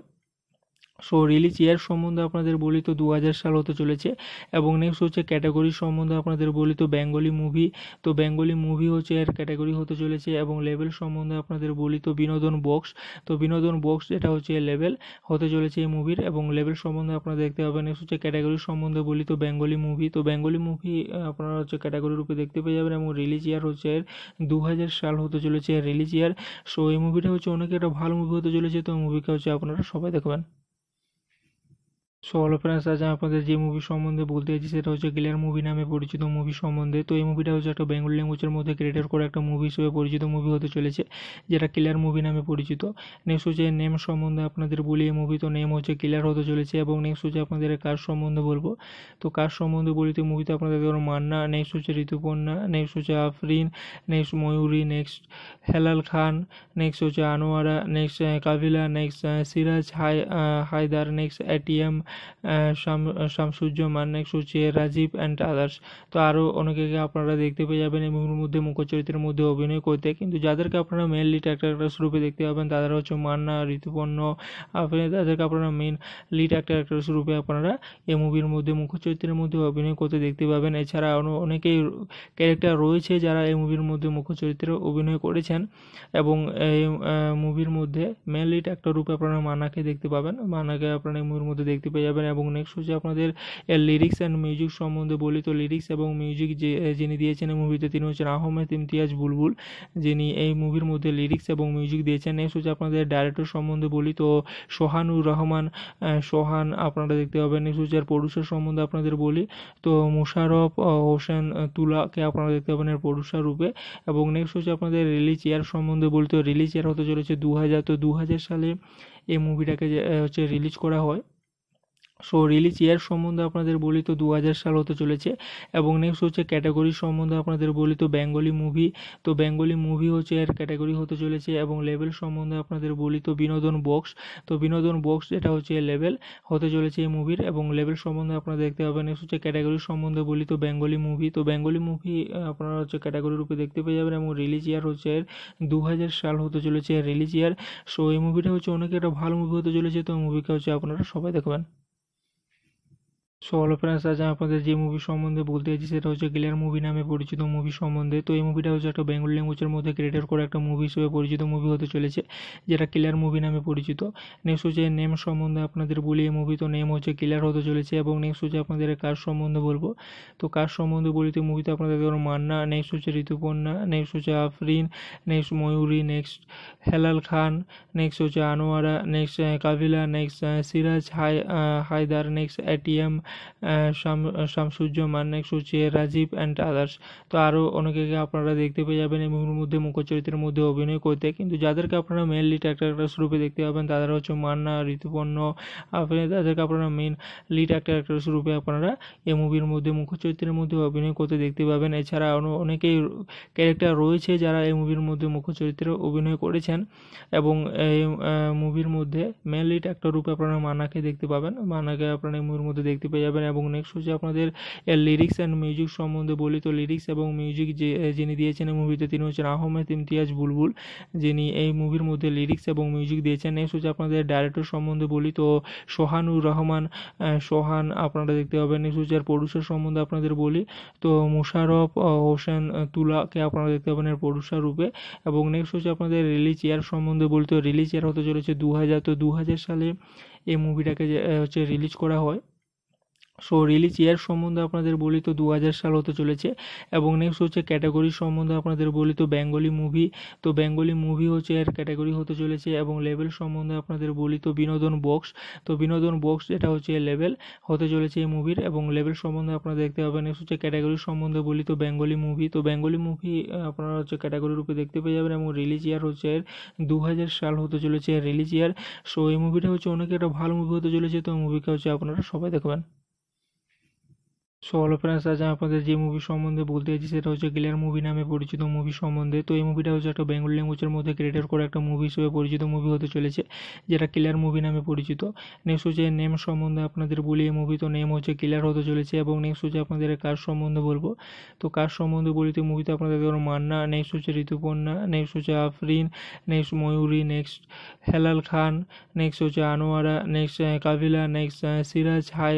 সো রিলিজ ইয়ার সম্বন্ধে আপনাদের বলি তো দু সাল হতে চলেছে এবং নেক্সট হচ্ছে ক্যাটাগরি সম্বন্ধে আপনাদের বলি তো বেঙ্গলি মুভি তো বেঙ্গলি মুভি হচ্ছে এর ক্যাটাগরি হতে চলেছে এবং লেভেল সম্বন্ধে আপনাদের বলি তো বিনোদন বক্স তো বিনোদন বক্স যেটা হচ্ছে লেভেল হতে চলেছে এই মুভির এবং লেভেল সম্বন্ধে আপনারা দেখতে পাবেন নেক্সট হচ্ছে ক্যাটাগরি সম্বন্ধে বলি তো বেঙ্গলি মুভি তো বেঙ্গলি মুভি আপনারা হচ্ছে ক্যাটাগরি রূপে দেখতে পেয়ে যাবেন এবং রিলিজ ইয়ার হচ্ছে এর দু সাল হতে চলেছে রিলিজ ইয়ার সো এই মুভিটা হচ্ছে অনেক একটা ভালো মুভি হতে চলেছে তো মুভিকে হচ্ছে আপনারা সবাই দেখবেন সো হলো ফ্রেন্ডস আজ আমি আপনাদের যে মুভি সম্বন্ধে বলতে চাইছি সেটা হচ্ছে ক্লিয়ার মুভি নামে পরিচিত মুভি সম্বন্ধে তো এই মুভিটা হচ্ছে একটা বেঙ্গল ল্যাঙ্গুয়েজের মধ্যে ক্রিয়েটেড করে একটা মুভি হিসেবে পরিচিত মুভি হতে চলেছে যেটা ক্লিয়ার মুভি নামে পরিচিত নেক্সট হচ্ছে নেম সম্বন্ধে আপনাদের বলি এই মুভি তো নেম হচ্ছে ক্লিয়ার হতে চলেছে এবং নেক্সট হচ্ছে আপনাদের কার সম্বন্ধে বলবো তো কার সম্বন্ধে বলি তো মুভিতে আপনাদের ধরুন মান্না নেক্সট হচ্ছে ঋতুপর্ণা নেক্সট হচ্ছে Afrin next Mayuri next Helal Khan next হচ্ছে Anwara next Kabila next Siraj high Haider next ATM Shamsuzzaman সুচিয়া Rajib and others তো আরও অনেকে আপনারা দেখতে পেয়ে যাবেন এই মুভির মধ্যে মুখ্য চরিত্রের মধ্যে অভিনয় করতে কিন্তু যাদেরকে আপনারা মেনলি ট্যাক্টার অ্যাক্ট্রেস রূপে দেখতে পাবেন তাদের হচ্ছে মান্না ঋতুপর্ণ আপনি তাদেরকে আপনারা মেন লিড অ্যাক্টার অ্যাক্ট্রেস রূপে আপনারা এই মুভির মধ্যে মুখ্য চরিত্রের মধ্যে অভিনয় করতে দেখতে পাবেন এছাড়া অনেকেই ক্যারেক্টার রয়েছে যারা এই মুভির মধ্যে মুখ্য চরিত্রে অভিনয় করেছেন এবং এই মুভির মধ্যে মেন ট্যাক্টার রূপে আপনারা মান্নাকে দেখতে পাবেন মান্নাকে আপনারা এই মুভির মধ্যে দেখতে পেয়ে যাবেন এবং নেক্সট হচ্ছে আপনাদের লিরিক্স অ্যান্ড মিউজিক সম্বন্ধে বলি তো লিরিক্স এবং মিউজিক যে যিনি দিয়েছেন এই মুভিতে তিনি হচ্ছেন আহমেদ ইমতিয়াজ বুলবুল যিনি এই মুভির মধ্যে লিরিক্স এবং মিউজিক দিয়েছেন নেক্সট হচ্ছে আপনাদের ডাইরেক্টর সম্বন্ধে বলি তো সোহানুর রহমান সোহান আপনারা দেখতে পাবেন নেক্সট হচ্ছে আর প্রডিউসার সম্বন্ধে আপনাদের বলি তো মুশারফ হোসেন তুলাকে আপনারা দেখতে পাবেন এর প্রডিউসার রূপে এবং নেক্সট হচ্ছে আপনাদের রিলিজ ইয়ার সম্বন্ধে বলি তো রিলিজ ইয়ার হতে চলেছে দু হাজার তো দু হাজার সালে এই মুভিটাকে হচ্ছে রিলিজ করা হয় সো রিলিজ ইয়ার সম্বন্ধে আপনাদের বলি তো দু সাল হতে চলেছে এবং নেক্সট হচ্ছে ক্যাটাগরি সম্বন্ধে আপনাদের বলি তো বেঙ্গলি মুভি তো বেঙ্গলি মুভি হচ্ছে এর ক্যাটাগরি হতে চলেছে এবং লেভেল সম্বন্ধে আপনাদের বলি তো বিনোদন বক্স তো বিনোদন বক্স যেটা হচ্ছে লেভেল হতে চলেছে এই মুভির এবং লেভেল সম্বন্ধে আপনারা দেখতে পাবেন নেক্সট হচ্ছে ক্যাটাগরি সম্বন্ধে বলি তো বেঙ্গলি মুভি তো বেঙ্গলি মুভি আপনারা হচ্ছে ক্যাটাগরি রূপে দেখতে পেয়ে যাবেন এবং রিলিজ ইয়ার হচ্ছে এর দু সাল হতে চলেছে রিলিজ ইয়ার সো এই মুভিটা হচ্ছে অনেক একটা ভালো মুভি হতে চলেছে তো মুভিকে হচ্ছে আপনারা সবাই দেখবেন সো হলো ফ্রেন্ডস আজ আমি আপনাদের যে মুভি সম্বন্ধে বলতে চাইছি সেটা হচ্ছে গিলার মুভি নামে পরিচিত মুভি সম্বন্ধে তো এই মুভিটা হচ্ছে একটা বেঙ্গল ল্যাঙ্গুয়েজের মধ্যে ক্রিয়েটেড করে একটা মুভি হিসেবে পরিচিত মুভি হতে চলেছে যেটা কিলার মুভি নামে পরিচিত নেক্সট হচ্ছে নেম সম্বন্ধে আপনাদের বলি এই মুভি তো নেম হচ্ছে ক্লিয়ার হতে চলেছে এবং নেক্সট হচ্ছে আপনাদের কাজ সম্বন্ধে বলবো তো কাজ সম্বন্ধে বলি তো মুভিতে আপনাদের ধরুন মান্না নেক্সট হচ্ছে ঋতুপর্ণা নেক্সট হচ্ছে Afrin next Mayuri next Helal Khan next হচ্ছে Anwara next Kabila next Siraj high Haider next ATM Shamsuzzaman সুচিয়া Rajib and others তো আরও অনেকেকে আপনারা দেখতে পেয়ে যাবেন এই মুভির মধ্যে মুখ্য চরিত্রের মধ্যে অভিনয় করতে কিন্তু যাদেরকে আপনারা মেনলি ট্যাক্টার রূপে দেখতে পাবেন তাদের হচ্ছে মান্না ঋতুপর্ণ আপনি তাদেরকে আপনারা মেন লিড অ্যাক্টার অ্যাক্ট্রেস রূপে আপনারা এই মুভির মধ্যে মুখ্য চরিত্রের মধ্যে অভিনয় করতে দেখতে পাবেন এছাড়া অনেকেই ক্যারেক্টার রয়েছে যারা এই মুভির মধ্যে মুখ্য চরিত্রে অভিনয় করেছেন এবং এই মুভির মধ্যে মেন লিড অ্যাক্টর রূপে আপনারা মান্নাকে দেখতে পাবেন মান্নাকে আপনারা এই মুভির মধ্যে দেখতে পেয়ে যাবেন এবং নেক্সট হচ্ছে আপনাদের লিরিক্স অ্যান্ড মিউজিক সম্বন্ধে বলি তো লিরিক্স এবং মিউজিক যে যিনি দিয়েছেন এই মুভিতে তিনি হচ্ছেন আহমেদ ইমতিয়াজ বুলবুল যিনি এই মুভির মধ্যে লিরিক্স এবং মিউজিক দিয়েছেন নেক্সট হচ্ছে আপনাদের ডাইরেক্টর সম্বন্ধে বলি তো সোহানুর রহমান সোহান আপনারা দেখতে পাবেন নেক্সট হচ্ছে আর প্রডিউসার সম্বন্ধে আপনাদের বলি তো মুশারফ হোসেন তুলাকে আপনারা দেখতে পাবেন এর প্রডিউসার রূপে এবং নেক্সট হচ্ছে আপনাদের রিলিজ ইয়ার সম্বন্ধে বলি তো রিলিজ ইয়ার হতে চলেছে দু হাজার তো দু হাজার সালে এই মুভিটাকে হচ্ছে রিলিজ করা হয় সো রিলিজ ইয়ার সম্বন্ধে আপনাদের বলি তো দু সাল হতে চলেছে এবং নেক্সট হচ্ছে ক্যাটাগরি সম্বন্ধে আপনাদের বলি তো বেঙ্গলি মুভি তো বেঙ্গলি মুভি হচ্ছে এর ক্যাটাগরি হতে চলেছে এবং লেভেল সম্বন্ধে আপনাদের বলি তো বিনোদন বক্স তো বিনোদন বক্স যেটা হচ্ছে লেভেল হতে চলেছে এই মুভির এবং লেভেল সম্বন্ধে আপনারা দেখতে পাবেন নেক্সট হচ্ছে ক্যাটাগরি সম্বন্ধে বলি তো বেঙ্গলি মুভি তো বেঙ্গলি মুভি আপনারা হচ্ছে ক্যাটাগরি রূপে দেখতে পেয়ে যাবেন এবং রিলিজ ইয়ার হচ্ছে এর দু সাল হতে চলেছে রিলিজ ইয়ার সো এই মুভিটা হচ্ছে অনেক একটা ভালো মুভি হতে চলেছে তো মুভিকে হচ্ছে আপনারা সবাই দেখবেন সো হলো ফ্রেন্ডস আজ আমি আপনাদের যে মুভি সম্বন্ধে বলতে চাইছি সেটা হচ্ছে গিলার মুভি নামে পরিচিত মুভি সম্বন্ধে তো এই মুভিটা হচ্ছে একটা বেঙ্গল ল্যাঙ্গুয়েজের মধ্যে ক্রিয়েটেড করা একটা মুভি হিসেবে পরিচিত মুভি হতে চলেছে যেটা ক্লিয়ার মুভি নামে পরিচিত নেক্সট হচ্ছে নেম সম্বন্ধে আপনাদের বলি এই মুভি তো নেম হচ্ছে ক্লিয়ার হতে চলেছে এবং নেক্সট হচ্ছে আপনাদের কার সম্বন্ধে বলবো তো কার সম্বন্ধে বলি তো মুভিতে আপনাদের ধরুন মান্না নেক্সট হচ্ছে ঋতুপর্ণা নেক্সট হচ্ছে Afrin next Mayuri next Helal Khan next হচ্ছে Anwara next Kabila next Siraj high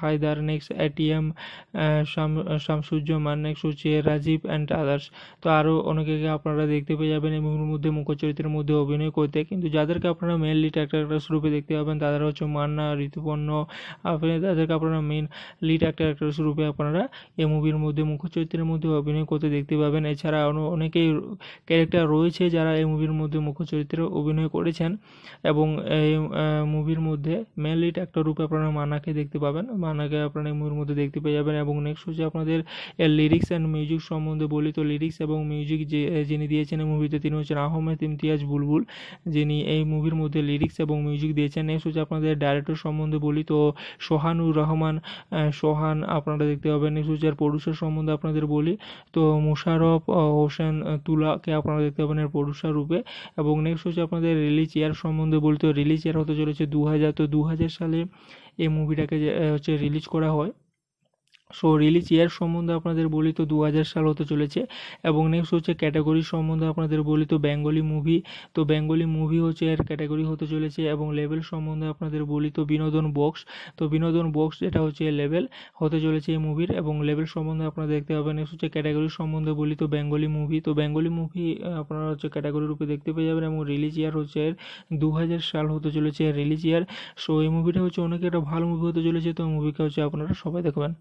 Haider next ATM Shamsuzzaman সুচিয়া Rajib and others তো আরও অনেকেকে আপনারা দেখতে পেয়ে যাবেন এই মুভির মধ্যে মুখ্য চরিত্রের মধ্যে অভিনয় করতে কিন্তু যাদেরকে আপনারা মেনলি ট্যাক্টার অ্যাক্ট্রেস রূপে দেখতে পাবেন তাদের হচ্ছে মান্না ঋতুপর্ণ আপনি তাদেরকে আপনারা মেন লিড অ্যাক্টার অ্যাক্ট্রেস রূপে আপনারা এই মুভির মধ্যে মুখ্য চরিত্রের মধ্যে অভিনয় করতে দেখতে পাবেন এছাড়া অনেকেই ক্যারেক্টার রয়েছে যারা এই মুভির মধ্যে মুখ্য চরিত্রে অভিনয় করেছেন এবং এই মুভির মধ্যে মেন লিড অ্যাক্টর রূপে আপনারা মান্নাকে দেখতে পাবেন মান্নাকে আপনারা এই মুভির মধ্যে দেখতে পেয়ে যাবেন এবং নেক্সট হচ্ছে আপনাদের লিরিক্স অ্যান্ড মিউজিক সম্বন্ধে বলি তো লিরিক্স এবং মিউজিক যে যিনি দিয়েছেন এই মুভিতে তিনি হচ্ছেন আহমেদ ইমতিয়াজ বুলবুল যিনি এই মুভির মধ্যে লিরিক্স এবং মিউজিক দিয়েছেন নেক্সট হচ্ছে আপনাদের ডাইরেক্টর সম্বন্ধে বলি তো সোহানুর রহমান সোহান আপনারা দেখতে পাবেন নেক্সট হচ্ছে আর প্রডিউসার সম্বন্ধে আপনাদের বলি তো মুশারফ হোসেন তুলাকে আপনারা দেখতে পাবেন এর প্রডিউসার রূপে এবং নেক্সট হচ্ছে আপনাদের রিলিজ ইয়ার সম্বন্ধে বলি তো রিলিজ ইয়ার হতে চলেছে দু হাজার তো দু হাজার সালে এই মুভিটাকে হচ্ছে রিলিজ করা হয় সো রিলিজ ইয়ার সম্বন্ধে আপনাদের বলি তো দু সাল হতে চলেছে এবং নেক্সট হচ্ছে ক্যাটাগরি সম্বন্ধে আপনাদের বলি তো বেঙ্গলি মুভি তো বেঙ্গলি মুভি হচ্ছে এর ক্যাটাগরি হতে চলেছে এবং লেভেল সম্বন্ধে আপনাদের বলি তো বিনোদন বক্স তো বিনোদন বক্স যেটা হচ্ছে লেভেল হতে চলেছে এই মুভির এবং লেভেল সম্বন্ধে আপনারা দেখতে পাবেন নেক্সট হচ্ছে ক্যাটাগরি সম্বন্ধে বলি তো বেঙ্গলি মুভি তো বেঙ্গলি মুভি আপনারা হচ্ছে ক্যাটাগরি রূপে দেখতে পেয়ে যাবেন এবং রিলিজ ইয়ার হচ্ছে এর দু সাল হতে চলেছে রিলিজ ইয়ার সো এই মুভিটা হচ্ছে অনেক একটা ভালো মুভি হতে চলেছে তো মুভিকে হচ্ছে আপনারা সবাই দেখবেন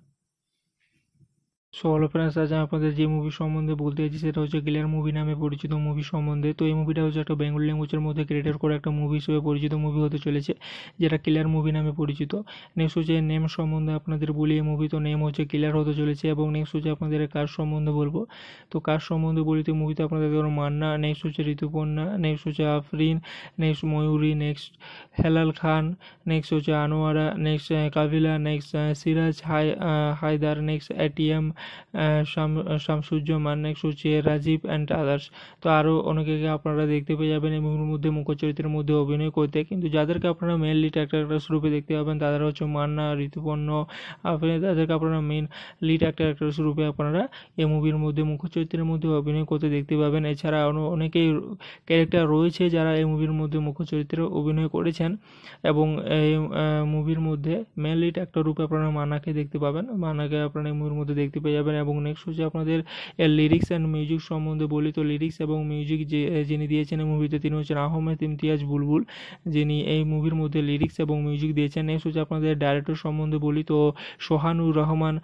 সো হলো ফ্রেন্ডস আজ আমি আপনাদের যে মুভি সম্বন্ধে বলতে চাইছি সেটা হচ্ছে ক্লিয়ার মুভি নামে পরিচিত মুভি সম্বন্ধে তো এই মুভিটা হচ্ছে একটা বেঙ্গল ল্যাঙ্গুয়েজের মধ্যে ক্রিয়েটেড করে একটা মুভি হিসেবে পরিচিত মুভি হতে চলেছে যেটা ক্লিয়ার মুভি নামে পরিচিত নেক্সট হচ্ছে নেম সম্বন্ধে আপনাদের বলি এই মুভি তো নেম হচ্ছে ক্লিয়ার হতে চলেছে এবং নেক্সট হচ্ছে আপনাদের কাজ সম্বন্ধে বলবো তো কাজ সম্বন্ধে বলি তো মুভিতে আপনাদের ধরুন মান্না নেক্সট হচ্ছে ঋতুপর্ণা নেক্সট হচ্ছে Afrin next Mayuri next Helal Khan next হচ্ছে Anwara next Kabila next Siraj high Haider next ATM Shamsuzzaman সুচিয়া Rajib and others তো আরও অনেকে আপনারা দেখতে পেয়ে যাবেন এই মুভির মধ্যে মুখ্য চরিত্রের মধ্যে অভিনয় করতে কিন্তু যাদেরকে আপনারা মেনলি ট্যাক্টার অ্যাক্ট্রেস রূপে দেখতে পাবেন তাদের হচ্ছে মান্না ঋতুপর্ণ আপনি তাদেরকে আপনারা মেন লিড অ্যাক্টার অ্যাক্ট্রেস রূপে আপনারা এই মুভির মধ্যে মুখ্য চরিত্রের মধ্যে অভিনয় করতে দেখতে পাবেন এছাড়া অনেকেই ক্যারেক্টার রয়েছে যারা এই মুভির মধ্যে মুখ্য চরিত্রে অভিনয় করেছেন এবং এই মুভির মধ্যে মেন লিড অ্যাক্টর রূপে আপনারা মান্নাকে দেখতে পাবেন মান্নাকে আপনারা এই মুভির মধ্যে দেখতে পেয়ে যাবেন এবং নেক্সট হচ্ছে আপনাদের লিরিক্স অ্যান্ড মিউজিক সম্বন্ধে বলি তো লিরিক্স এবং মিউজিক যে যিনি দিয়েছেন এই মুভিতে তিনি হচ্ছেন আহমেদ ইমতিয়াজ বুলবুল যিনি এই মুভির মধ্যে লিরিক্স এবং মিউজিক দিয়েছেন নেক্সট হচ্ছে আপনাদের ডাইরেক্টর সম্বন্ধে বলি তো সোহানুর রহমান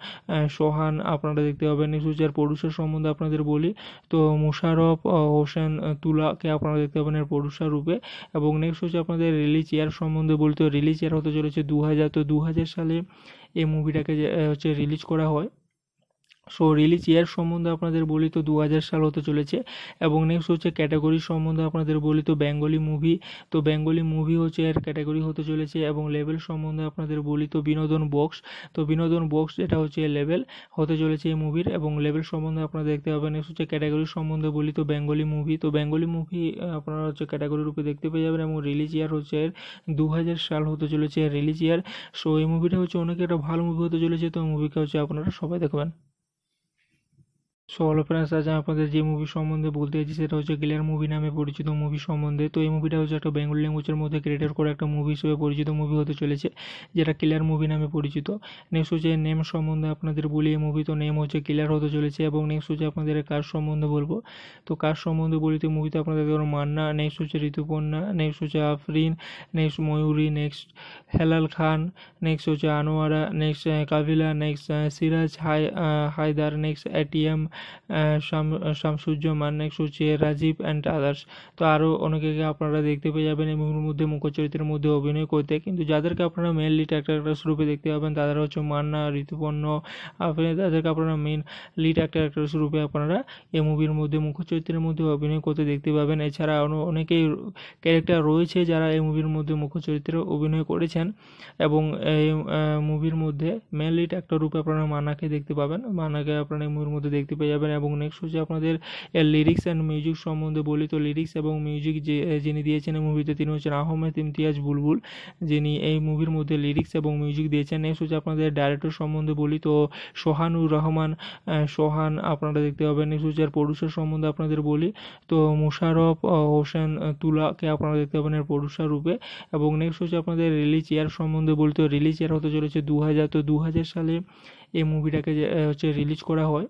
সোহান আপনারা দেখতে পাবেন নেক্সট হচ্ছে আর প্রডিউসার সম্বন্ধে আপনাদের বলি তো মুশারফ হোসেন তুলাকে আপনারা দেখতে পাবেন এর প্রডিউসার রূপে এবং নেক্সট হচ্ছে আপনাদের রিলিজ ইয়ার সম্বন্ধে বলি তো রিলিজ ইয়ার হতে চলেছে দু হাজার তো দু হাজার সালে এই মুভিটাকে হচ্ছে রিলিজ করা হয় সো রিলিজ ইয়ার সম্বন্ধে আপনাদের বলি তো দু সাল হতে চলেছে এবং নেক্সট হচ্ছে ক্যাটাগরি সম্বন্ধে আপনাদের বলি তো বেঙ্গলি মুভি তো বেঙ্গলি মুভি হচ্ছে এর ক্যাটাগরি হতে চলেছে এবং লেভেল সম্বন্ধে আপনাদের বলি তো বিনোদন বক্স তো বিনোদন বক্স যেটা হচ্ছে লেভেল হতে চলেছে এই মুভির এবং লেভেল সম্বন্ধে আপনারা দেখতে পাবেন নেক্সট হচ্ছে ক্যাটাগরি সম্বন্ধে বলি তো বেঙ্গলি মুভি তো বেঙ্গলি মুভি আপনারা হচ্ছে ক্যাটাগরি রূপে দেখতে পেয়ে যাবেন এবং রিলিজ ইয়ার হচ্ছে এর দু সাল হতে চলেছে রিলিজ ইয়ার সো এই মুভিটা হচ্ছে অনেক একটা ভালো মুভি হতে চলেছে তো মুভিকে হচ্ছে আপনারা সবাই দেখবেন সো হলো ফ্রেন্ডস আজ আমি আপনাদের যে মুভি সম্বন্ধে বলতে চাইছি সেটা হচ্ছে ক্লিয়ার মুভি নামে পরিচিত মুভি সম্বন্ধে তো এই মুভিটা হচ্ছে একটা বেঙ্গল ল্যাঙ্গুয়েজের মধ্যে ক্রিয়েটেড করে একটা মুভি হিসেবে পরিচিত মুভি হতে চলেছে যেটা ক্লিয়ার মুভি নামে পরিচিত নেক্সট হচ্ছে নেম সম্বন্ধে আপনাদের বলি এই মুভি তো নেম হচ্ছে ক্লিয়ার হতে চলেছে এবং নেক্সট হচ্ছে আপনাদের কার সম্বন্ধে বলবো তো কার সম্বন্ধে বলি তো মুভিতে আপনাদের ধরুন মান্না নেক্সট হচ্ছে ঋতুপর্ণা নেক্সট হচ্ছে Afrin next Mayuri next Helal Khan next হচ্ছে Anwara next Kabila next Siraj high Haider next ATM Shamsuzzaman সুচিয়া Rajib and others তো আরও অনেকেকে আপনারা দেখতে পেয়ে যাবেন এই মুভির মধ্যে মুখ্য চরিত্রের মধ্যে অভিনয় করতে কিন্তু যাদেরকে আপনারা মেনলি ট্যাক্টার রূপে দেখতে পাবেন তাদের হচ্ছে মান্না ঋতুপর্ণ আপনি তাদেরকে আপনারা মেন লিড অ্যাক্টার অ্যাক্ট্রেস রূপে আপনারা এই মুভির মধ্যে মুখ্য চরিত্রের মধ্যে অভিনয় করতে দেখতে পাবেন এছাড়া অনেকেই ক্যারেক্টার রয়েছে যারা এই মুভির মধ্যে মুখ্য চরিত্রে অভিনয় করেছেন এবং এই মুভির মধ্যে মেন লিড অ্যাক্টর রূপে আপনারা মান্নাকে দেখতে পাবেন মান্নাকে আপনারা এই মুভির মধ্যে দেখতে পেয়ে যাবেন এবং নেক্সট হচ্ছে আপনাদের লিরিক্স অ্যান্ড মিউজিক সম্বন্ধে বলি তো লিরিক্স এবং মিউজিক যে যিনি দিয়েছেন এই মুভিতে তিনি হচ্ছেন আহমেদ ইমতিয়াজ বুলবুল যিনি এই মুভির মধ্যে লিরিক্স এবং মিউজিক দিয়েছেন নেক্সট হচ্ছে আপনাদের ডাইরেক্টর সম্বন্ধে বলি তো সোহানুর রহমান সোহান আপনারা দেখতে পাবেন নেক্সট হচ্ছে আর প্রডিউসার সম্বন্ধে আপনাদের বলি তো মুশারফ হোসেন তুলাকে আপনারা দেখতে পাবেন এর প্রডিউসার রূপে এবং নেক্সট হচ্ছে আপনাদের রিলিজ ইয়ার সম্বন্ধে বলি তো রিলিজ ইয়ার হতে চলেছে দু হাজার তো দু হাজার সালে এই মুভিটাকে হচ্ছে রিলিজ করা হয়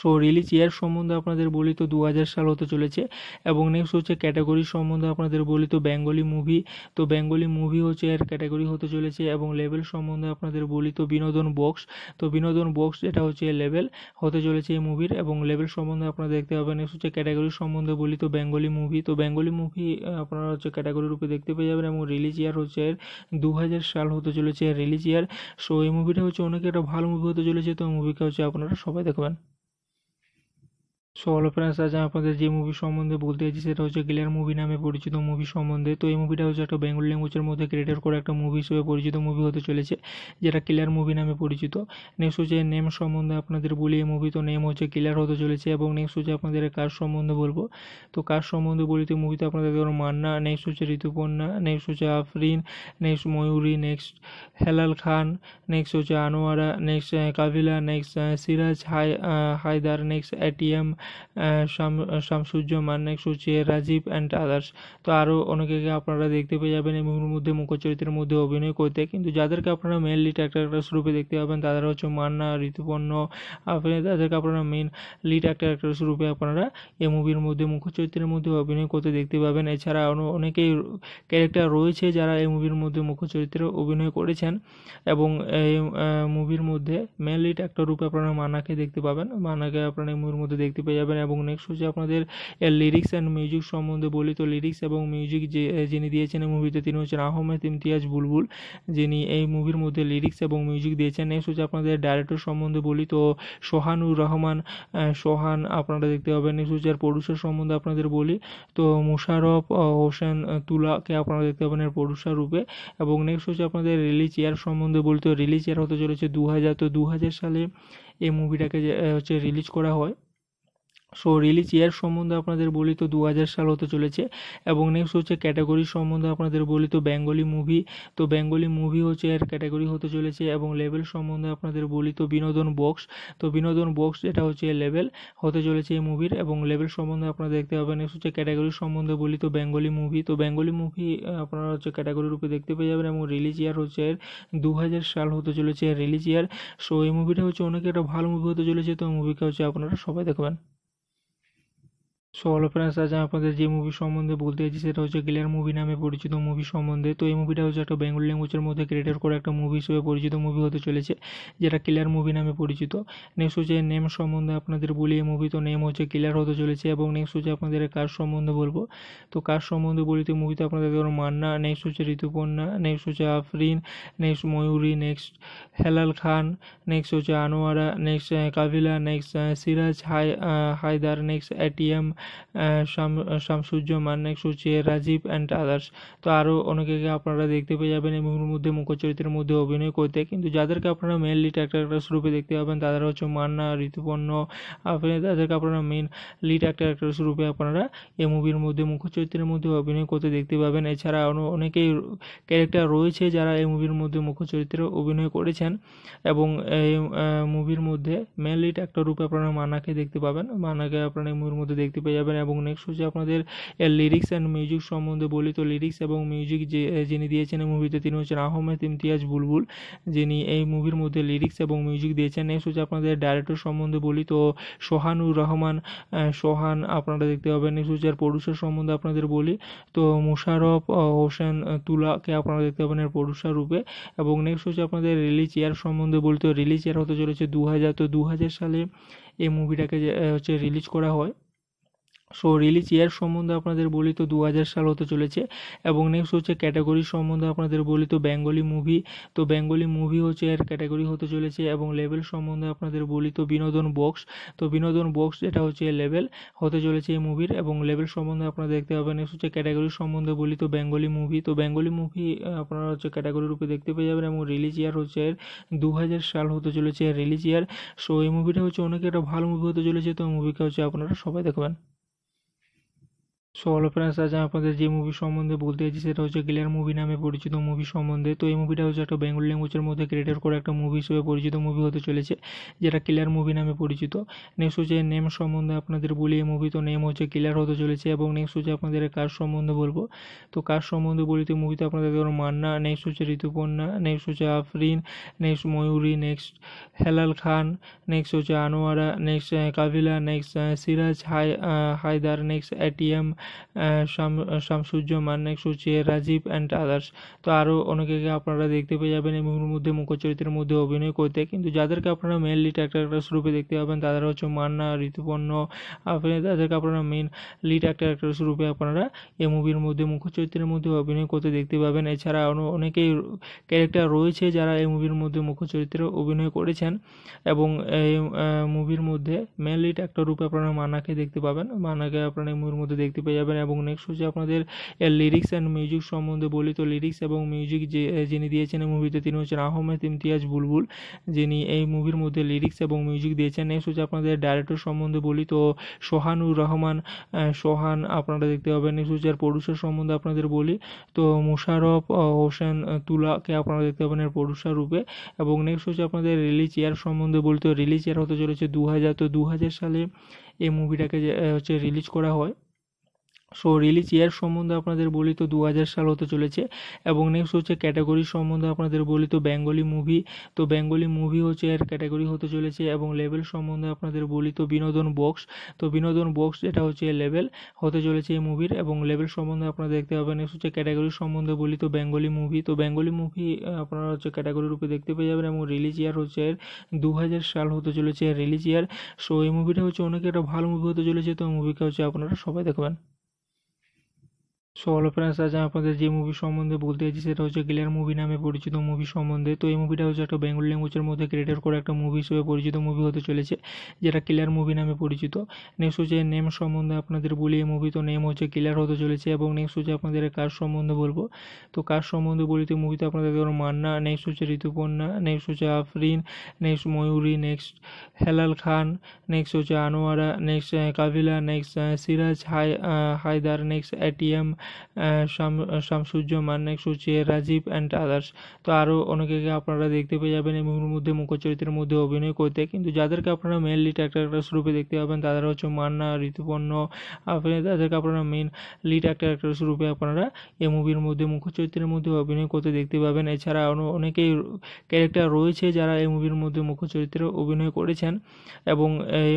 সো রিলিজ ইয়ার সম্বন্ধে আপনাদের বলি তো দু সাল হতে চলেছে এবং নেক্সট হচ্ছে ক্যাটাগরি সম্বন্ধে আপনাদের বলি তো বেঙ্গলি মুভি তো বেঙ্গলি মুভি হচ্ছে এর ক্যাটাগরি হতে চলেছে এবং লেভেল সম্বন্ধে আপনাদের বলি তো বিনোদন বক্স তো বিনোদন বক্স যেটা হচ্ছে লেভেল হতে চলেছে এই মুভির এবং লেভেল সম্বন্ধে আপনারা দেখতে পাবেন নেক্সট হচ্ছে ক্যাটাগরি সম্বন্ধে বলি তো বেঙ্গলি মুভি তো বেঙ্গলি মুভি আপনারা হচ্ছে ক্যাটাগরি রূপে দেখতে পেয়ে যাবেন এবং রিলিজ ইয়ার হচ্ছে এর দু সাল হতে চলেছে রিলিজ ইয়ার সো এই মুভিটা হচ্ছে অনেক একটা ভালো মুভি হতে চলেছে তো মুভিকে হচ্ছে আপনারা সবাই দেখবেন সো হলো ফ্রেন্ডস আজ আমি আপনাদের যে মুভি সম্বন্ধে বলতে চাইছি সেটা হচ্ছে গিলার মুভি নামে পরিচিত মুভি সম্বন্ধে তো এই মুভিটা হচ্ছে একটা বেঙ্গল ল্যাঙ্গুয়েজের মধ্যে ক্রিয়েটেড করা একটা মুভি হিসেবে পরিচিত মুভি হতে চলেছে যেটা ক্লিয়ার মুভি নামে পরিচিত নেক্সট হচ্ছে নেম সম্বন্ধে আপনাদের বলি এই মুভি তো নেম হচ্ছে ক্লিয়ার হতে চলেছে এবং নেক্সট হচ্ছে আপনাদের কার সম্বন্ধে বলবো তো কার সম্বন্ধে বলি তো মুভিতে আপনাদের ধরুন মান্না নেক্সট হচ্ছে ঋতুপর্ণা নেক্সট হচ্ছে Afrin next Mayuri next Helal Khan next হচ্ছে Anwara next Kabila next Siraj high Haider next ATM Shamsuzzaman সুচিয়ে Rajib and others তো আরও অনেকেকে আপনারা দেখতে পেয়ে যাবেন এই মুভির মধ্যে মুখ্য চরিত্রের মধ্যে অভিনয় করতে কিন্তু যাদেরকে আপনারা মেনলি ট্যাক্টার অ্যাক্টার্স রূপে দেখতে পাবেন তাদের হচ্ছে মান্না ঋতুপর্ণ আপনি তাদেরকে আপনারা মেন লিড অ্যাক্টার অ্যাক্টার্স রূপে আপনারা এই মুভির মধ্যে মুখ্য চরিত্রের মধ্যে অভিনয় করতে দেখতে পাবেন এছাড়া অনেকেই ক্যারেক্টার রয়েছে যারা এই মুভির মধ্যে মুখ্য চরিত্রে অভিনয় করেছেন এবং এই মুভির মধ্যে মেনলি লিড রূপে আপনারা মান্নাকে দেখতে পাবেন মান্নাকে আপনারা এই মুভির মধ্যে দেখতে পেয়ে যাবেন এবং নেক্সট হচ্ছে আপনাদের লিরিক্স অ্যান্ড মিউজিক সম্বন্ধে বলি তো লিরিক্স এবং মিউজিক যে যিনি দিয়েছেন এই মুভিতে তিনি হচ্ছেন আহমেদ ইমতিয়াজ বুলবুল যিনি এই মুভির মধ্যে লিরিক্স এবং মিউজিক দিয়েছেন নেক্সট হচ্ছে আপনাদের ডাইরেক্টর সম্বন্ধে বলি তো সোহানুর রহমান সোহান আপনারা দেখতে পাবেন নেক্সট হচ্ছে আর প্রডিউসার সম্বন্ধে আপনাদের বলি তো মুশারফ হোসেন তুলাকে আপনারা দেখতে পাবেন এর প্রডিউসার রূপে এবং নেক্সট হচ্ছে আপনাদের রিলিজ ইয়ার সম্বন্ধে বলি তো রিলিজ ইয়ার হতে চলেছে দু হাজার তো দু হাজার সালে এই মুভিটাকে হচ্ছে রিলিজ করা হয় সো রিলিজ ইয়ার সম্বন্ধে আপনাদের বলি তো দু সাল হতে চলেছে এবং নেক্সট হচ্ছে ক্যাটাগরি সম্বন্ধে আপনাদের বলি তো বেঙ্গলি মুভি তো বেঙ্গলি মুভি হচ্ছে এর ক্যাটাগরি হতে চলেছে এবং লেভেল সম্বন্ধে আপনাদের বলি তো বিনোদন বক্স তো বিনোদন বক্স যেটা হচ্ছে লেভেল হতে চলেছে এই মুভির এবং লেভেল সম্বন্ধে আপনারা দেখতে পাবেন নেক্সট হচ্ছে ক্যাটাগরি সম্বন্ধে বলি তো বেঙ্গলি মুভি তো বেঙ্গলি মুভি আপনারা হচ্ছে ক্যাটাগরি রূপে দেখতে পেয়ে যাবেন এবং রিলিজ ইয়ার হচ্ছে এর দু সাল হতে চলেছে রিলিজ ইয়ার সো এই মুভিটা হচ্ছে অনেক একটা ভালো মুভি হতে চলেছে তো মুভিকে হচ্ছে আপনারা সবাই দেখবেন সো হলো ফ্রেন্ডস আজ আমি আপনাদের যে মুভি সম্বন্ধে বলতে চাইছি সেটা হচ্ছে গিলার মুভি নামে পরিচিত মুভি সম্বন্ধে তো এই মুভিটা হচ্ছে একটা বেঙ্গল ল্যাঙ্গুয়েজের মধ্যে ক্রিয়েটেড করে একটা মুভি হিসেবে পরিচিত মুভি হতে চলেছে যেটা কিলার মুভি নামে পরিচিত নেক্সট হচ্ছে নেম সম্বন্ধে আপনাদের বলি এই মুভি তো নেম হচ্ছে ক্লিয়ার হতে চলেছে এবং নেক্সট হচ্ছে আপনাদের কাজ সম্বন্ধে বলবো তো কাজ সম্বন্ধে বলি তো মুভিতে আপনাদের ধরুন মান্না নেক্সট হচ্ছে ঋতুপর্ণা নেক্সট হচ্ছে Afrin next Mayuri next Helal Khan next হচ্ছে Anwara next Kabila next Siraj high Haider next ATM Shamsuzzaman সুচিয়া Rajib and others তো আরও অনেকেকে আপনারা দেখতে পেয়ে যাবেন এই মুভির মধ্যে মুখ্য চরিত্রের মধ্যে অভিনয় করতে কিন্তু যাদেরকে আপনারা মেনলি ট্যাক্টার রূপে দেখতে পাবেন তারা হচ্ছে মান্না ঋতুপর্ণ আপনি তাদেরকে আপনারা মেন লিড অ্যাক্টার অ্যাক্ট্রেস রূপে আপনারা এই মুভির মধ্যে মুখ্য চরিত্রের মধ্যে অভিনয় করতে দেখতে পাবেন এছাড়া অনেকেই ক্যারেক্টার রয়েছে যারা এই মুভির মধ্যে মুখ্য চরিত্রে অভিনয় করেছেন এবং এই মুভির মধ্যে মেন লিড অ্যাক্টর রূপে আপনারা মান্নাকে দেখতে পাবেন মান্নাকে আপনারা এই মুভির মধ্যে দেখতে পেয়ে যাবেন এবং নেক্সট হচ্ছে আপনাদের লিরিক্স অ্যান্ড মিউজিক সম্বন্ধে বলি তো লিরিক্স এবং মিউজিক যে যিনি দিয়েছেন এই মুভিতে তিনি হচ্ছেন আহমেদ ইমতিয়াজ বুলবুল যিনি এই মুভির মধ্যে লিরিক্স এবং মিউজিক দিয়েছেন নেক্সট হচ্ছে আপনাদের ডাইরেক্টর সম্বন্ধে বলি তো সোহানুর রহমান সোহান আপনারা দেখতে পাবেন নেক্সট হচ্ছে আর প্রডিউসার সম্বন্ধে আপনাদের বলি তো মুশারফ হোসেন তুলাকে আপনারা দেখতে পাবেন এর প্রডিউসার রূপে এবং নেক্সট হচ্ছে আপনাদের রিলিজ ইয়ার সম্বন্ধে বলি তো রিলিজ ইয়ার হতে চলেছে দু হাজার তো দু হাজার সালে এই মুভিটাকে হচ্ছে রিলিজ করা হয় সো রিলিজ ইয়ার সম্বন্ধে আপনাদের বলি তো দু সাল হতে চলেছে এবং নেক্সট হচ্ছে ক্যাটাগরি সম্বন্ধে আপনাদের বলি তো বেঙ্গলি মুভি তো বেঙ্গলি মুভি হচ্ছে এর ক্যাটাগরি হতে চলেছে এবং লেভেল সম্বন্ধে আপনাদের বলি তো বিনোদন বক্স তো বিনোদন বক্স এটা হচ্ছে লেভেল হতে চলেছে এই মুভির এবং লেভেল সম্বন্ধে আপনারা দেখতে পাবেন নেক্সট হচ্ছে ক্যাটাগরি সম্বন্ধে বলি তো বেঙ্গলি মুভি তো বেঙ্গলি মুভি আপনারা হচ্ছে ক্যাটাগরি রূপে দেখতে পেয়ে যাবেন এবং রিলিজ ইয়ার হচ্ছে এর দু সাল হতে চলেছে রিলিজ ইয়ার সো এই মুভিটা হচ্ছে অনেক একটা ভালো মুভি হতে চলেছে তো মুভিকে হচ্ছে আপনারা সবাই দেখবেন সো হলো ফ্রেন্ডস আজ আমি আপনাদের যে মুভি সম্বন্ধে বলতে চাইছি সেটা হচ্ছে ক্লিয়ার মুভি নামে পরিচিত মুভি সম্বন্ধে তো এই মুভিটা হচ্ছে একটা বেঙ্গল ল্যাঙ্গুয়েজের মধ্যে ক্রিয়েটেড করে একটা মুভি হিসেবে পরিচিত মুভি হতে চলেছে যেটা ক্লিয়ার মুভি নামে পরিচিত নেক্সট হচ্ছে নেম সম্বন্ধে আপনাদের বলি এই মুভি তো নেম হচ্ছে ক্লিয়ার হতে চলেছে এবং নেক্সট হচ্ছে আপনাদের কার সম্বন্ধে বলবো তো কার সম্বন্ধে বলি তো মুভিতে আপনাদের ধরুন মান্না নেক্সট হচ্ছে ঋতুপর্ণা নেক্সট হচ্ছে Afrin next Mayuri next Helal Khan next হচ্ছে Anwara next Kabila next Siraj high Haider next ATM Shamsuzzaman সুচিয়া Rajib and others তো আরও অনেকে আপনারা দেখতে পেয়ে যাবেন এই মুভির মধ্যে মুখ্য চরিত্রের মধ্যে অভিনয় করতে কিন্তু যাদেরকে আপনারা মেনলি অ্যাক্টার রূপে দেখতে পাবেন তাদের হচ্ছে মান্না ঋতুপর্ণ আপনি তাদেরকে আপনারা মেন লিড অ্যাক্টার অ্যাক্ট্রেস রূপে আপনারা এই মুভির মধ্যে মুখ্য চরিত্রের মধ্যে অভিনয় করতে দেখতে পাবেন এছাড়া অনেকেই ক্যারেক্টার রয়েছে যারা এই মুভির মধ্যে মুখ্য চরিত্রে অভিনয় করেছেন এবং এই মুভির মধ্যে মেন লিড অ্যাক্টর রূপে আপনারা মান্নাকে দেখতে পাবেন মান্নাকে আপনারা এই মুভির মধ্যে দেখতে পেয়ে যাবেন এবং নেক্সট হচ্ছে আপনাদের লিরিক্স অ্যান্ড মিউজিক সম্বন্ধে বলি তো লিরিক্স এবং মিউজিক যে যিনি দিয়েছেন এই মুভিতে তিনি হচ্ছেন আহমেদ ইমতিয়াজ বুলবুল যিনি এই মুভির মধ্যে লিরিক্স এবং মিউজিক দিয়েছেন নেক্সট হচ্ছে আপনাদের ডাইরেক্টর সম্বন্ধে বলি তো সোহানুর রহমান সোহান আপনারা দেখতে পাবেন নেক্সট হচ্ছে আর প্রডিউসার সম্বন্ধে আপনাদের বলি তো মুশারফ হোসেন তুলাকে আপনারা দেখতে পাবেন এর প্রডিউসার রূপে এবং নেক্সট হচ্ছে আপনাদের রিলিজ ইয়ার সম্বন্ধে বলি তো রিলিজ ইয়ার হতে চলেছে দু হাজার তো দু হাজার সালে এই মুভিটাকে হচ্ছে রিলিজ করা হয় সো রিলিজ ইয়ার সম্বন্ধে আপনাদের বলি তো দু সাল হতে চলেছে এবং নেক্সট হচ্ছে ক্যাটাগরি সম্বন্ধে আপনাদের বলি তো বেঙ্গলি মুভি তো বেঙ্গলি মুভি হচ্ছে এর ক্যাটাগরি হতে চলেছে এবং লেভেল সম্বন্ধে আপনাদের বলি তো বিনোদন বক্স তো বিনোদন বক্স যেটা হচ্ছে লেভেল হতে চলেছে এই মুভির এবং লেভেল সম্বন্ধে আপনারা দেখতে পাবেন নেক্সট হচ্ছে ক্যাটাগরি সম্বন্ধে বলি তো বেঙ্গলি মুভি তো বেঙ্গলি মুভি আপনারা হচ্ছে ক্যাটাগরি রূপে দেখতে পেয়ে যাবেন এবং রিলিজ ইয়ার হচ্ছে এর দু সাল হতে চলেছে রিলিজ ইয়ার সো এই মুভিটা হচ্ছে অনেক একটা ভালো মুভি হতে চলেছে তো মুভিকে হচ্ছে আপনারা সবাই দেখবেন সো হলো ফ্রেন্ডস আজ আমি আপনাদের যে মুভি সম্বন্ধে বলতে চাইছি সেটা হচ্ছে গিলার মুভি নামে পরিচিত মুভি সম্বন্ধে তো এই মুভিটা হচ্ছে একটা বেঙ্গল ল্যাঙ্গুয়েজের মধ্যে ক্রিয়েটেড করা একটা মুভি হিসেবে পরিচিত মুভি হতে চলেছে যেটা ক্লিয়ার মুভি নামে পরিচিত নেক্সট হচ্ছে নেম সম্বন্ধে আপনাদের বলি এই মুভি তো নেম হচ্ছে ক্লিয়ার হতে চলেছে এবং নেক্সট হচ্ছে আপনাদের কার সম্বন্ধে বলবো তো কার সম্বন্ধে বলি তো মুভিতে আপনাদের ধরুন মান্না নেক্সট হচ্ছে ঋতুপর্ণা নেক্সট হচ্ছে Afrin next Mayuri next Helal Khan next হচ্ছে Anwara next Kabila next Siraj high Haider next ATM Shamsuzzaman সুচিয়া Rajib and others তো আরও অনেকেকে আপনারা দেখতে পেয়ে যাবেন এই মুভির মধ্যে মুখ্য চরিত্রের মধ্যে অভিনয় করতে কিন্তু যাদেরকে আপনারা মেনলি ট্যাক্টার রূপে দেখতে পাবেন তাদের হচ্ছে মান্না ঋতুপর্ণ আপনি তাদেরকে আপনারা মেন লিড অ্যাক্টার রূপে আপনারা এই মুভির মধ্যে মুখ্য চরিত্রের মধ্যে অভিনয় করতে দেখতে পাবেন এছাড়া অনেকেই ক্যারেক্টার রয়েছে যারা এই মুভির মধ্যে মুখ্য চরিত্রে অভিনয় করেছেন এবং এই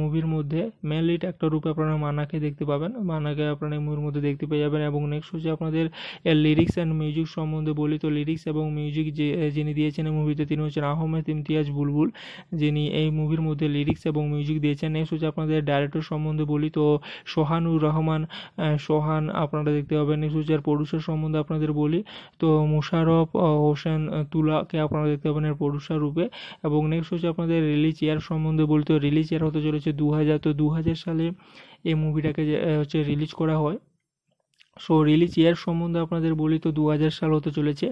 মুভির মধ্যে মেন লিড রূপে আপনারা মান্নাকে দেখতে পাবেন মান্নাকে আপনারা এই মুভির মধ্যে দেখতে পেয়ে যাবেন এবং নেক্সট হচ্ছে আপনাদের লিরিক্স অ্যান্ড মিউজিক সম্বন্ধে বলি তো লিরিক্স এবং মিউজিক যে যিনি দিয়েছেন মুভিতে তিনি হচ্ছেন আহমেদ ইমতিয়াজ বুলবুল যিনি এই মুভির মধ্যে লিরিক্স এবং মিউজিক দিয়েছেন নেক্সট হচ্ছে আপনাদের ডাইরেক্টর সম্বন্ধে বলি তো সোহানুর রহমান সোহান আপনারা দেখতে পাবেন নেক্সট হচ্ছে আর প্রডিউসার সম্বন্ধে আপনাদের বলি তো মুশারফ হোসেন তুলাকে আপনারা দেখতে পাবেন এর প্রডিউসার রূপে এবং নেক্সট হচ্ছে আপনাদের রিলিজ ইয়ার সম্বন্ধে বলি তো রিলিজ ইয়ার হতে চলেছে দু হাজার তো দু হাজার সালে এই মুভিটাকে হচ্ছে রিলিজ করা হয় সো রিলিজ ইয়ার সম্বন্ধে আপনাদের বলি তো দু সাল হতে চলেছে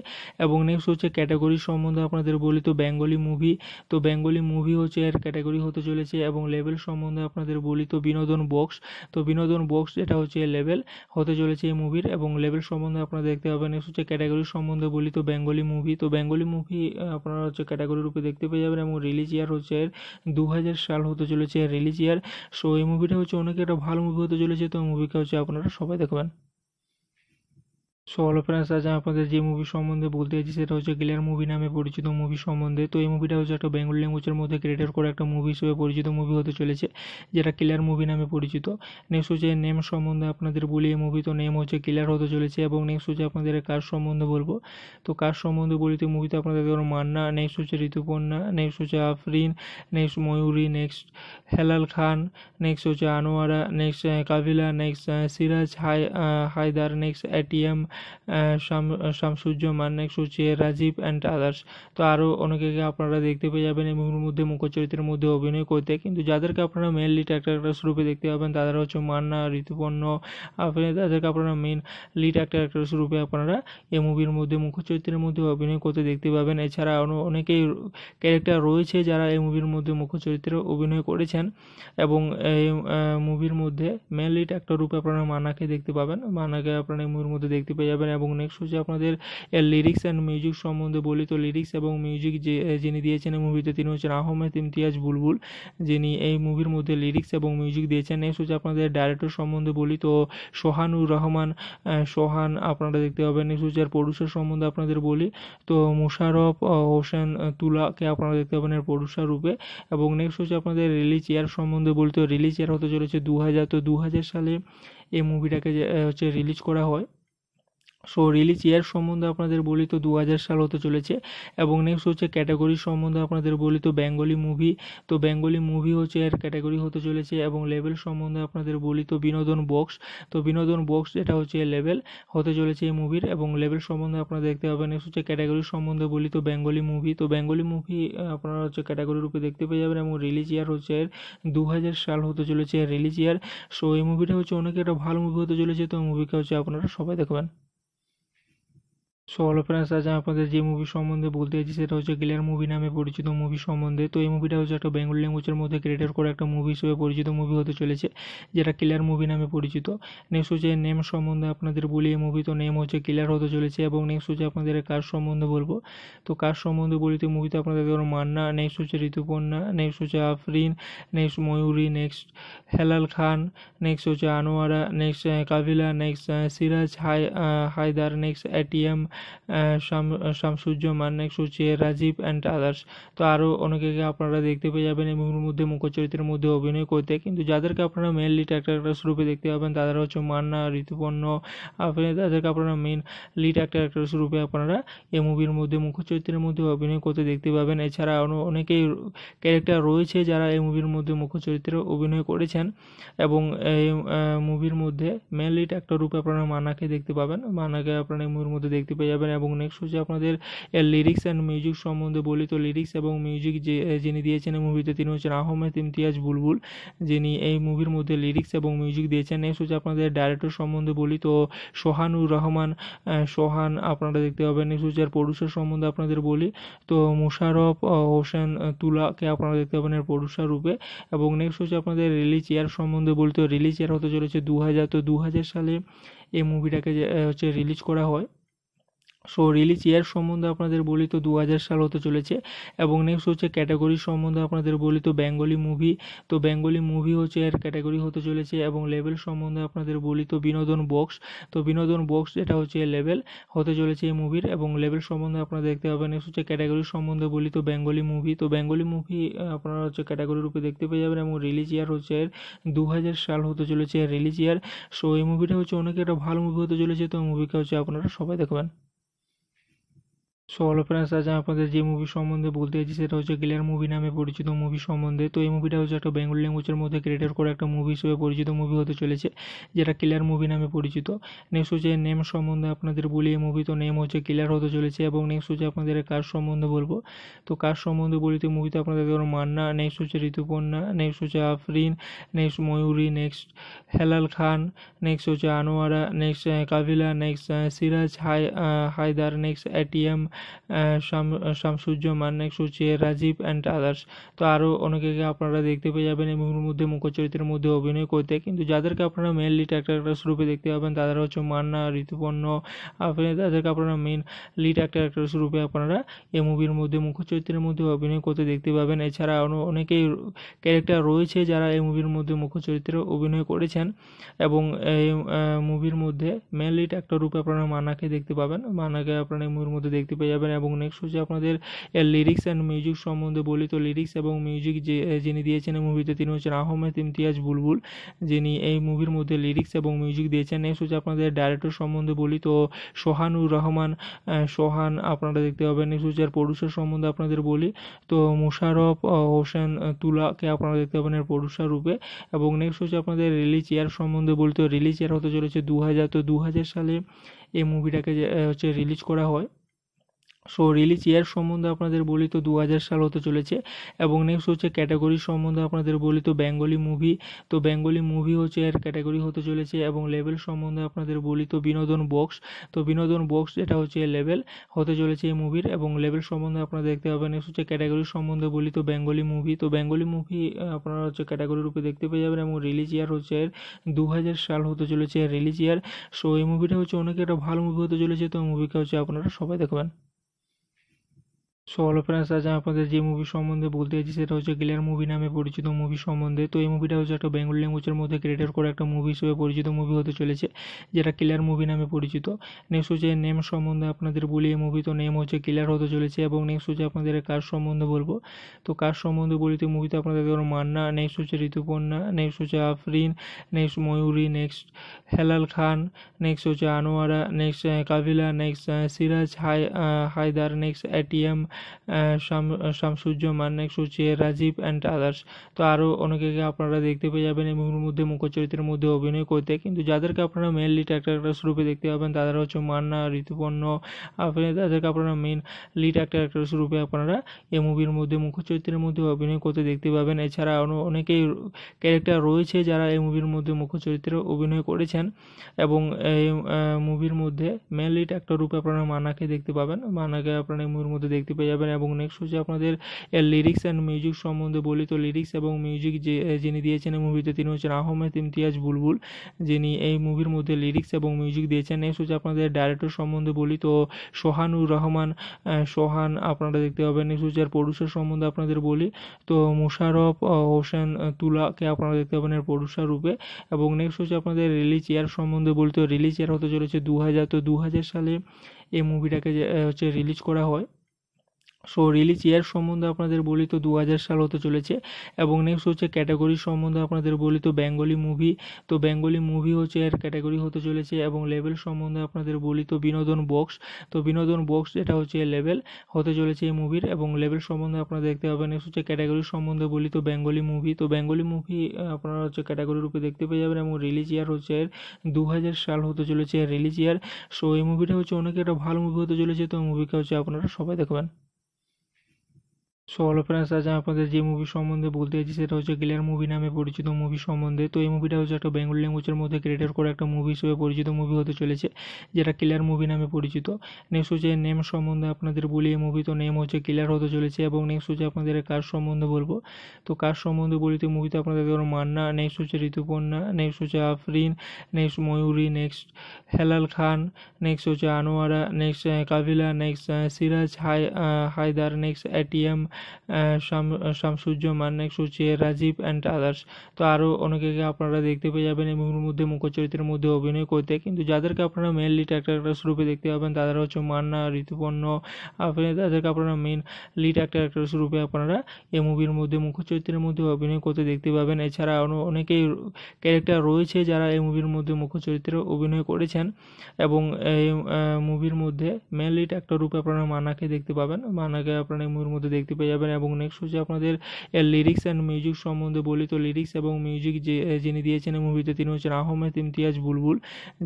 এবং নেক্সট হচ্ছে ক্যাটাগরি সম্বন্ধে আপনাদের বলি তো বেঙ্গলি মুভি তো বেঙ্গলি মুভি হচ্ছে এর ক্যাটাগরি হতে চলেছে এবং লেভেল সম্বন্ধে আপনাদের বলি তো বিনোদন বক্স তো বিনোদন বক্স যেটা হচ্ছে লেভেল হতে চলেছে এই মুভির এবং লেভেল সম্বন্ধে আপনারা দেখতে পাবেন নেক্সট হচ্ছে ক্যাটাগরি সম্বন্ধে বলি তো বেঙ্গলি মুভি তো বেঙ্গলি মুভি আপনারা হচ্ছে ক্যাটাগরি রূপে দেখতে পেয়ে যাবেন এবং রিলিজ ইয়ার হচ্ছে এর দু সাল হতে চলেছে রিলিজ ইয়ার সো এই মুভিটা হচ্ছে অনেক একটা ভালো মুভি হতে চলেছে তো মুভিকে হচ্ছে আপনারা সবাই দেখবেন সো হ্যালো ফ্রেন্ডস আজ আমি আপনাদের যে মুভি সম্বন্ধে বলতে চাইছি সেটা হচ্ছে গিলার মুভি নামে পরিচিত মুভি সম্বন্ধে তো এই মুভিটা হচ্ছে একটা বেঙ্গল ল্যাঙ্গুয়েজের মধ্যে ক্রিয়েটেড করে একটা মুভি হিসেবে পরিচিত মুভি হতে চলেছে যেটা কিলার মুভি নামে পরিচিত নেক্সট হচ্ছে নেম সম্বন্ধে আপনাদের বলি এই মুভি তো নেম হচ্ছে ক্লিয়ার হতে চলেছে এবং নেক্সট হচ্ছে আপনাদের কার সম্বন্ধে বলবো তো কার সম্বন্ধে বলি তো মুভিতে আপনাদের ধরুন মান্না নেক্সট হচ্ছে ঋতুপর্ণা নেক্সট হচ্ছে Afrin next Mayuri next Helal Khan next হচ্ছে Anwara next Kabila next Siraj high Haider next ATM Shamsuzzaman সুচিয়া Rajib and others তো আরও অনেকেকে আপনারা দেখতে পেয়ে যাবেন এই মুভির মধ্যে মুখ্য চরিত্রের মধ্যে অভিনয় করতে কিন্তু যাদেরকে আপনারা মেনলি ট্যাক্টার রূপে দেখতে পাবেন তারা হচ্ছে মান্না ঋতুপর্ণ আপনি তাদেরকে আপনারা মেন লিড অ্যাক্টার অ্যাক্ট্রেস রূপে আপনারা এই মুভির মধ্যে মুখ্য চরিত্রের মধ্যে অভিনয় করতে দেখতে পাবেন এছাড়া অনেকেই ক্যারেক্টার রয়েছে যারা এই মুভির মধ্যে মুখ্য চরিত্রে অভিনয় করেছেন এবং এই মুভির মধ্যে মেন লিড অ্যাক্টর রূপে আপনারা মান্নাকে দেখতে পাবেন মান্নাকে আপনারা এই মুভির মধ্যে দেখতে পেয়ে যাবেন এবং নেক্সট হচ্ছে আপনাদের লিরিক্স অ্যান্ড মিউজিক সম্বন্ধে বলি তো লিরিক্স এবং মিউজিক যে যিনি দিয়েছেন এই মুভিতে তিনি হচ্ছেন আহমেদ ইমতিয়াজ বুলবুল যিনি এই মুভির মধ্যে লিরিক্স এবং মিউজিক দিয়েছেন নেক্সট হচ্ছে আপনাদের ডাইরেক্টর সম্বন্ধে বলি তো সোহানুর রহমান সোহান আপনারা দেখতে পাবেন নেক্সট হচ্ছে আর প্রডিউসার সম্বন্ধে আপনাদের বলি তো মুশারফ হোসেন তুলাকে আপনারা দেখতে পাবেন এর প্রডিউসার রূপে এবং নেক্সট হচ্ছে আপনাদের রিলিজ ইয়ার সম্বন্ধে বলি তো রিলিজ ইয়ার হতে চলেছে দু হাজার তো দু হাজার সালে এই মুভিটাকে হচ্ছে রিলিজ করা হয় সো রিলিজ ইয়ার সম্বন্ধে আপনাদের বলি তো দু সাল হতে চলেছে এবং নেক্সট হচ্ছে ক্যাটাগরি সম্বন্ধে আপনাদের বলি তো বেঙ্গলি মুভি তো বেঙ্গলি মুভি হচ্ছে এর ক্যাটাগরি হতে চলেছে এবং লেভেল সম্বন্ধে আপনাদের বলি তো বিনোদন বক্স তো বিনোদন বক্স এটা হচ্ছে লেভেল হতে চলেছে এই মুভির এবং লেভেল সম্বন্ধে আপনারা দেখতে পাবেন নেক্সট হচ্ছে ক্যাটাগরি সম্বন্ধে বলি তো বেঙ্গলি মুভি তো বেঙ্গলি মুভি আপনারা হচ্ছে ক্যাটাগরি রূপে দেখতে পেয়ে যাবেন এবং রিলিজ ইয়ার হচ্ছে এর দু সাল হতে চলেছে রিলিজ ইয়ার সো এই মুভিটা হচ্ছে অনেক একটা ভালো মুভি হতে চলেছে তো মুভিকে হচ্ছে আপনারা সবাই দেখবেন সো হলো ফ্রেন্ডস আজ আমি আপনাদের যে মুভি সম্বন্ধে বলতে চাইছি সেটা হচ্ছে ক্লিয়ার মুভি নামে পরিচিত মুভি সম্বন্ধে তো এই মুভিটা হচ্ছে একটা বেঙ্গল ল্যাঙ্গুয়েজের মধ্যে ক্রিয়েটেড করে একটা মুভি হিসেবে পরিচিত মুভি হতে চলেছে যেটা ক্লিয়ার মুভি নামে পরিচিত নেক্সট হচ্ছে নেম সম্বন্ধে আপনাদের বলি এই মুভি তো নেম হচ্ছে ক্লিয়ার হতে চলেছে এবং নেক্সট হচ্ছে আপনাদের কার সম্বন্ধে বলবো তো কার সম্বন্ধে বলি তো মুভিতে আপনাদের ধরুন মান্না নেক্সট হচ্ছে ঋতুপর্ণা নেক্সট হচ্ছে Afrin next Mayuri next Helal Khan next হচ্ছে Anwara next Kabila next Siraj high Haider next ATM Shamsuzzaman সুচিয়া Rajib and others তো আরও অনেকে আপনারা দেখতে পেয়ে যাবেন এই মুভির মধ্যে মুখ্য চরিত্রের মধ্যে অভিনয় করতে কিন্তু যাদেরকে আপনারা মেনলি অ্যাক্টার অ্যাক্ট্রেস রূপে দেখতে পাবেন তাদের হচ্ছে মান্না ঋতুপর্ণ আপনি তাদেরকে আপনারা মেন লিড অ্যাক্টার অ্যাক্ট্রেস রূপে আপনারা এই মুভির মধ্যে মুখ্য চরিত্রের মধ্যে অভিনয় করতে দেখতে পাবেন এছাড়া অনেকেই ক্যারেক্টার রয়েছে যারা এই মুভির মধ্যে মুখ্য চরিত্রে অভিনয় করেছেন এবং এই মুভির মধ্যে মেন লিড রূপে আপনারা মান্নাকে দেখতে পাবেন মান্নাকে আপনারা এই মুভির মধ্যে দেখতে পেয়ে যাবেন এবং নেক্সট হচ্ছে আপনাদের লিরিক্স অ্যান্ড মিউজিক সম্বন্ধে বলি তো লিরিক্স এবং মিউজিক যে যিনি দিয়েছেন এই মুভিতে তিনি হচ্ছেন আহমেদ ইমতিয়াজ বুলবুল যিনি এই মুভির মধ্যে লিরিক্স এবং মিউজিক দিয়েছেন নেক্সট হচ্ছে আপনাদের ডাইরেক্টর সম্বন্ধে বলি তো সোহানুর রহমান সোহান আপনারা দেখতে পাবেন নেক্সট হচ্ছে আর প্রডিউসার সম্বন্ধে আপনাদের বলি তো মুশারফ হোসেন তুলাকে আপনারা দেখতে পাবেন এর প্রডিউসার রূপে এবং নেক্সট হচ্ছে আপনাদের রিলিজ ইয়ার সম্বন্ধে বলি তো রিলিজ ইয়ার হতে চলেছে দু হাজার তো দু হাজার সালে এই মুভিটাকে হচ্ছে রিলিজ করা হয় সো রিলিজ ইয়ার সম্বন্ধে আপনাদের বলি তো দু সাল হতে চলেছে এবং নেক্সট হচ্ছে ক্যাটাগরি সম্বন্ধে আপনাদের বলি তো বেঙ্গলি মুভি তো বেঙ্গলি মুভি হচ্ছে এর ক্যাটাগরি হতে চলেছে এবং লেভেল সম্বন্ধে আপনাদের বলি তো বিনোদন বক্স তো বিনোদন বক্স যেটা হচ্ছে লেভেল হতে চলেছে এই মুভির এবং লেভেল সম্বন্ধে আপনারা দেখতে পাবেন নেক্সট হচ্ছে ক্যাটাগরি সম্বন্ধে বলি তো বেঙ্গলি মুভি তো বেঙ্গলি মুভি আপনারা হচ্ছে ক্যাটাগরি রূপে দেখতে পেয়ে যাবেন এবং রিলিজ ইয়ার হচ্ছে এর দু সাল হতে চলেছে রিলিজ ইয়ার সো এই মুভিটা হচ্ছে অনেক একটা ভালো মুভি হতে চলেছে তো মুভিকে হচ্ছে আপনারা সবাই দেখবেন সো হলো ফ্রেন্ডস আজ আমি আপনাদের যে মুভি সম্বন্ধে বলতে চাইছি সেটা হচ্ছে গিলার মুভি নামে পরিচিত মুভি সম্বন্ধে তো এই মুভিটা হচ্ছে একটা বেঙ্গল ল্যাঙ্গুয়েজের মধ্যে ক্রিয়েটেড করে একটা মুভি হিসেবে পরিচিত মুভি হতে চলেছে যেটা ক্লিয়ার মুভি নামে পরিচিত নেক্সট হচ্ছে নেম সম্বন্ধে আপনাদের বলি এই মুভি তো নেম হচ্ছে ক্লিয়ার হতে চলেছে এবং নেক্সট হচ্ছে আপনাদের কাজ সম্বন্ধে বলবো তো কাজ সম্বন্ধে বলি তো মুভিতে আপনাদের ধরুন মান্না নেক্সট হচ্ছে ঋতুপর্ণা নেক্সট হচ্ছে Afrin next Mayuri next Helal Khan next হচ্ছে Anwara next Kabila next Siraj high Haider next ATM Shamsuzzaman সুচিয়া Rajib and others তো আরও অনেকেকে আপনারা দেখতে পেয়ে যাবেন এই মুভির মধ্যে মুখ্য চরিত্রের মধ্যে অভিনয় করতে কিন্তু যাদেরকে আপনারা মেনলি ট্যাক্টার অ্যাক্টার্স রূপে দেখতে পাবেন তাদের হচ্ছে মান্না ঋতুপর্ণ আপনি তাদেরকে আপনারা মেন লিড অ্যাক্টার অ্যাক্টার্স রূপে আপনারা এই মুভির মধ্যে মুখ্য চরিত্রের মধ্যে অভিনয় করতে দেখতে পাবেন এছাড়া অনেকেই ক্যারেক্টার রয়েছে যারা এই মুভির মধ্যে মুখ্য চরিত্রে অভিনয় করেছেন এবং এই মুভির মধ্যে মেন ট্যাক্টার রূপে আপনারা মান্নাকে দেখতে পাবেন মান্নাকে আপনারা এই মুভির মধ্যে দেখতে পেয়ে যাবেন এবং নেক্সট হচ্ছে আপনাদের লিরিক্স অ্যান্ড মিউজিক সম্বন্ধে বলি তো লিরিক্স এবং মিউজিক যে যিনি দিয়েছেন মুভিতে তিনি হচ্ছেন আহমেদ ইমতিয়াজ বুলবুল যিনি এই মুভির মধ্যে লিরিক্স এবং মিউজিক দিয়েছেন নেক্সট হচ্ছে আপনাদের ডাইরেক্টর সম্বন্ধে বলি তো সোহানুর রহমান সোহান আপনারা দেখতে পাবেন নেক্সট হচ্ছে আর প্রডিউসার সম্বন্ধে আপনাদের বলি তো মুশারফ হোসেন তুলাকে আপনারা দেখতে পাবেন এর প্রডিউসার রূপে এবং নেক্সট হচ্ছে আপনাদের রিলিজ ইয়ার সম্বন্ধে বলি তো রিলিজ ইয়ার হতে চলেছে দু হাজার তো দু হাজার সালে এই মুভিটাকে হচ্ছে রিলিজ করা হয় সো রিলিজ ইয়ার সম্বন্ধে আপনাদের বলি তো দু সাল হতে চলেছে এবং নেক্সট হচ্ছে ক্যাটাগরি সম্বন্ধে আপনাদের বলি তো বেঙ্গলি মুভি তো বেঙ্গলি মুভি হচ্ছে এর ক্যাটাগরি হতে চলেছে এবং লেভেল সম্বন্ধে আপনাদের বলি তো বিনোদন বক্স তো বিনোদন বক্স যেটা হচ্ছে লেভেল হতে চলেছে এই মুভির এবং লেভেল সম্বন্ধে আপনারা দেখতে পাবেন নেক্সট হচ্ছে ক্যাটাগরি সম্বন্ধে বলি তো বেঙ্গলি মুভি তো বেঙ্গলি মুভি আপনারা হচ্ছে ক্যাটাগরি রূপে দেখতে পেয়ে যাবেন এবং রিলিজ ইয়ার হচ্ছে এর দু সাল হতে চলেছে রিলিজ ইয়ার সো এই মুভিটা হচ্ছে অনেক একটা ভালো মুভি হতে চলেছে তো মুভিকে হচ্ছে আপনারা সবাই দেখবেন সো হলো ফ্রেন্ডস আজ আমি আপনাদের যে মুভি সম্বন্ধে বলতে চাইছি সেটা হচ্ছে গিলার মুভি নামে পরিচিত মুভি সম্বন্ধে তো এই মুভিটা হচ্ছে একটা বেঙ্গল ল্যাঙ্গুয়েজের মধ্যে ক্রিয়েটেড করা একটা মুভি হিসেবে পরিচিত মুভি হতে চলেছে যেটা কিলার মুভি নামে পরিচিত নেক্সট হচ্ছে নেম সম্বন্ধে আপনাদের বলি এই মুভি তো নেম হচ্ছে ক্লিয়ার হতে চলেছে এবং নেক্সট হচ্ছে আপনাদের কার সম্বন্ধে বলবো তো কার সম্বন্ধে বলি তো মুভিতে আপনাদের ধরুন মান্না নেক্সট হচ্ছে ঋতুপর্ণা নেক্সট হচ্ছে Afrin next Mayuri next Helal Khan next হচ্ছে Anwara next Kabila next Siraj high Haider next ATM Shamsuzzaman সুচিয়া Rajib and others তো আরও অনেকেকে আপনারা দেখতে পেয়ে যাবেন এই মুভির মধ্যে মুখ্য চরিত্রের মধ্যে অভিনয় করতে কিন্তু যাদেরকে আপনারা মেনলি ট্যাক্টার রূপে দেখতে পাবেন তারা হচ্ছে মান্না ঋতুপর্ণ আপনি তাদেরকে আপনারা মেন লিড অ্যাক্টার অ্যাক্ট্রেস রূপে আপনারা এই মুভির মধ্যে মুখ্য চরিত্রের মধ্যে অভিনয় করতে দেখতে পাবেন এছাড়া অনেকেই ক্যারেক্টার রয়েছে যারা এই মুভির মধ্যে মুখ্য চরিত্রে অভিনয় করেছেন এবং এই মুভির মধ্যে মেন লিড অ্যাক্টর রূপে আপনারা মান্নাকে দেখতে পাবেন মান্নাকে আপনারা এই মুভির মধ্যে দেখতে পেয়ে যাবেন এবং নেক্সট হচ্ছে আপনাদের লিরিক্স অ্যান্ড মিউজিক সম্বন্ধে বলি তো লিরিক্স এবং মিউজিক যে যিনি দিয়েছেন এই মুভিতে তিনি হচ্ছেন আহমেদ ইমতিয়াজ বুলবুল যিনি এই মুভির মধ্যে লিরিক্স এবং মিউজিক দিয়েছেন নেক্সট হচ্ছে আপনাদের ডাইরেক্টর সম্বন্ধে বলি তো সোহানুর রহমান সোহান আপনারা দেখতে পাবেন নেক্সট হচ্ছে আর প্রডিউসার সম্বন্ধে আপনাদের বলি তো মুশারফ হোসেন তুলাকে আপনারা দেখতে পাবেন এর প্রডিউসার রূপে এবং নেক্সট হচ্ছে আপনাদের রিলিজ ইয়ার সম্বন্ধে বলি তো রিলিজ ইয়ার হতে চলেছে দু হাজার তো দু হাজার সালে এই মুভিটাকে হচ্ছে রিলিজ করা হয় সো রিলিজ ইয়ার সম্বন্ধে আপনাদের বলি তো দু সাল হতে চলেছে এবং নেক্সট হচ্ছে ক্যাটাগরি সম্বন্ধে আপনাদের বলি তো বেঙ্গলি মুভি তো বেঙ্গলি মুভি হচ্ছে এর ক্যাটাগরি হতে চলেছে এবং লেভেল সম্বন্ধে আপনাদের বলি তো বিনোদন বক্স তো বিনোদন বক্স এটা হচ্ছে লেভেল হতে চলেছে এই মুভির এবং লেভেল সম্বন্ধে আপনারা দেখতে পাবেন নেক্সট হচ্ছে ক্যাটাগরি সম্বন্ধে বলি তো বেঙ্গলি মুভি তো বেঙ্গলি মুভি আপনারা হচ্ছে ক্যাটাগরি রূপে দেখতে পেয়ে যাবেন এবং রিলিজ ইয়ার হচ্ছে এর দু সাল হতে চলেছে রিলিজ ইয়ার সো এই মুভিটা হচ্ছে অনেক একটা ভালো মুভি হতে চলেছে তো মুভিকে হচ্ছে আপনারা সবাই দেখবেন সো হলো ফ্রেন্ডস আজ আমি আপনাদের যে মুভি সম্বন্ধে বলতে চাইছি সেটা হচ্ছে ক্লিয়ার মুভি নামে পরিচিত মুভি সম্বন্ধে তো এই মুভিটা হচ্ছে একটা বেঙ্গল ল্যাঙ্গুয়েজের মধ্যে ক্রিয়েটেড করে একটা মুভি হিসেবে পরিচিত মুভি হতে চলেছে যেটা ক্লিয়ার মুভি নামে পরিচিত নেক্সট হচ্ছে নেম সম্বন্ধে আপনাদের বলি এই মুভি তো নেম হচ্ছে ক্লিয়ার হতে চলেছে এবং নেক্সট হচ্ছে আপনাদের কার সম্বন্ধে বলবো তো কার সম্বন্ধে বলি তো মুভিতে আপনাদের ধরুন মান্না নেক্সট হচ্ছে ঋতুপর্ণা নেক্সট হচ্ছে Afrin next Mayuri next Helal Khan next হচ্ছে Anwara next Kabila next Siraj high Haider next ATM Shamsuzzaman সুচিয়া Rajib and others তো আরও অনেকে আপনারা দেখতে পেয়ে যাবেন এই মুভির মধ্যে মুখ্য চরিত্রের মধ্যে অভিনয় করতে কিন্তু যাদেরকে আপনারা মেনলি অ্যাক্টার অ্যাক্টার্স রূপে দেখতে পাবেন তাদের হচ্ছে মান্না ঋতুপর্ণ আপনি তাদেরকে আপনারা মেন লিড অ্যাক্টার অ্যাক্টার্স রূপে আপনারা এই মুভির মধ্যে মুখ্য চরিত্রের মধ্যে অভিনয় করতে দেখতে পাবেন এছাড়া অনেকেই ক্যারেক্টার রয়েছে যারা এই মুভির মধ্যে মুখ্য চরিত্রে অভিনয় করেছেন এবং এই মুভির মধ্যে মেনলি ট্যাক্টার রূপে আপনারা মান্নাকে দেখতে পাবেন মান্নাকে আপনারা এই মুভির মধ্যে দেখতে পেয়ে যাবেন এবং নেক্সট হচ্ছে আপনাদের লিরিক্স অ্যান্ড মিউজিক সম্বন্ধে বলি তো লিরিক্স এবং মিউজিক যে যিনি দিয়েছেন এই মুভিতে তিনি হচ্ছেন আহমেদ ইমতিয়াজ বুলবুল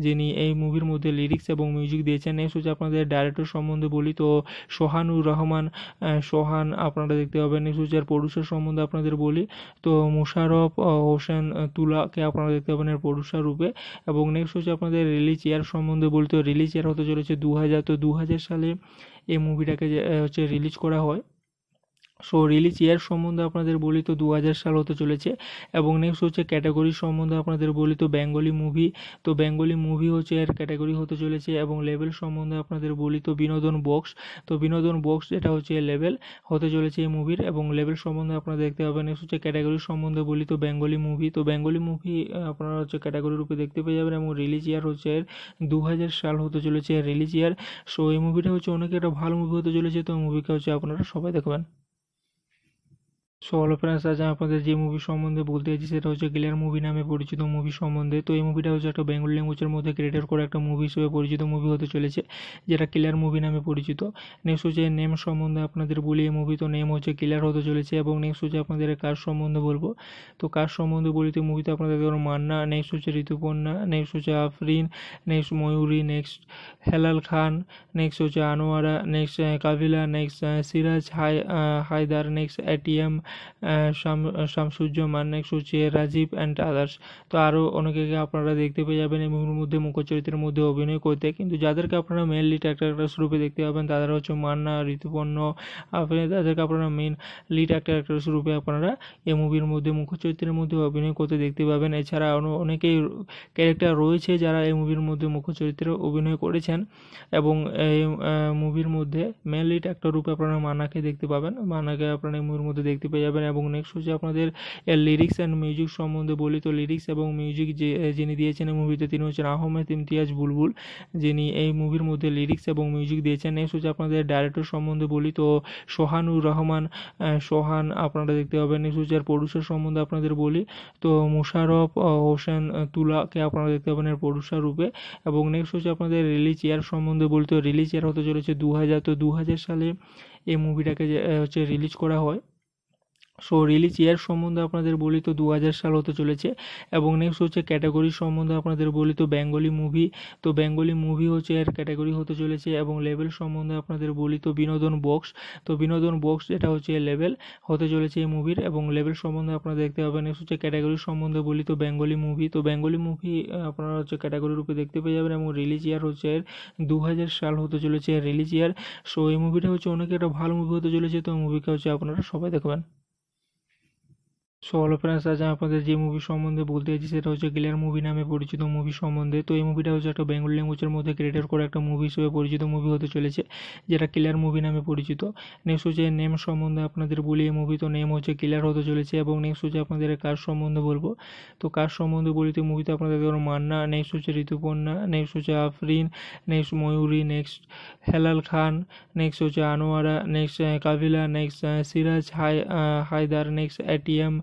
যিনি এই মুভির মধ্যে লিরিক্স এবং মিউজিক দিয়েছেন নেক্সট হচ্ছে আপনাদের ডাইরেক্টর সম্বন্ধে বলি তো সোহানুর রহমান সোহান আপনারা দেখতে পাবেন নেক্সট হচ্ছে আর প্রডিউসার সম্বন্ধে আপনাদের বলি তো মুশারফ হোসেন তুলাকে আপনারা দেখতে পাবেন এর প্রডিউসার রূপে এবং নেক্সট হচ্ছে আপনাদের রিলিজ ইয়ার সম্বন্ধে বলি তো রিলিজ ইয়ার হতে চলেছে দু হাজার তো দু হাজার সালে এই মুভিটাকে হচ্ছে রিলিজ করা হয় সো রিলিজ ইয়ার সম্বন্ধে আপনাদের বলি তো দু সাল হতে চলেছে এবং নেক্সট হচ্ছে ক্যাটাগরি সম্বন্ধে আপনাদের বলি তো বেঙ্গলি মুভি তো বেঙ্গলি মুভি হচ্ছে এর ক্যাটাগরি হতে চলেছে এবং লেভেল সম্বন্ধে আপনাদের বলি তো বিনোদন বক্স তো বিনোদন বক্স যেটা হচ্ছে লেভেল হতে চলেছে এই মুভির এবং লেভেল সম্বন্ধে আপনারা দেখতে পাবেন নেক্সট হচ্ছে ক্যাটাগরি সম্বন্ধে বলি তো বেঙ্গলি মুভি তো বেঙ্গলি মুভি আপনারা হচ্ছে ক্যাটাগরি রূপে দেখতে পেয়ে যাবেন এবং রিলিজ ইয়ার হচ্ছে এর দু সাল হতে চলেছে রিলিজ ইয়ার সো এই মুভিটা হচ্ছে অনেক একটা ভালো মুভি হতে চলেছে তো মুভিকে হচ্ছে আপনারা সবাই দেখবেন সো হলো ফ্রেন্ডস আজ আমি আপনাদের যে মুভি সম্বন্ধে বলতে চাইছি সেটা হচ্ছে গিলার মুভি নামে পরিচিত মুভি সম্বন্ধে তো এই মুভিটা হচ্ছে একটা বেঙ্গল ল্যাঙ্গুয়েজের মধ্যে ক্রিয়েটর করে একটা মুভি হিসেবে পরিচিত মুভি হতে চলেছে যেটা ক্লিয়ার মুভি নামে পরিচিত নেক্সট হচ্ছে নেম সম্বন্ধে আপনাদের বলি এই মুভি তো নেম হচ্ছে ক্লিয়ার হতে চলেছে এবং নেক্সট হচ্ছে আপনাদের কাজ সম্বন্ধে বলবো তো কাজ সম্বন্ধে বলি তো মুভিতে আপনাদের ধরুন মান্না নেক্সট হচ্ছে ঋতুপর্ণা নেক্সট হচ্ছে Afrin next Mayuri next Helal Khan next হচ্ছে Anwara next Kabila next Siraj high Haider next ATM Shamsuzzaman সুচিয়া Rajib and others তো আরও অনেকেকে আপনারা দেখতে পেয়ে যাবেন এই মুভির মধ্যে মুখ্য চরিত্রের মধ্যে অভিনয় করতে কিন্তু যাদেরকে আপনারা মেনলি ট্যাক্টার অ্যাক্টার রূপে দেখতে পাবেন তারা হচ্ছে মান্না ঋতুপর্ণ আপনি তাদেরকে আপনারা মেন লিড অ্যাক্টার অ্যাক্টার রূপে আপনারা এই মুভির মধ্যে মুখ্য চরিত্রের মধ্যে অভিনয় করতে দেখতে পাবেন এছাড়া অনেকেই ক্যারেক্টার রয়েছে যারা এই মুভির মধ্যে মুখ্য চরিত্রে অভিনয় করেছেন এবং এই মুভির মধ্যে মেন লিড রূপে আপনারা মান্নাকে দেখতে পাবেন মান্নাকে আপনারা এই মুভির মধ্যে দেখতে পেয়ে যাবেন এবং নেক্সট হচ্ছে আপনাদের লিরিক্স অ্যান্ড মিউজিক সম্বন্ধে বলি তো লিরিক্স এবং মিউজিক যে যিনি দিয়েছেন এই মুভিতে তিনি হচ্ছেন আহমেদ ইমতিয়াজ বুলবুল যিনি এই মুভির মধ্যে লিরিক্স এবং মিউজিক দিয়েছেন নেক্সট হচ্ছে আপনাদের ডাইরেক্টর সম্বন্ধে বলি তো সোহানুর রহমান সোহান আপনারা দেখতে পাবেন নেক্সট হচ্ছে আর প্রডিউসার সম্বন্ধে আপনাদের বলি তো মুশারফ হোসেন তুলাকে আপনারা দেখতে পাবেন এর প্রডিউসার রূপে এবং নেক্সট হচ্ছে আপনাদের রিলিজ ইয়ার সম্বন্ধে বলি তো রিলিজ ইয়ার হতে চলেছে দু হাজার তো দু হাজার সালে এই মুভিটাকে হচ্ছে রিলিজ করা হয় সো রিলিজ ইয়ার সম্বন্ধে আপনাদের বলি তো দু সাল হতে চলেছে এবং নেক্সট হচ্ছে ক্যাটাগরি সম্বন্ধে আপনাদের বলি তো বেঙ্গলি মুভি তো বেঙ্গলি মুভি হচ্ছে এর ক্যাটাগরি হতে চলেছে এবং লেভেল সম্বন্ধে আপনাদের বলি তো বিনোদন বক্স তো বিনোদন বক্স যেটা হচ্ছে লেভেল হতে চলেছে এই মুভির এবং লেভেল সম্বন্ধে আপনারা দেখতে পাবেন নেক্সট হচ্ছে ক্যাটাগরি সম্বন্ধে বলি তো বেঙ্গলি মুভি তো বেঙ্গলি মুভি আপনারা হচ্ছে ক্যাটাগরি রূপে দেখতে পেয়ে যাবেন এবং রিলিজ ইয়ার হচ্ছে এর দু সাল হতে চলেছে রিলিজ ইয়ার সো এই মুভিটা হচ্ছে অনেক একটা ভালো মুভি হতে চলেছে তো মুভিকে হচ্ছে আপনারা সবাই দেখবেন সো হ্যালো ফ্রেন্ডস আজ আমি আপনাদের যে মুভি সম্বন্ধে বলতে চাইছি সেটা হচ্ছে গিলার মুভি নামে পরিচিত মুভি সম্বন্ধে তো এই মুভিটা হচ্ছে একটা বেঙ্গল ল্যাঙ্গুয়েজের মধ্যে ক্রিয়েটেড করে একটা মুভি হিসেবে পরিচিত মুভি হতে চলেছে যেটা কিলার মুভি নামে পরিচিত নেক্সট হচ্ছে নেম সম্বন্ধে আপনাদের বলি এই মুভি তো নেম হচ্ছে ক্লিয়ার হতে চলেছে এবং নেক্সট হচ্ছে আপনাদের কাজ সম্বন্ধে বলবো তো কাজ সম্বন্ধে বলি তো মুভিতে আপনাদের ধরুন মান্না নেক্সট হচ্ছে ঋতুপর্ণা নেক্সট হচ্ছে Afrin next Mayuri next Helal Khan next হচ্ছে Anwara next Kabila next Siraj high Haider next ATM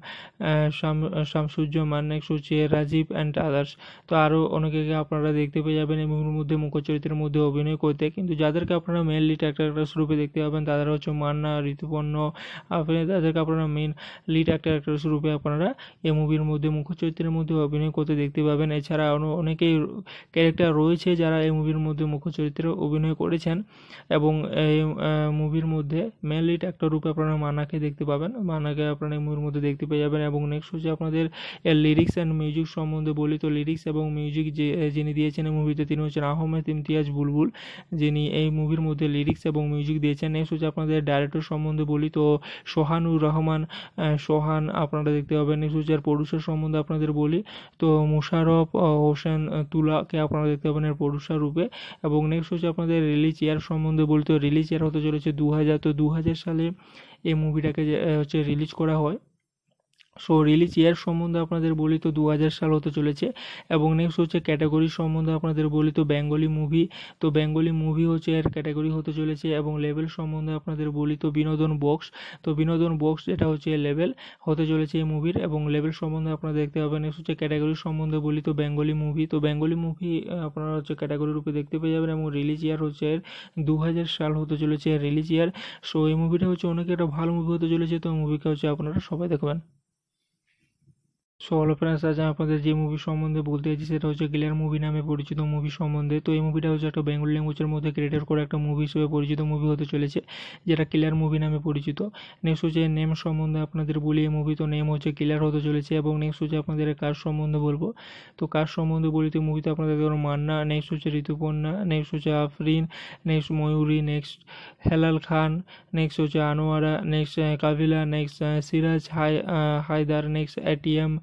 Shamsuzzaman সুচিয়া Rajib and others তো আরও অনেকেকে আপনারা দেখতে পেয়ে যাবেন এই মুভির মধ্যে মুখ্য চরিত্রের মধ্যে অভিনয় করতে কিন্তু যাদেরকে আপনারা মেনলি ট্যাক্টার রূপে দেখতে পাবেন তারা হচ্ছে মান্না ঋতুপর্ণ আপনি তাদেরকে আপনারা মেন লিড অ্যাক্টার রূপে আপনারা এই মুভির মধ্যে মুখ্য চরিত্রের মধ্যে অভিনয় করতে দেখতে পাবেন এছাড়া অনেকেই ক্যারেক্টার রয়েছে যারা এই মুভির মধ্যে মুখ্য চরিত্রে অভিনয় করেছেন এবং এই মুভির মধ্যে মেন লিড অ্যাক্টর রূপে আপনারা মান্নাকে দেখতে পাবেন মান্নাকে আপনারা এই মুভির মধ্যে দেখতে পেয়ে যাবেন এবং নেক্সট হচ্ছে আপনাদের লিরিক্স অ্যান্ড মিউজিক সম্বন্ধে বলি তো লিরিক্স এবং মিউজিক যে যিনি দিয়েছেন এই মুভিতে তিনি হচ্ছেন আহমেদ ইমতিয়াজ বুলবুল যিনি এই মুভির মধ্যে লিরিক্স এবং মিউজিক দিয়েছেন নেক্সট হচ্ছে আপনাদের ডাইরেক্টর সম্বন্ধে বলি তো সোহানুর রহমান সোহান আপনারা দেখতে পাবেন নেক্সট হচ্ছে আর প্রডিউসার সম্বন্ধে আপনাদের বলি তো মুশারফ হোসেন তুলাকে আপনারা দেখতে পাবেন এর প্রডিউসার রূপে এবং নেক্সট হচ্ছে আপনাদের রিলিজ ইয়ার সম্বন্ধে বলি তো রিলিজ ইয়ার হতে চলেছে দু হাজার তো দু হাজার সালে এই মুভিটাকে হচ্ছে রিলিজ করা হয় সো রিলিজ ইয়ার সম্বন্ধে আপনাদের বলি তো দু সাল হতে চলেছে এবং নেক্সট হচ্ছে ক্যাটাগরি সম্বন্ধে আপনাদের বলি তো বেঙ্গলি মুভি তো বেঙ্গলি মুভি হচ্ছে এর ক্যাটাগরি হতে চলেছে এবং লেভেল সম্বন্ধে আপনাদের বলি তো বিনোদন বক্স তো বিনোদন বক্স এটা হচ্ছে লেভেল হতে চলেছে এই মুভির এবং লেভেল সম্বন্ধে আপনারা দেখতে পাবেন নেক্সট হচ্ছে ক্যাটাগরি সম্বন্ধে বলি তো বেঙ্গলি মুভি তো বেঙ্গলি মুভি আপনারা হচ্ছে ক্যাটাগরি রূপে দেখতে পেয়ে যাবেন এবং রিলিজ ইয়ার হচ্ছে এর দু সাল হতে চলেছে রিলিজ ইয়ার সো এই মুভিটা হচ্ছে অনেক একটা ভালো মুভি হতে চলেছে তো মুভিকে হচ্ছে আপনারা সবাই দেখবেন সো হলো ফ্রেন্ডস আজ আমি আপনাদের যে মুভি সম্বন্ধে বলতে চাইছি সেটা হচ্ছে ক্লিয়ার মুভি নামে পরিচিত মুভি সম্বন্ধে তো এই মুভিটা হচ্ছে একটা বেঙ্গল ল্যাঙ্গুয়েজের মধ্যে ক্রিয়েটেড করে একটা মুভি হিসেবে পরিচিত মুভি হতে চলেছে যেটা ক্লিয়ার মুভি নামে পরিচিত নেক্সট হচ্ছে নেম সম্বন্ধে আপনাদের বলি এই মুভি তো নেম হচ্ছে ক্লিয়ার হতে চলেছে এবং নেক্সট হচ্ছে আপনাদের কাজ সম্বন্ধে বলবো তো কাজ সম্বন্ধে বলি তো মুভিতে আপনাদের ধরুন মান্না নেক্সট হচ্ছে ঋতুপর্ণা নেক্সট হচ্ছে Afrin next Mayuri next Helal Khan next হচ্ছে Anwara next Kabila next Siraj high Haider next ATM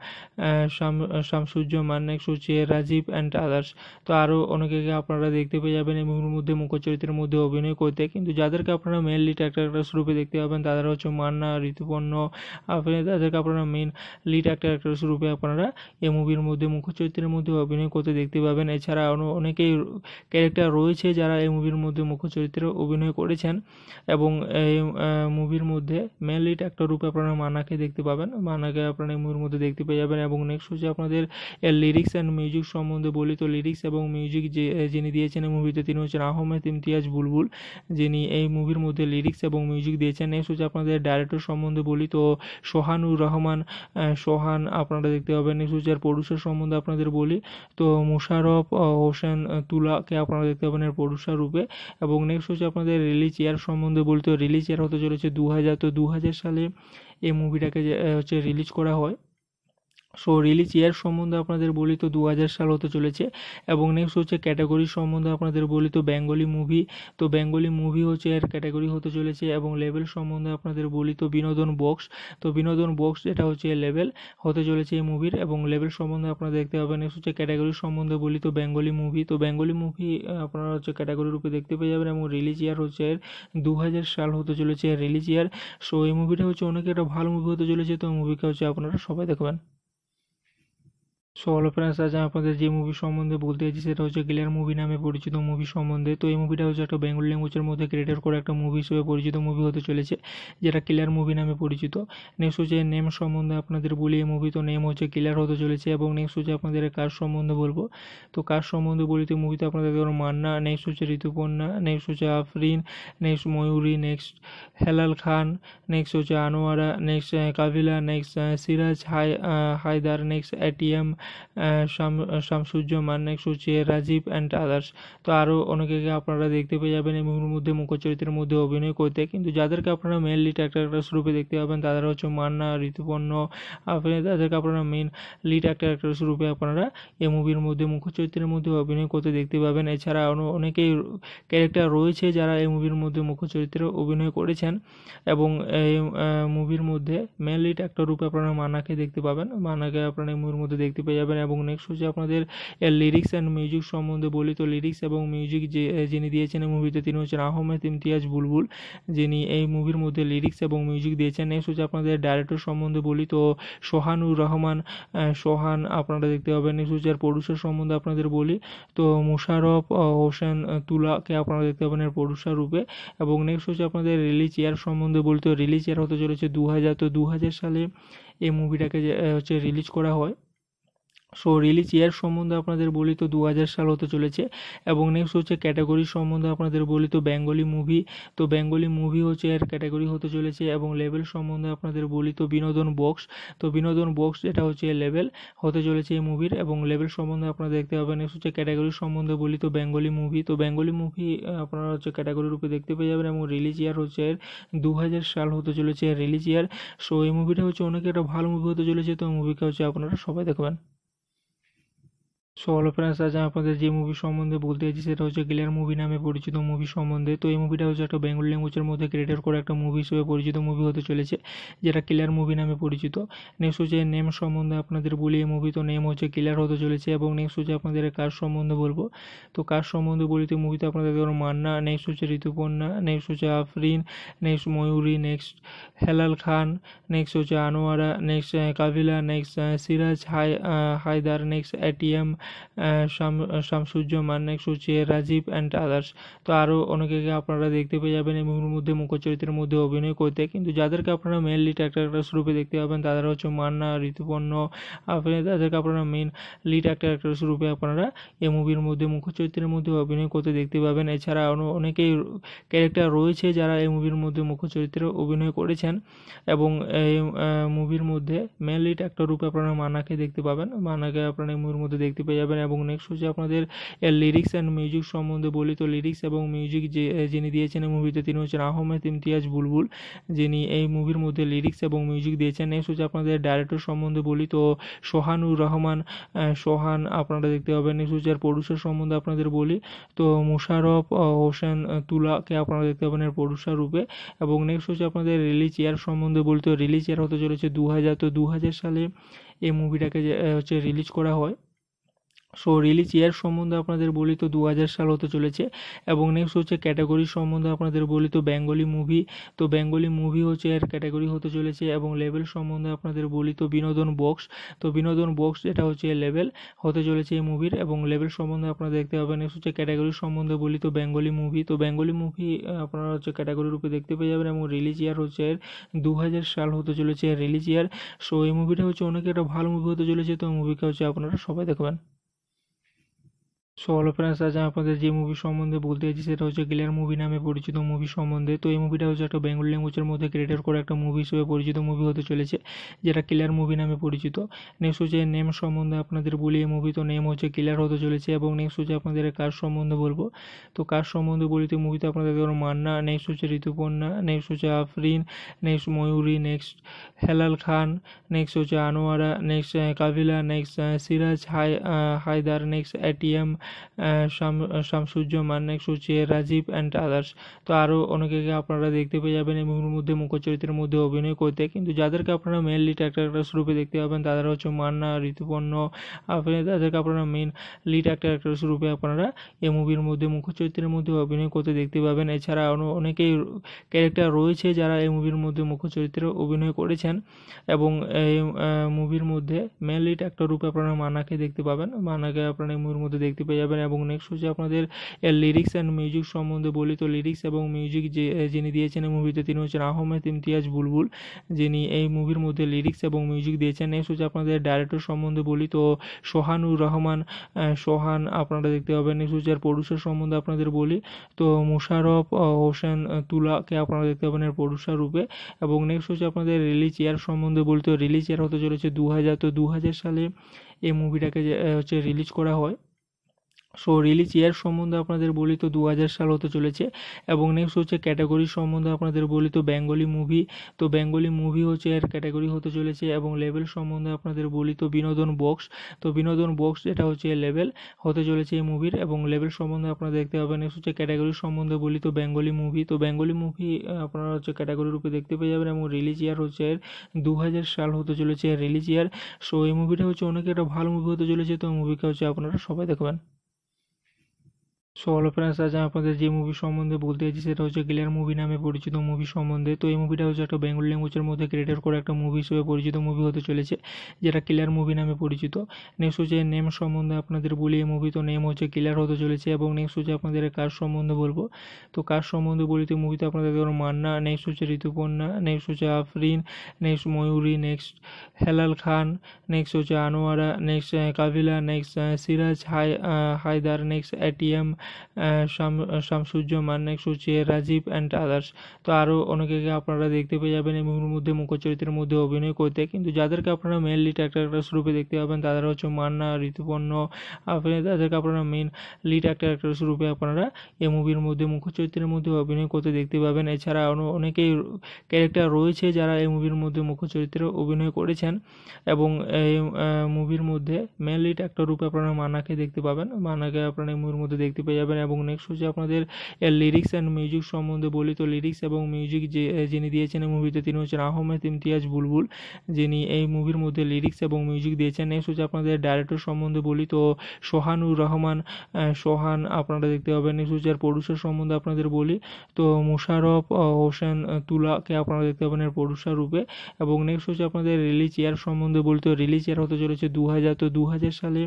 Shamsuzzaman সুচিয়া Rajib and others তো আরও অনেকে আপনারা দেখতে পেয়ে যাবেন এই মুভির মধ্যে মুখ্য চরিত্রের মধ্যে অভিনয় করতে কিন্তু যাদেরকে আপনারা মেনলি অ্যাক্টার রূপে দেখতে পাবেন তাদের হচ্ছে মান্না ঋতুপর্ণ আপনি তাদেরকে আপনারা মেন লিড অ্যাক্টার অ্যাক্ট্রেস রূপে আপনারা এই মুভির মধ্যে মুখ্য চরিত্রের মধ্যে অভিনয় করতে দেখতে পাবেন এছাড়া অনেকেই ক্যারেক্টার রয়েছে যারা এই মুভির মধ্যে মুখ্য চরিত্রে অভিনয় করেছেন এবং এই মুভির মধ্যে মেনলি লিড রূপে আপনারা মান্নাকে দেখতে পাবেন মান্নাকে আপনারা এই মুভির মধ্যে দেখতে পেয়ে যাবেন এবং নেক্সট হচ্ছে আপনাদের লিরিক্স অ্যান্ড মিউজিক সম্বন্ধে বলি তো লিরিক্স এবং মিউজিক যে যিনি দিয়েছেন এই মুভিতে তিনি হচ্ছেন আহমেদ ইমতিয়াজ বুলবুল যিনি এই মুভির মধ্যে লিরিক্স এবং মিউজিক দিয়েছেন নেক্সট হচ্ছে আপনাদের ডাইরেক্টর সম্বন্ধে বলি তো সোহানুর রহমান সোহান আপনারা দেখতে পাবেন নেক্সট হচ্ছে আর প্রডিউসার সম্বন্ধে আপনাদের বলি তো মুশারফ হোসেন তুলাকে আপনারা দেখতে পাবেন এর প্রডিউসার রূপে এবং নেক্সট হচ্ছে আপনাদের রিলিজ ইয়ার সম্বন্ধে বলি তো রিলিজ ইয়ার হতে চলেছে দু হাজার তো দু হাজার সালে এই মুভিটাকে হচ্ছে রিলিজ করা হয় সো রিলিজ ইয়ার সম্বন্ধে আপনাদের বলি তো দু সাল হতে চলেছে এবং নেক্সট হচ্ছে ক্যাটাগরি সম্বন্ধে আপনাদের বলি তো বেঙ্গলি মুভি তো বেঙ্গলি মুভি হচ্ছে এর ক্যাটাগরি হতে চলেছে এবং লেভেল সম্বন্ধে আপনাদের বলি তো বিনোদন বক্স তো বিনোদন বক্স যেটা হচ্ছে লেভেল হতে চলেছে এই মুভির এবং লেভেল সম্বন্ধে আপনারা দেখতে পাবেন নেক্সট হচ্ছে ক্যাটাগরি সম্বন্ধে বলি তো বেঙ্গলি মুভি তো বেঙ্গলি মুভি আপনারা হচ্ছে ক্যাটাগরি রূপে দেখতে পেয়ে যাবেন এবং রিলিজ ইয়ার হচ্ছে এর দু সাল হতে চলেছে রিলিজ ইয়ার সো এই মুভিটা হচ্ছে অনেক একটা ভালো মুভি হতে চলেছে তো মুভিকে হচ্ছে আপনারা সবাই দেখবেন সো হলো ফ্রেন্ডস আজ আমি আপনাদের যে মুভি সম্বন্ধে বলতে চাইছি সেটা হচ্ছে গিলার মুভি নামে পরিচিত মুভি সম্বন্ধে তো এই মুভিটা হচ্ছে একটা বেঙ্গল ল্যাঙ্গুয়েজের মধ্যে ক্রিয়েটেড করে একটা মুভি হিসেবে পরিচিত মুভি হতে চলেছে যেটা ক্লিয়ার মুভি নামে পরিচিত নেক্সট হচ্ছে নেম সম্বন্ধে আপনাদের বলি এই মুভি তো নেম হচ্ছে ক্লিয়ার হতে চলেছে এবং নেক্সট হচ্ছে আপনাদের কাজ সম্বন্ধে বলবো তো কাজ সম্বন্ধে বলি তো মুভিতে আপনাদের ধরুন মান্না নেক্সট হচ্ছে ঋতুপর্ণা নেক্সট হচ্ছে Afrin next Mayuri next Helal Khan next হচ্ছে Anwara next Kabila next Siraj high Haider next ATM Shamsuzzaman সুচিয়া Rajib and others তো আরও অনেকেকে আপনারা দেখতে পেয়ে যাবেন এই মুভির মধ্যে মুখ্য চরিত্রের মধ্যে অভিনয় করতে কিন্তু যাদেরকে আপনারা মেন লিড অ্যাক্টার রূপে দেখতে পাবেন তারা হচ্ছে মান্না ঋতুপর্ণ আপনি তাদেরকে আপনারা মেন লিড অ্যাক্টার অ্যাক্ট্রেস রূপে আপনারা এই মুভির মধ্যে মুখ্য চরিত্রের মধ্যে অভিনয় করতে দেখতে পাবেন এছাড়া অনেকেই ক্যারেক্টার রয়েছে যারা এই মুভির মধ্যে মুখ্য চরিত্রে অভিনয় করেছেন এবং এই মুভির মধ্যে মেন লিড অ্যাক্টার রূপে আপনারা মান্নাকে দেখতে পাবেন মান্নাকে আপনারা এই মুভির মধ্যে দেখতে পেয়ে যাবেন এবং নেক্সট হচ্ছে আপনাদের লিরিক্স অ্যান্ড মিউজিক সম্বন্ধে বলি তো লিরিক্স এবং মিউজিক যে যিনি দিয়েছেন এই মুভিতে তিনি হচ্ছেন আহমেদ ইমতিয়াজ বুলবুল যিনি এই মুভির মধ্যে লিরিক্স এবং মিউজিক দিয়েছেন নেক্সট হচ্ছে আপনাদের ডাইরেক্টর সম্বন্ধে বলি তো সোহানুর রহমান সোহান আপনারা দেখতে পাবেন নেক্সট হচ্ছে আর প্রডিউসার সম্বন্ধে আপনাদের বলি তো মুশারফ হোসেন তুলাকে আপনারা দেখতে পাবেন এর প্রডিউসার রূপে এবং নেক্সট হচ্ছে আপনাদের রিলিজ ইয়ার সম্বন্ধে বলি তো রিলিজ ইয়ার হতে চলেছে দু হাজার তো দু হাজার সালে এই মুভিটাকে হচ্ছে রিলিজ করা হয় সো রিলিজ ইয়ার সম্বন্ধে আপনাদের বলি তো দু সাল হতে চলেছে এবং নেক্সট হচ্ছে ক্যাটাগরি সম্বন্ধে আপনাদের বলি তো বেঙ্গলি মুভি তো বেঙ্গলি মুভি হচ্ছে এর ক্যাটাগরি হতে চলেছে এবং লেভেল সম্বন্ধে আপনাদের বলি তো বিনোদন বক্স তো বিনোদন বক্স এটা হচ্ছে লেভেল হতে চলেছে এই মুভির এবং লেভেল সম্বন্ধে আপনারা দেখতে পাবেন নেক্সট হচ্ছে ক্যাটাগরি সম্বন্ধে বলি তো বেঙ্গলি মুভি তো বেঙ্গলি মুভি আপনারা হচ্ছে ক্যাটাগরি রূপে দেখতে পেয়ে যাবেন এবং রিলিজ ইয়ার হচ্ছে এর দু সাল হতে চলেছে রিলিজ ইয়ার সো এই মুভিটা হচ্ছে অনেক একটা ভালো মুভি হতে চলেছে তো মুভিকে হচ্ছে আপনারা সবাই দেখবেন সো হলো ফ্রেন্ডস আজ আমি আপনাদের যে মুভি সম্বন্ধে বলতে চাইছি সেটা হচ্ছে গিলার মুভি নামে পরিচিত মুভি সম্বন্ধে তো এই মুভিটা হচ্ছে একটা বেঙ্গল ল্যাঙ্গুয়েজের মধ্যে ক্রিয়েটেড করে একটা মুভি হিসেবে পরিচিত মুভি হতে চলেছে যেটা কিলার মুভি নামে পরিচিত নেক্সট হচ্ছে নেম সম্বন্ধে আপনাদের বলি এই মুভি তো নেম হচ্ছে ক্লিয়ার হতে চলেছে এবং নেক্সট হচ্ছে আপনাদের কাজ সম্বন্ধে বলবো তো কাজ সম্বন্ধে বলি তো মুভিতে আপনাদের ধরো মান্না নেক্সট হচ্ছে ঋতুপর্ণা নেক্সট হচ্ছে Afrin next Mayuri next Helal Khan next হচ্ছে Anwara next Kabila next Siraj high Haider next ATM Shamsuzzaman সুচিয়া Rajib and others তো আরও অনেকেকে আপনারা দেখতে পেয়ে যাবেন এই মুভির মধ্যে মুখ্য চরিত্রের মধ্যে অভিনয় করতে কিন্তু যাদেরকে আপনারা মেনলি ট্যাক্টার রূপে দেখতে পাবেন তাদের হচ্ছে মান্না ঋতুপর্ণ আপনি তাদেরকে আপনারা মেন লিড অ্যাক্টার অ্যাক্ট্রেস রূপে আপনারা এই মুভির মধ্যে মুখ্য চরিত্রের মধ্যে অভিনয় করতে দেখতে পাবেন এছাড়া অনেকেই ক্যারেক্টার রয়েছে যারা এই মুভির মধ্যে মুখ্য চরিত্রে অভিনয় করেছেন এবং এই মুভির মধ্যে মেন লিড অ্যাক্টর রূপে আপনারা মান্নাকে দেখতে পাবেন মান্নাকে আপনারা এই মুভির মধ্যে দেখতে পেয়ে যাবেন এবং নেক্সট হচ্ছে আপনাদের লিরিক্স অ্যান্ড মিউজিক সম্বন্ধে বলি তো লিরিক্স এবং মিউজিক যে যিনি দিয়েছেন এই মুভিতে তিনি হচ্ছেন আহমেদ ইমতিয়াজ বুলবুল যিনি এই মুভির মধ্যে লিরিক্স এবং মিউজিক দিয়েছেন নেক্সট হচ্ছে আপনাদের ডাইরেক্টর সম্বন্ধে বলি তো সোহানুর রহমান সোহান আপনারা দেখতে পাবেন নেক্সট হচ্ছে আর প্রডিউসার সম্বন্ধে আপনাদের বলি তো মুশারফ হোসেন তুলাকে আপনারা দেখতে পাবেন এর প্রডিউসার রূপে এবং নেক্সট হচ্ছে আপনাদের রিলিজ ইয়ার সম্বন্ধে বলি তো রিলিজ ইয়ার হতে চলেছে দু হাজার তো দু হাজার সালে এই মুভিটাকে হচ্ছে রিলিজ করা হয় সো রিলিজ ইয়ার সম্বন্ধে আপনাদের বলি তো দু সাল হতে চলেছে এবং নেক্সট হচ্ছে ক্যাটাগরি সম্বন্ধে আপনাদের বলি তো বেঙ্গলি মুভি তো বেঙ্গলি মুভি হচ্ছে এর ক্যাটাগরি হতে চলেছে এবং লেভেল সম্বন্ধে আপনাদের বলি তো বিনোদন বক্স তো বিনোদন বক্স যেটা হচ্ছে লেভেল হতে চলেছে এই মুভির এবং লেভেল সম্বন্ধে আপনারা দেখতে পাবেন নেক্সট হচ্ছে ক্যাটাগরি সম্বন্ধে বলি তো বেঙ্গলি মুভি তো বেঙ্গলি মুভি আপনারা হচ্ছে ক্যাটাগরি রূপে দেখতে পেয়ে যাবেন এবং রিলিজ ইয়ার হচ্ছে এর দু সাল হতে চলেছে রিলিজ ইয়ার সো এই মুভিটা হচ্ছে অনেক একটা ভালো মুভি হতে চলেছে তো মুভিকে হচ্ছে আপনারা সবাই দেখবেন সো হলো ফ্রেন্ডস আজ আমি আপনাদের যে মুভি সম্বন্ধে বলতে চাইছি সেটা হচ্ছে গিলার মুভি নামে পরিচিত মুভি সম্বন্ধে তো এই মুভিটা হচ্ছে একটা বেঙ্গল ল্যাঙ্গুয়েজের মধ্যে ক্রিয়েটেড করা একটা মুভি হিসেবে পরিচিত মুভি হতে চলেছে যেটা ক্লিয়ার মুভি নামে পরিচিত নেক্সট হচ্ছে নেম সম্বন্ধে আপনাদের বলি এই মুভি তো নেম হচ্ছে ক্লিয়ার হতে চলেছে এবং নেক্সট হচ্ছে আপনাদের কাজ সম্বন্ধে বলবো তো কাজ সম্বন্ধে বলি তো মুভিতে আপনাদের ধরুন মান্না নেক্সট হচ্ছে ঋতুপর্ণা নেক্সট হচ্ছে Afrin next Mayuri next Helal Khan next হচ্ছে Anwara next Kabila next Siraj high Haider next ATM Shamsuzzaman সুচিয়ে Rajib and others তো আরও অনেকেকে আপনারা দেখতে পেয়ে যাবেন এই মুভির মধ্যে মুখ্য চরিত্রের মধ্যে অভিনয় করতে কিন্তু যাদেরকে আপনারা মেনলি অ্যাক্টার অ্যাক্ট্রেস রূপে দেখতে পাবেন তাদের হচ্ছে মান্না ঋতুপর্ণ আপনি তাদেরকে আপনারা মেন লিড অ্যাক্টার অ্যাক্ট্রেস রূপে আপনারা এই মুভির মধ্যে মুখ্য চরিত্রের মধ্যে অভিনয় করতে দেখতে পাবেন এছাড়া অনেকেই ক্যারেক্টার রয়েছে যারা এই মুভির মধ্যে মুখ্য চরিত্রে অভিনয় করেছেন এবং এই মুভির মধ্যে মেন লিড অ্যাক্টর রূপে আপনারা মানাকে দেখতে পাবেন মানাকে আপনারা এই মুভির মধ্যে দেখতে পেয়ে যাবেন এবং নেক্সট হচ্ছে আপনাদের লিরিক্স অ্যান্ড মিউজিক সম্বন্ধে বলি তো লিরিক্স এবং মিউজিক যে যিনি দিয়েছেন এই মুভিতে তিনি হচ্ছেন আহমেদ ইমতিয়াজ বুলবুল যিনি এই মুভির মধ্যে লিরিক্স এবং মিউজিক দিয়েছেন নেক্সট হচ্ছে আপনাদের ডাইরেক্টর সম্বন্ধে বলি তো সোহানুর রহমান সোহান আপনারা দেখতে পাবেন নেক্সট হচ্ছে আর প্রডিউসার সম্বন্ধে আপনাদের বলি তো মুশারফ হোসেন তুলাকে আপনারা দেখতে পাবেন এর প্রডিউসার রূপে এবং নেক্সট হচ্ছে আপনাদের রিলিজ ইয়ার সম্বন্ধে বলি তো রিলিজ ইয়ার হতে চলেছে দু হাজার তো দু হাজার সালে এই মুভিটাকে হচ্ছে রিলিজ করা হয় সো রিলিজ ইয়ার সম্বন্ধে আপনাদের বলি তো দু সাল হতে চলেছে এবং নেক্সট হচ্ছে ক্যাটাগরি সম্বন্ধে আপনাদের বলি তো বেঙ্গলি মুভি তো বেঙ্গলি মুভি হচ্ছে এর ক্যাটাগরি হতে চলেছে এবং লেভেল সম্বন্ধে আপনাদের বলি তো বিনোদন বক্স তো বিনোদন বক্স যেটা হচ্ছে লেভেল হতে চলেছে এই মুভির এবং লেভেল সম্বন্ধে আপনারা দেখতে পাবেন নেক্সট হচ্ছে ক্যাটাগরি সম্বন্ধে বলি তো বেঙ্গলি মুভি তো বেঙ্গলি মুভি আপনারা হচ্ছে ক্যাটাগরি রূপে দেখতে পেয়ে যাবেন এবং রিলিজ ইয়ার হচ্ছে এর দু সাল হতে চলেছে রিলিজ ইয়ার সো এই মুভিটা হচ্ছে অনেক একটা ভালো মুভি হতে চলেছে তো মুভিকে হচ্ছে আপনারা সবাই দেখবেন সো হলো ফ্রেন্ডস আজ আমি আপনাদের যে মুভি সম্বন্ধে বলতে চাইছি সেটা হচ্ছে গিলার মুভি নামে পরিচিত মুভি সম্বন্ধে তো এই মুভিটা হচ্ছে একটা বেঙ্গল ল্যাঙ্গুয়েজের মধ্যে ক্রিয়েটেড করে একটা মুভি হিসেবে পরিচিত মুভি হতে চলেছে যেটা ক্লিয়ার মুভি নামে পরিচিত নেক্সট হচ্ছে নেম সম্বন্ধে আপনাদের বলি এই মুভি তো নেম হচ্ছে ক্লিয়ার হতে চলেছে এবং নেক্সট হচ্ছে আপনাদের কাজ সম্বন্ধে বলবো তো কাজ সম্বন্ধে বলি তো মুভিতে আপনাদের ধরুন মান্না নেক্সট হচ্ছে ঋতুপর্ণা নেক্সট হচ্ছে Afrin next Mayuri next Helal Khan next হচ্ছে Anwara next Kabila next Siraj high Haider next ATM Shamsuzzaman সুচিয়া Rajib and others তো আরও অনেকেকে আপনারা দেখতে পেয়ে যাবেন এই মুভির মধ্যে মুখ্য চরিত্রের মধ্যে অভিনয় করতে কিন্তু যাদেরকে আপনারা মেনলি ট্যাক্টার রূপে দেখতে পাবেন তারা হচ্ছে মান্না ঋতুপর্ণ আপনি তাদেরকে আপনারা মেন লিড অ্যাক্টার অ্যাক্ট্রেস রূপে আপনারা এই মুভির মধ্যে মুখ্য চরিত্রের মধ্যে অভিনয় করতে দেখতে পাবেন এছাড়া অনেকেই ক্যারেক্টার রয়েছে যারা এই মুভির মধ্যে মুখ্য চরিত্রে অভিনয় করেছেন এবং এই মুভির মধ্যে মেন লিড অ্যাক্টর রূপে আপনারা মান্নাকে দেখতে পাবেন মান্নাকে আপনারা এই মুভির মধ্যে দেখতে পেয়ে যাবেন এবং নেক্সট হচ্ছে আপনাদের লিরিক্স অ্যান্ড মিউজিক সম্বন্ধে বলি তো লিরিক্স এবং মিউজিক যে যিনি দিয়েছেন এই মুভিতে তিনি হচ্ছেন আহমেদ ইমতিয়াজ বুলবুল যিনি এই মুভির মধ্যে লিরিক্স এবং মিউজিক দিয়েছেন নেক্সট হচ্ছে আপনাদের ডাইরেক্টর সম্বন্ধে বলি তো সোহানুর রহমান সোহান আপনারা দেখতে পাবেন নেক্সট হচ্ছে আর প্রডিউসার সম্বন্ধে আপনাদের বলি তো মুশারফ হোসেন তুলাকে আপনারা দেখতে পাবেন এর প্রডিউসার রূপে এবং নেক্সট হচ্ছে আপনাদের রিলিজ ইয়ার সম্বন্ধে বলি তো রিলিজ ইয়ার হতে চলেছে দু হাজার তো দু হাজার সালে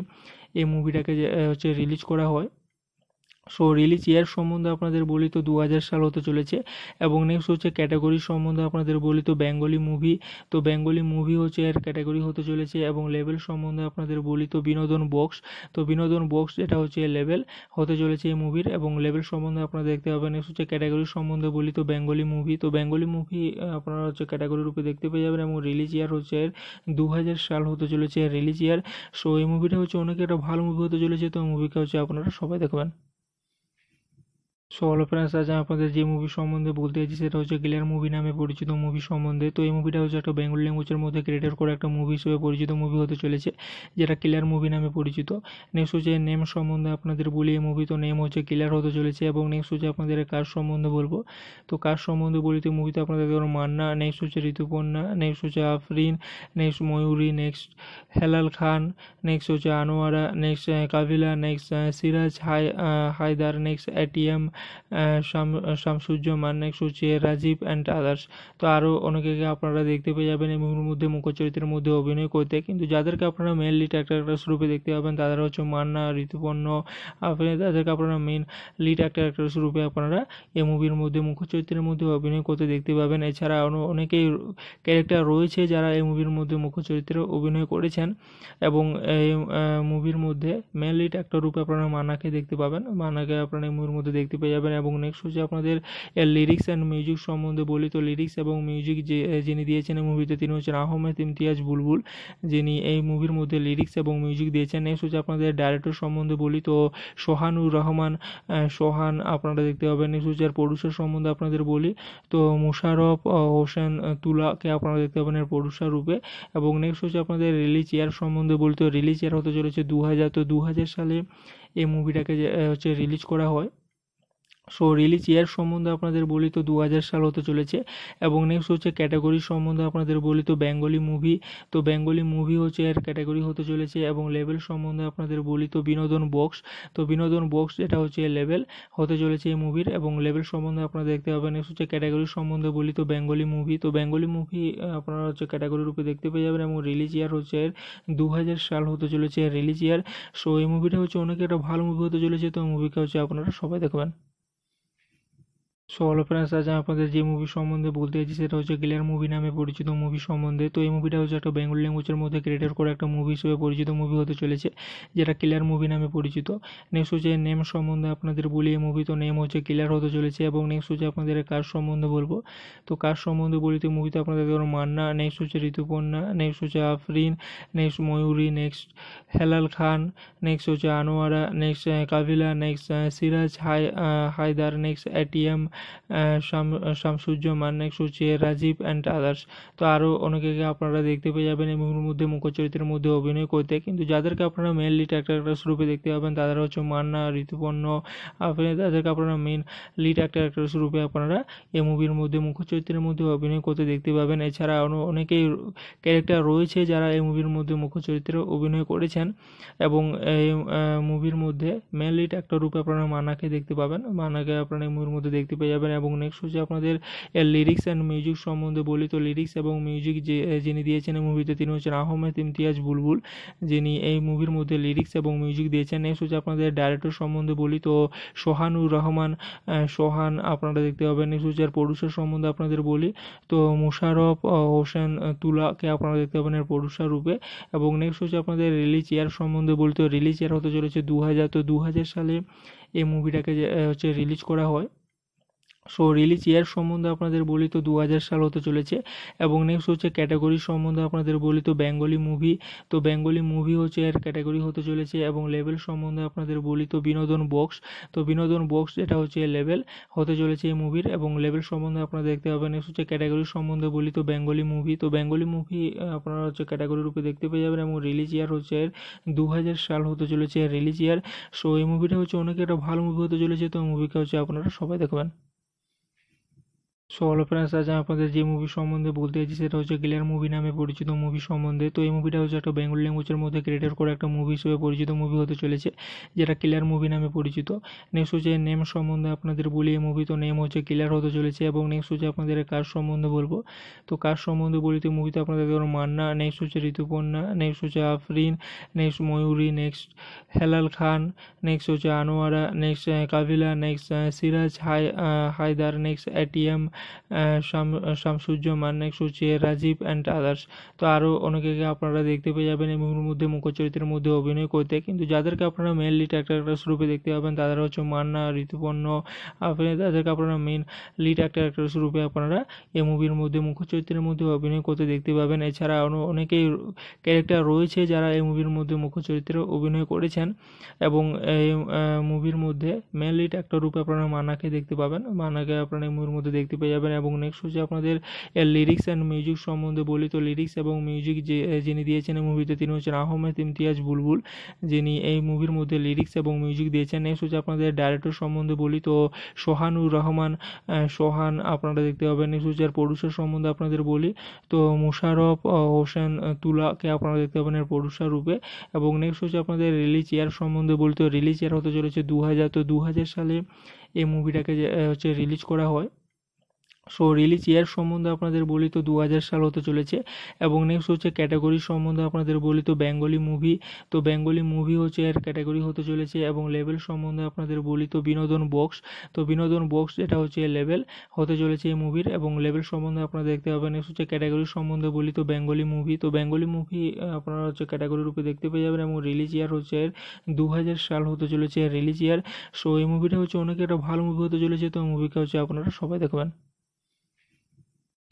এই মুভিটাকে হচ্ছে রিলিজ করা হয় সো রিলিজ ইয়ার সম্বন্ধে আপনাদের বলি তো দু সাল হতে চলেছে এবং নেক্সট হচ্ছে ক্যাটাগরি সম্বন্ধে আপনাদের বলি তো বেঙ্গলি মুভি তো বেঙ্গলি মুভি হচ্ছে এর ক্যাটাগরি হতে চলেছে এবং লেভেল সম্বন্ধে আপনাদের বলি তো বিনোদন বক্স তো বিনোদন বক্স যেটা হচ্ছে লেভেল হতে চলেছে এই মুভির এবং লেভেল সম্বন্ধে আপনারা দেখতে পাবেন নেক্সট হচ্ছে ক্যাটাগরি সম্বন্ধে বলি তো বেঙ্গলি মুভি তো বেঙ্গলি মুভি আপনারা হচ্ছে ক্যাটাগরি রূপে দেখতে পেয়ে যাবেন এবং রিলিজ ইয়ার হচ্ছে এর দু সাল হতে চলেছে রিলিজ ইয়ার সো এই মুভিটা হচ্ছে অনেক একটা ভালো মুভি হতে চলেছে তো মুভিকে হচ্ছে আপনারা সবাই দেখবেন সো হলো ফ্রেন্ডস আজ আমি আপনাদের যে মুভি সম্বন্ধে বলতে চাইছি সেটা হচ্ছে ক্লিয়ার মুভি নামে পরিচিত মুভি সম্বন্ধে তো এই মুভিটা হচ্ছে একটা বেঙ্গল ল্যাঙ্গুয়েজের মধ্যে ক্রিয়েটেড করে একটা মুভি হিসেবে পরিচিত মুভি হতে চলেছে যেটা ক্লিয়ার মুভি নামে পরিচিত নেক্সট হচ্ছে নেম সম্বন্ধে আপনাদের বলি এই মুভি তো নেম হচ্ছে ক্লিয়ার হতে চলেছে এবং নেক্সট হচ্ছে আপনাদের কার সম্বন্ধে বলবো তো কার সম্বন্ধে বলি তো মুভিতে আপনাদের ধরো মান্না নেক্সট হচ্ছে ঋতুপর্ণা নেক্সট হচ্ছে Afrin next Mayuri next Helal Khan next হচ্ছে Anwara next Kabila next Siraj high Haider next ATM Shamsuzzaman সুচিয়া Rajib and others তো আরও অনেকেকে আপনারা দেখতে পেয়ে যাবেন এই মুভির মধ্যে মুখ্য চরিত্রের মধ্যে অভিনয় করতে কিন্তু যাদেরকে আপনারা মেনলি ট্যাক্টার রূপে দেখতে পাবেন তাদের হচ্ছে মান্না ঋতুপর্ণ আপনি তাদেরকে আপনারা মেন লিড অ্যাক্টার অ্যাক্ট্রেস রূপে আপনারা এই মুভির মধ্যে মুখ্য চরিত্রের মধ্যে অভিনয় করতে দেখতে পাবেন এছাড়া অনেকেই ক্যারেক্টার রয়েছে যারা এই মুভির মধ্যে মুখ্য চরিত্রে অভিনয় করেছেন এবং এই মুভির মধ্যে মেন লিড অ্যাক্টর রূপে আপনারা মান্নাকে দেখতে পাবেন মান্নাকে আপনারা এই মুভির মধ্যে দেখতে পেয়ে যাবেন এবং নেক্সট হচ্ছে আপনাদের লিরিক্স অ্যান্ড মিউজিক সম্বন্ধে বলি তো লিরিক্স এবং মিউজিক যে যিনি দিয়েছেন এই মুভিতে তিনি হচ্ছেন আহমেদ ইমতিয়াজ বুলবুল যিনি এই মুভির মধ্যে লিরিক্স এবং মিউজিক দিয়েছেন নেক্সট হচ্ছে আপনাদের ডাইরেক্টর সম্বন্ধে বলি তো সোহানুর রহমান সোহান আপনারা দেখতে পাবেন নেক্সট হচ্ছে আর প্রডিউসার সম্বন্ধে আপনাদের বলি তো মুশারফ হোসেন তুলাকে আপনারা দেখতে পাবেন এর প্রডিউসার রূপে এবং নেক্সট হচ্ছে আপনাদের রিলিজ ইয়ার সম্বন্ধে বলি তো রিলিজ ইয়ার হতে চলেছে দু হাজার তো দু হাজার সালে এই মুভিটাকে হচ্ছে রিলিজ করা হয় সো রিলিজ ইয়ার সম্বন্ধে আপনাদের বলি তো দু সাল হতে চলেছে এবং নেক্সট হচ্ছে ক্যাটাগরি সম্বন্ধে আপনাদের বলি তো বেঙ্গলি মুভি তো বেঙ্গলি মুভি হচ্ছে এর ক্যাটাগরি হতে চলেছে এবং লেভেল সম্বন্ধে আপনাদের বলি তো বিনোদন বক্স তো বিনোদন বক্স যেটা হচ্ছে লেভেল হতে চলেছে এই মুভির এবং লেভেল সম্বন্ধে আপনারা দেখতে পাবেন নেক্সট হচ্ছে ক্যাটাগরি সম্বন্ধে বলি তো বেঙ্গলি মুভি তো বেঙ্গলি মুভি আপনারা হচ্ছে ক্যাটাগরি রূপে দেখতে পেয়ে যাবেন এবং রিলিজ ইয়ার হচ্ছে এর দু সাল হতে চলেছে রিলিজ ইয়ার সো এই মুভিটা হচ্ছে অনেক একটা ভালো মুভি হতে চলেছে তো মুভিকে হচ্ছে আপনারা সবাই দেখবেন সো হলো ফ্রেন্ডস আজ আমি আপনাদের যে মুভি সম্বন্ধে বলতে চাইছি সেটা হচ্ছে গিলার মুভি নামে পরিচিত মুভি সম্বন্ধে তো এই মুভিটা হচ্ছে একটা বেঙ্গল ল্যাঙ্গুয়েজের মধ্যে ক্রিয়েটেড করা একটা মুভি হিসেবে পরিচিত মুভি হতে চলেছে যেটা কিলার মুভি নামে পরিচিত নেক্সট হচ্ছে নেম সম্বন্ধে আপনাদের বলি এই মুভি তো নেম হচ্ছে কিলার হতে চলেছে এবং নেক্সট হচ্ছে আপনাদের কার সম্বন্ধে বলবো তো কার সম্বন্ধে বলি তো মুভিতে আপনাদের ধরো মান্না নেক্সট হচ্ছে ঋতুপর্ণা নেক্সট হচ্ছে Afrin next Mayuri next Helal Khan next হচ্ছে Anwara next Kabila next Siraj high Haider next ATM Shamsuzzaman সুচিয়া Rajib and others তো আরও অনেকে আপনারা দেখতে পেয়ে যাবেন এই মুভির মধ্যে মুখ্য চরিত্রের মধ্যে অভিনয় করতে কিন্তু যাদেরকে আপনারা মেনলি ট্যাক্টার অ্যাক্টার স্বরূপে দেখতে পাবেন তারা হচ্ছে মান্না ঋতুপর্ণ আপনি তাদেরকে আপনারা মেন লিড অ্যাক্টার একটা স্বরূপে আপনারা এই মুভির মধ্যে মুখ্য চরিত্রের মধ্যে অভিনয় করতে দেখতে পাবেন এছাড়া অনেকেই ক্যারেক্টার রয়েছে যারা এই মুভির মধ্যে মুখ্য চরিত্রে অভিনয় করেছেন এবং এই মুভির মধ্যে মেন লিড অ্যাক্টর রূপে আপনারা মান্নাকে দেখতে পাবেন মান্নাকে আপনারা এই মুভির মধ্যে দেখতে পেয়ে যাবেন এবং নেক্সট হচ্ছে আপনাদের লিরিক্স অ্যান্ড মিউজিক সম্বন্ধে বলি তো লিরিক্স এবং মিউজিক যে যিনি দিয়েছেন এই মুভিতে তিনি হচ্ছেন আহমেদ ইমতিয়াজ বুলবুল যিনি এই মুভির মধ্যে লিরিক্স এবং মিউজিক দিয়েছেন নেক্সট হচ্ছে আপনাদের ডাইরেক্টর সম্বন্ধে বলি তো সোহানুর রহমান সোহান আপনারা দেখতে পাবেন নেক্সট হচ্ছে আর প্রডিউসার সম্বন্ধে আপনাদের বলি তো মুশারফ হোসেন তুলাকে আপনারা দেখতে পাবেন এর প্রডিউসার রূপে এবং নেক্সট হচ্ছে আপনাদের রিলিজ ইয়ার সম্বন্ধে বলি তো রিলিজ ইয়ার হতে চলেছে দু হাজার তো দু হাজার সালে এই মুভিটাকে হচ্ছে রিলিজ করা হয় সো রিলিজ ইয়ার সম্বন্ধে আপনাদের বলি তো দু সাল হতে চলেছে এবং নেক্সট হচ্ছে ক্যাটাগরি সম্বন্ধে আপনাদের বলি তো বেঙ্গলি মুভি তো বেঙ্গলি মুভি হচ্ছে এর ক্যাটাগরি হতে চলেছে এবং লেভেল সম্বন্ধে আপনাদের বলি তো বিনোদন বক্স তো বিনোদন বক্স যেটা হচ্ছে লেভেল হতে চলেছে এই মুভির এবং লেভেল সম্বন্ধে আপনারা দেখতে পাবেন নেক্সট হচ্ছে ক্যাটাগরি সম্বন্ধে বলি তো বেঙ্গলি মুভি তো বেঙ্গলি মুভি আপনারা হচ্ছে ক্যাটাগরি রূপে দেখতে পেয়ে যাবেন এবং রিলিজ ইয়ার হচ্ছে এর দু সাল হতে চলেছে রিলিজ ইয়ার সো এই মুভিটা হচ্ছে অনেক একটা ভালো মুভি হতে চলেছে তো মুভিকে হচ্ছে আপনারা সবাই দেখবেন সো হলো ফ্রেন্ডস আজ আমি আপনাদের যে মুভি সম্বন্ধে বলতে চাইছি সেটা হচ্ছে গিলার মুভি নামে পরিচিত মুভি সম্বন্ধে তো এই মুভিটা হচ্ছে একটা বেঙ্গল ল্যাঙ্গুয়েজের মধ্যে ক্রিয়েটেড করে একটা মুভি হিসেবে পরিচিত মুভি হতে চলেছে যেটা কিলার মুভি নামে পরিচিত নেক্সট হচ্ছে নেম সম্বন্ধে আপনাদের বলি এই মুভি তো নেম হচ্ছে ক্লিয়ার হতে চলেছে এবং নেক্সট হচ্ছে আপনাদের কাজ সম্বন্ধে বলবো তো কাজ সম্বন্ধে বলি তো মুভিতে আপনাদের ধরুন মান্না নেক্সট হচ্ছে ঋতুপর্ণা নেক্সট হচ্ছে Afrin next Mayuri next Helal Khan next হচ্ছে Anwara next Kabila next Siraj high Haider next ATM Shamsuzzaman সুচিয়া Rajib and others তো আরও অনেকেকে আপনারা দেখতে পেয়ে যাবেন এই মুভির মধ্যে মুখ্য চরিত্রের মধ্যে অভিনয় করতে কিন্তু যাদেরকে আপনারা মেনলি ট্যাক্টার রূপে দেখতে পাবেন তারা হচ্ছে মান্না ঋতুপর্ণ আপনি তাদেরকে আপনারা মেন লিড অ্যাক্টার অ্যাক্ট্রেস রূপে আপনারা এই মুভির মধ্যে মুখ্য চরিত্রের মধ্যে অভিনয় করতে দেখতে পাবেন এছাড়া অনেকেই ক্যারেক্টার রয়েছে যারা এই মুভির মধ্যে মুখ্য চরিত্রে অভিনয় করেছেন এবং এই মুভির মধ্যে মেন লিড অ্যাক্টর রূপে আপনারা মান্নাকে দেখতে পাবেন মান্নাকে আপনারা এই মুভির মধ্যে দেখতে পেয়ে যাবেন এবং নেক্সট হচ্ছে আপনাদের লিরিক্স অ্যান্ড মিউজিক সম্বন্ধে বলি তো লিরিক্স এবং মিউজিক যে যিনি দিয়েছেন এই মুভিতে তিনি হচ্ছেন আহমেদ ইমতিয়াজ বুলবুল যিনি এই মুভির মধ্যে লিরিক্স এবং মিউজিক দিয়েছেন নেক্সট হচ্ছে আপনাদের ডাইরেক্টর সম্বন্ধে বলি তো সোহানুর রহমান সোহান আপনারা দেখতে পাবেন নেক্সট হচ্ছে আর প্রডিউসার সম্বন্ধে আপনাদের বলি তো মুশারফ হোসেন তুলাকে আপনারা দেখতে পাবেন এর প্রডিউসার রূপে এবং নেক্সট হচ্ছে আপনাদের রিলিজ ইয়ার সম্বন্ধে বলি তো রিলিজ ইয়ার হতে চলেছে দু হাজার তো দু হাজার সালে এই মুভিটাকে হচ্ছে রিলিজ করা হয় সো রিলিজ ইয়ার সম্বন্ধে আপনাদের বলি তো দু সাল হতে চলেছে এবং নেক্সট হচ্ছে ক্যাটাগরি সম্বন্ধে আপনাদের বলি তো বেঙ্গলি মুভি তো বেঙ্গলি মুভি হচ্ছে এর ক্যাটাগরি হতে চলেছে এবং লেভেল সম্বন্ধে আপনাদের বলি তো বিনোদন বক্স তো বিনোদন বক্স এটা হচ্ছে লেভেল হতে চলেছে এই মুভির এবং লেভেল সম্বন্ধে আপনারা দেখতে পাবেন নেক্সট হচ্ছে ক্যাটাগরি সম্বন্ধে বলি তো বেঙ্গলি মুভি তো বেঙ্গলি মুভি আপনারা হচ্ছে ক্যাটাগরি রূপে দেখতে পেয়ে যাবেন এবং রিলিজ ইয়ার হচ্ছে এর দু সাল হতে চলেছে রিলিজ ইয়ার সো এই মুভিটা হচ্ছে অনেক একটা ভালো মুভি হতে চলেছে তো মুভিকে হচ্ছে আপনারা সবাই দেখবেন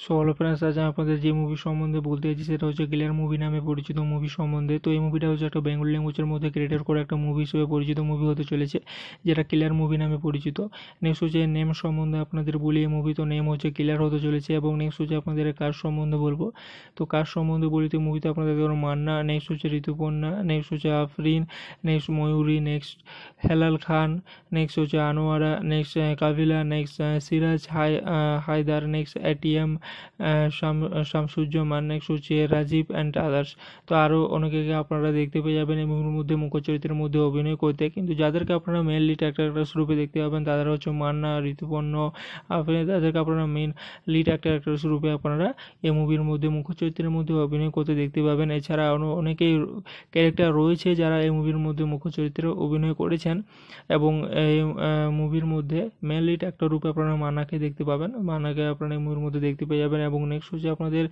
সো হলো ফ্রেন্ডস আজ আমি আপনাদের যে মুভি সম্বন্ধে বলতে চাইছি সেটা হচ্ছে ক্লিয়ার মুভি নামে পরিচিত মুভি সম্বন্ধে তো এই মুভিটা হচ্ছে একটা বেঙ্গল ল্যাঙ্গুয়েজের মধ্যে ক্রিয়েটেড করে একটা মুভি হিসেবে পরিচিত মুভি হতে চলেছে যেটা ক্লিয়ার মুভি নামে পরিচিত নেক্সট হচ্ছে নেম সম্বন্ধে আপনাদের বলি এই মুভি তো নেম হচ্ছে ক্লিয়ার হতে চলেছে এবং নেক্সট হচ্ছে আপনাদের কার সম্বন্ধে বলবো তো কার সম্বন্ধে বলি তো মুভিতে আপনাদের ধরুন মান্না নেক্সট হচ্ছে ঋতুপর্ণা নেক্সট হচ্ছে Afrin next Mayuri next Helal Khan next হচ্ছে Anwara next Kabila next Siraj high Haider next ATM Shamsuzzaman সুচিয়া Rajib and others তো আরও অনেকেকে আপনারা দেখতে পেয়ে যাবেন এই মুভির মধ্যে মুখ্য চরিত্রের মধ্যে অভিনয় করতে কিন্তু যাদেরকে আপনারা মেনলি অ্যাক্টার রূপে দেখতে পাবেন তাদের হচ্ছে মান্না ঋতুপর্ণ আপনি তাদেরকে আপনারা মেন লিড অ্যাক্টার অ্যাক্ট্রেস রূপে আপনারা এই মুভির মধ্যে মুখ্য চরিত্রের মধ্যে অভিনয় করতে দেখতে পাবেন এছাড়া অনেকেই ক্যারেক্টার রয়েছে যারা এই মুভির মধ্যে মুখ্য চরিত্রে অভিনয় করেছেন এবং এই মুভির মধ্যে মেন লিড অ্যাক্টর রূপে আপনারা মান্নাকে দেখতে পাবেন মান্নাকে আপনারা এই মুভির মধ্যে দেখতে পেয়ে যাবেন এবং নেক্সট হচ্ছে আপনাদের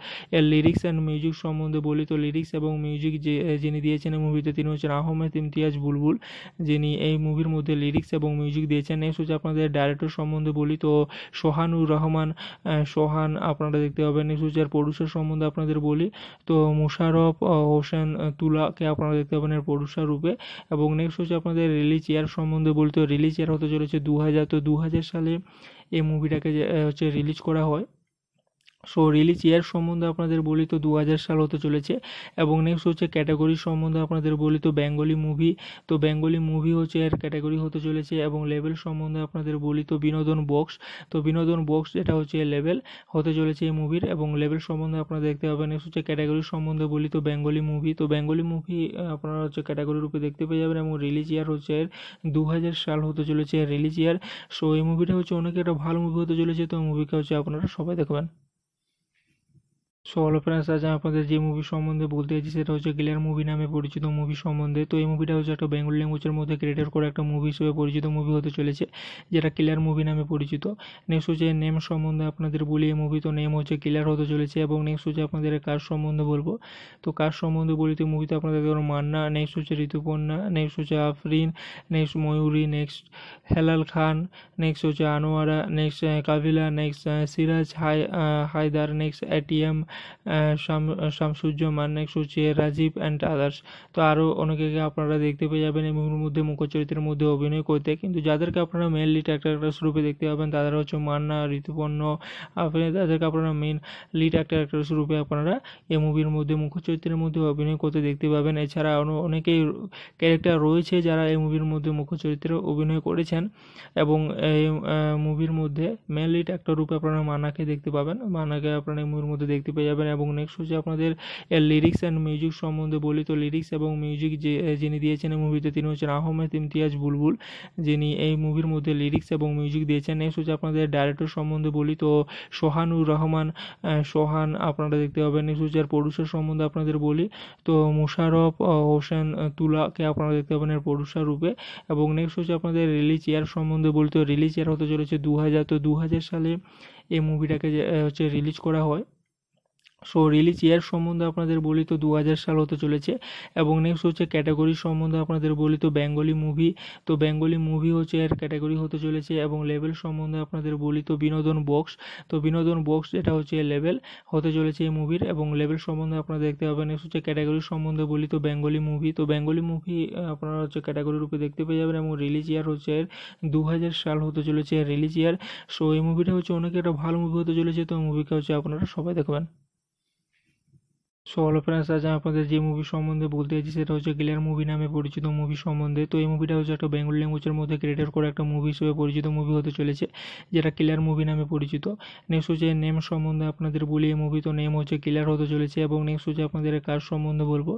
লিরিক্স অ্যান্ড মিউজিক সম্বন্ধে বলি তো লিরিক্স এবং মিউজিক যে যিনি দিয়েছেন এই মুভিতে তিনি হচ্ছেন আহমেদ ইমতিয়াজ বুলবুল যিনি এই মুভির মধ্যে লিরিক্স এবং মিউজিক দিয়েছেন নেক্সট হচ্ছে আপনাদের ডাইরেক্টর সম্বন্ধে বলি তো সোহানুর রহমান সোহান আপনারা দেখতে পাবেন নেক্সট হচ্ছে আর প্রডিউসার সম্বন্ধে আপনাদের বলি তো মুশারফ হোসেন তুলাকে আপনারা দেখতে পাবেন এর প্রডিউসার রূপে এবং নেক্সট হচ্ছে আপনাদের রিলিজ ইয়ার সম্বন্ধে বলি তো রিলিজ ইয়ার হতে চলেছে দু হাজার তো দু হাজার সালে এই মুভিটাকে হচ্ছে রিলিজ করা হয় সো রিলিজ ইয়ার সম্বন্ধে আপনাদের বলি তো দু সাল হতে চলেছে এবং নেক্সট হচ্ছে ক্যাটাগরি সম্বন্ধে আপনাদের বলি তো বেঙ্গলি মুভি তো বেঙ্গলি মুভি হচ্ছে এর ক্যাটাগরি হতে চলেছে এবং লেভেল সম্বন্ধে আপনাদের বলি তো বিনোদন বক্স তো বিনোদন বক্স যেটা হচ্ছে লেভেল হতে চলেছে এই মুভির এবং লেভেল সম্বন্ধে আপনারা দেখতে পাবেন নেক্সট হচ্ছে ক্যাটাগরি সম্বন্ধে বলি তো বেঙ্গলি মুভি তো বেঙ্গলি মুভি আপনারা হচ্ছে ক্যাটাগরি রূপে দেখতে পেয়ে যাবেন এবং রিলিজ ইয়ার হচ্ছে এর দু সাল হতে চলেছে রিলিজ ইয়ার সো এই মুভিটা হচ্ছে অনেক একটা ভালো মুভি হতে চলেছে তো মুভিকে হচ্ছে আপনারা সবাই দেখবেন সো হলো ফ্রেন্ডস আজ আমি আপনাদের যে মুভি সম্বন্ধে বলতে চাইছি সেটা হচ্ছে গিলার মুভি নামে পরিচিত মুভি সম্বন্ধে তো এই মুভিটা হচ্ছে একটা বেঙ্গল ল্যাঙ্গুয়েজের মধ্যে ক্রিয়েটেড করা একটা মুভি হিসেবে পরিচিত মুভি হতে চলেছে যেটা ক্লিয়ার মুভি নামে পরিচিত নেক্সট হচ্ছে নেম সম্বন্ধে আপনাদের বলি এই মুভি তো নেম হচ্ছে ক্লিয়ার হতে চলেছে এবং নেক্সট হচ্ছে আপনাদের কার সম্বন্ধে বলবো তো কার সম্বন্ধে বলি তো মুভিতে আপনাদের ধরুন মান্না নেক্সট হচ্ছে ঋতুপর্ণা নেক্সট হচ্ছে Afrin next Mayuri next Helal Khan next হচ্ছে Anwara next Kabila next Siraj high Haider next ATM Shamsuzzaman সুচিয়া Rajib and others তো আরও অনেকেকে আপনারা দেখতে পেয়ে যাবেন এই মুভির মধ্যে মুখ্য চরিত্রের মধ্যে অভিনয় করতে কিন্তু যাদেরকে আপনারা মেনলি ট্যাক্টার অ্যাক্টার স্বরূপে দেখতে পাবেন তারা হচ্ছে মান্না ঋতুপর্ণ আপনি তাদেরকে আপনারা মেন লিড অ্যাক্টার একটা স্বরূপে আপনারা এই মুভির মধ্যে মুখ্য চরিত্রের মধ্যে অভিনয় করতে দেখতে পাবেন এছাড়া অনেকেই ক্যারেক্টার রয়েছে যারা এই মুভির মধ্যে মুখ্য চরিত্রে অভিনয় করেছেন এবং এই মুভির মধ্যে মেন লিড অ্যাক্টর রূপে আপনারা মানাকে দেখতে পাবেন মানাকে আপনারা এই মুভির মধ্যে দেখতে পেয়ে যাবেন এবং নেক্সট হচ্ছে আপনাদের লিরিক্স অ্যান্ড মিউজিক সম্বন্ধে বলি তো লিরিক্স এবং মিউজিক যে যিনি দিয়েছেন এই মুভিতে তিনি হচ্ছেন আহমেদ ইমতিয়াজ বুলবুল যিনি এই মুভির মধ্যে লিরিক্স এবং মিউজিক দিয়েছেন নেক্সট হচ্ছে আপনাদের ডাইরেক্টর সম্বন্ধে বলি তো সোহানুর রহমান সোহান আপনারা দেখতে পাবেন নেক্সট হচ্ছে আর প্রডিউসার সম্বন্ধে আপনাদের বলি তো মুশারফ হোসেন তুলাকে আপনারা দেখতে পাবেন এর প্রডিউসার রূপে এবং নেক্সট হচ্ছে আপনাদের রিলিজ ইয়ার সম্বন্ধে বলি তো রিলিজ ইয়ার হতে চলেছে দু হাজার তো দু হাজার সালে এই মুভিটাকে হচ্ছে রিলিজ করা হয় সো রিলিজ ইয়ার সম্বন্ধে আপনাদের বলি তো দু সাল হতে চলেছে এবং নেক্সট হচ্ছে ক্যাটাগরি সম্বন্ধে আপনাদের বলি তো বেঙ্গলি মুভি তো বেঙ্গলি মুভি হচ্ছে এর ক্যাটাগরি হতে চলেছে এবং লেভেল সম্বন্ধে আপনাদের বলি তো বিনোদন বক্স তো বিনোদন বক্স যেটা হচ্ছে লেভেল হতে চলেছে এই মুভির এবং লেভেল সম্বন্ধে আপনারা দেখতে পাবেন নেক্সট হচ্ছে ক্যাটাগরি সম্বন্ধে বলি তো বেঙ্গলি মুভি তো বেঙ্গলি মুভি আপনারা হচ্ছে ক্যাটাগরি রূপে দেখতে পেয়ে যাবেন এবং রিলিজ ইয়ার হচ্ছে এর দু সাল হতে চলেছে রিলিজ ইয়ার সো এই মুভিটা হচ্ছে অনেক একটা ভালো মুভি হতে চলেছে তো মুভিকে হচ্ছে আপনারা সবাই দেখবেন সো হ্যালো ফ্রেন্ডস আজ আমি আপনাদের যে মুভি সম্বন্ধে বলতে চাইছি সেটা হচ্ছে গিলার মুভি নামে পরিচিত মুভি সম্বন্ধে তো এই মুভিটা হচ্ছে একটা বেঙ্গল ল্যাঙ্গুয়েজের মধ্যে ক্রিয়েটেড করা একটা মুভি হিসেবে পরিচিত মুভি হতে চলেছে যেটা কিলার মুভি নামে পরিচিত নেক্সট হচ্ছে নেম সম্বন্ধে আপনাদের বলি এই মুভি তো নেম হচ্ছে ক্লিয়ার হতে চলেছে এবং নেক্সট হচ্ছে আপনাদের কাজ সম্বন্ধে বলবো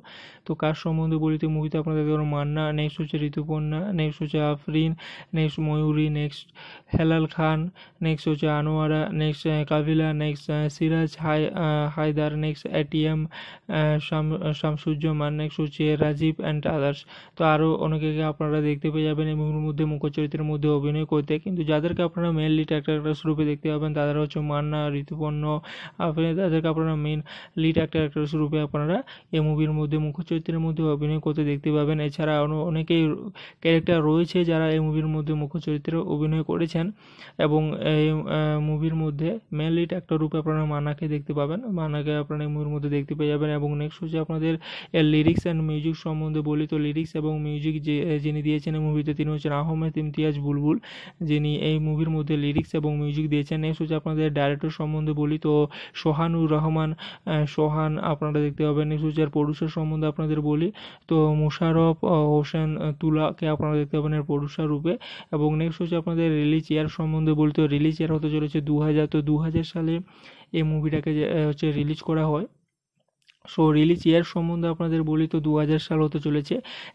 তো কাজ সম্বন্ধে বলি তো মুভিতে আপনাদের ধরুন মান্না নেক্সট হচ্ছে ঋতুপর্ণা নেক্সট হচ্ছে Afrin next Mayuri next Helal Khan next হচ্ছে Anwara next Kabila next Siraj high Haider next ATM Shamsuzzaman সুচিয়া Rajib and others তো আরও অনেকেকে আপনারা দেখতে পেয়ে যাবেন এই মুভির মধ্যে মুখ্য চরিত্রের মধ্যে অভিনয় করতে কিন্তু যাদেরকে আপনারা মেনলি ট্যাক্টার রূপে দেখতে পাবেন তারা হচ্ছে মান্না ঋতুপর্ণ আপনি তাদেরকে আপনারা মেন লিড অ্যাক্টার অ্যাক্ট্রেস রূপে আপনারা এই মুভির মধ্যে মুখ্য চরিত্রের মধ্যে অভিনয় করতে দেখতে পাবেন এছাড়া অনেকেই ক্যারেক্টার রয়েছে যারা এই মুভির মধ্যে মুখ্য চরিত্রে অভিনয় করেছেন এবং এই মুভির মধ্যে মেন লিড অ্যাক্টার রূপে আপনারা মান্নাকে দেখতে পাবেন মান্নাকে আপনারা এই মুভির মধ্যে দেখতে পেয়ে যাবেন এবং নেক্সট হচ্ছে আপনাদের লিরিক্স অ্যান্ড মিউজিক সম্বন্ধে বলি তো লিরিক্স এবং মিউজিক যে যিনি দিয়েছেন এই মুভিতে তিনি হচ্ছেন আহমেদ ইমতিয়াজ বুলবুল যিনি এই মুভির মধ্যে লিরিক্স এবং মিউজিক দিয়েছেন নেক্সট হচ্ছে আপনাদের ডাইরেক্টর সম্বন্ধে বলি তো সোহানুর রহমান সোহান আপনারা দেখতে পাবেন নেক্সট হচ্ছে আর প্রডিউসার সম্বন্ধে আপনাদের বলি তো মুশারফ হোসেন তুলাকে আপনারা দেখতে পাবেন এর প্রডিউসার রূপে এবং নেক্সট হচ্ছে আপনাদের রিলিজ ইয়ার সম্বন্ধে বলি তো রিলিজ ইয়ার হতে চলেছে দু হাজার তো দু হাজার সালে এই মুভিটাকে হচ্ছে রিলিজ করা হয় সো রিলিজ ইয়ার সম্বন্ধে আপনাদের বলি তো দু সাল হতে চলেছে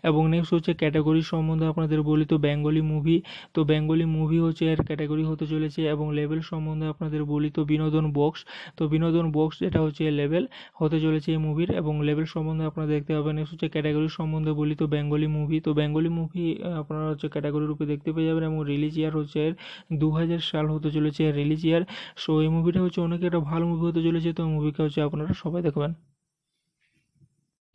এবং নেক্সট হচ্ছে ক্যাটাগরি সম্বন্ধে আপনাদের বলি তো বেঙ্গলি মুভি তো বেঙ্গলি মুভি হচ্ছে এর ক্যাটাগরি হতে চলেছে এবং লেভেল সম্বন্ধে আপনাদের বলি তো বিনোদন বক্স তো বিনোদন বক্স এটা হচ্ছে লেভেল হতে চলেছে এই মুভির এবং লেভেল সম্বন্ধে আপনারা দেখতে পাবেন নেক্সট হচ্ছে ক্যাটাগরি সম্বন্ধে বলি তো বেঙ্গলি মুভি তো বেঙ্গলি মুভি আপনারা হচ্ছে ক্যাটাগরি রূপে দেখতে পেয়ে যাবেন এবং রিলিজ ইয়ার হচ্ছে এর দু সাল হতে চলেছে রিলিজ ইয়ার সো এই মুভিটা হচ্ছে অনেক একটা ভালো মুভি হতে চলেছে তো মুভিকে হচ্ছে আপনারা সবাই দেখবেন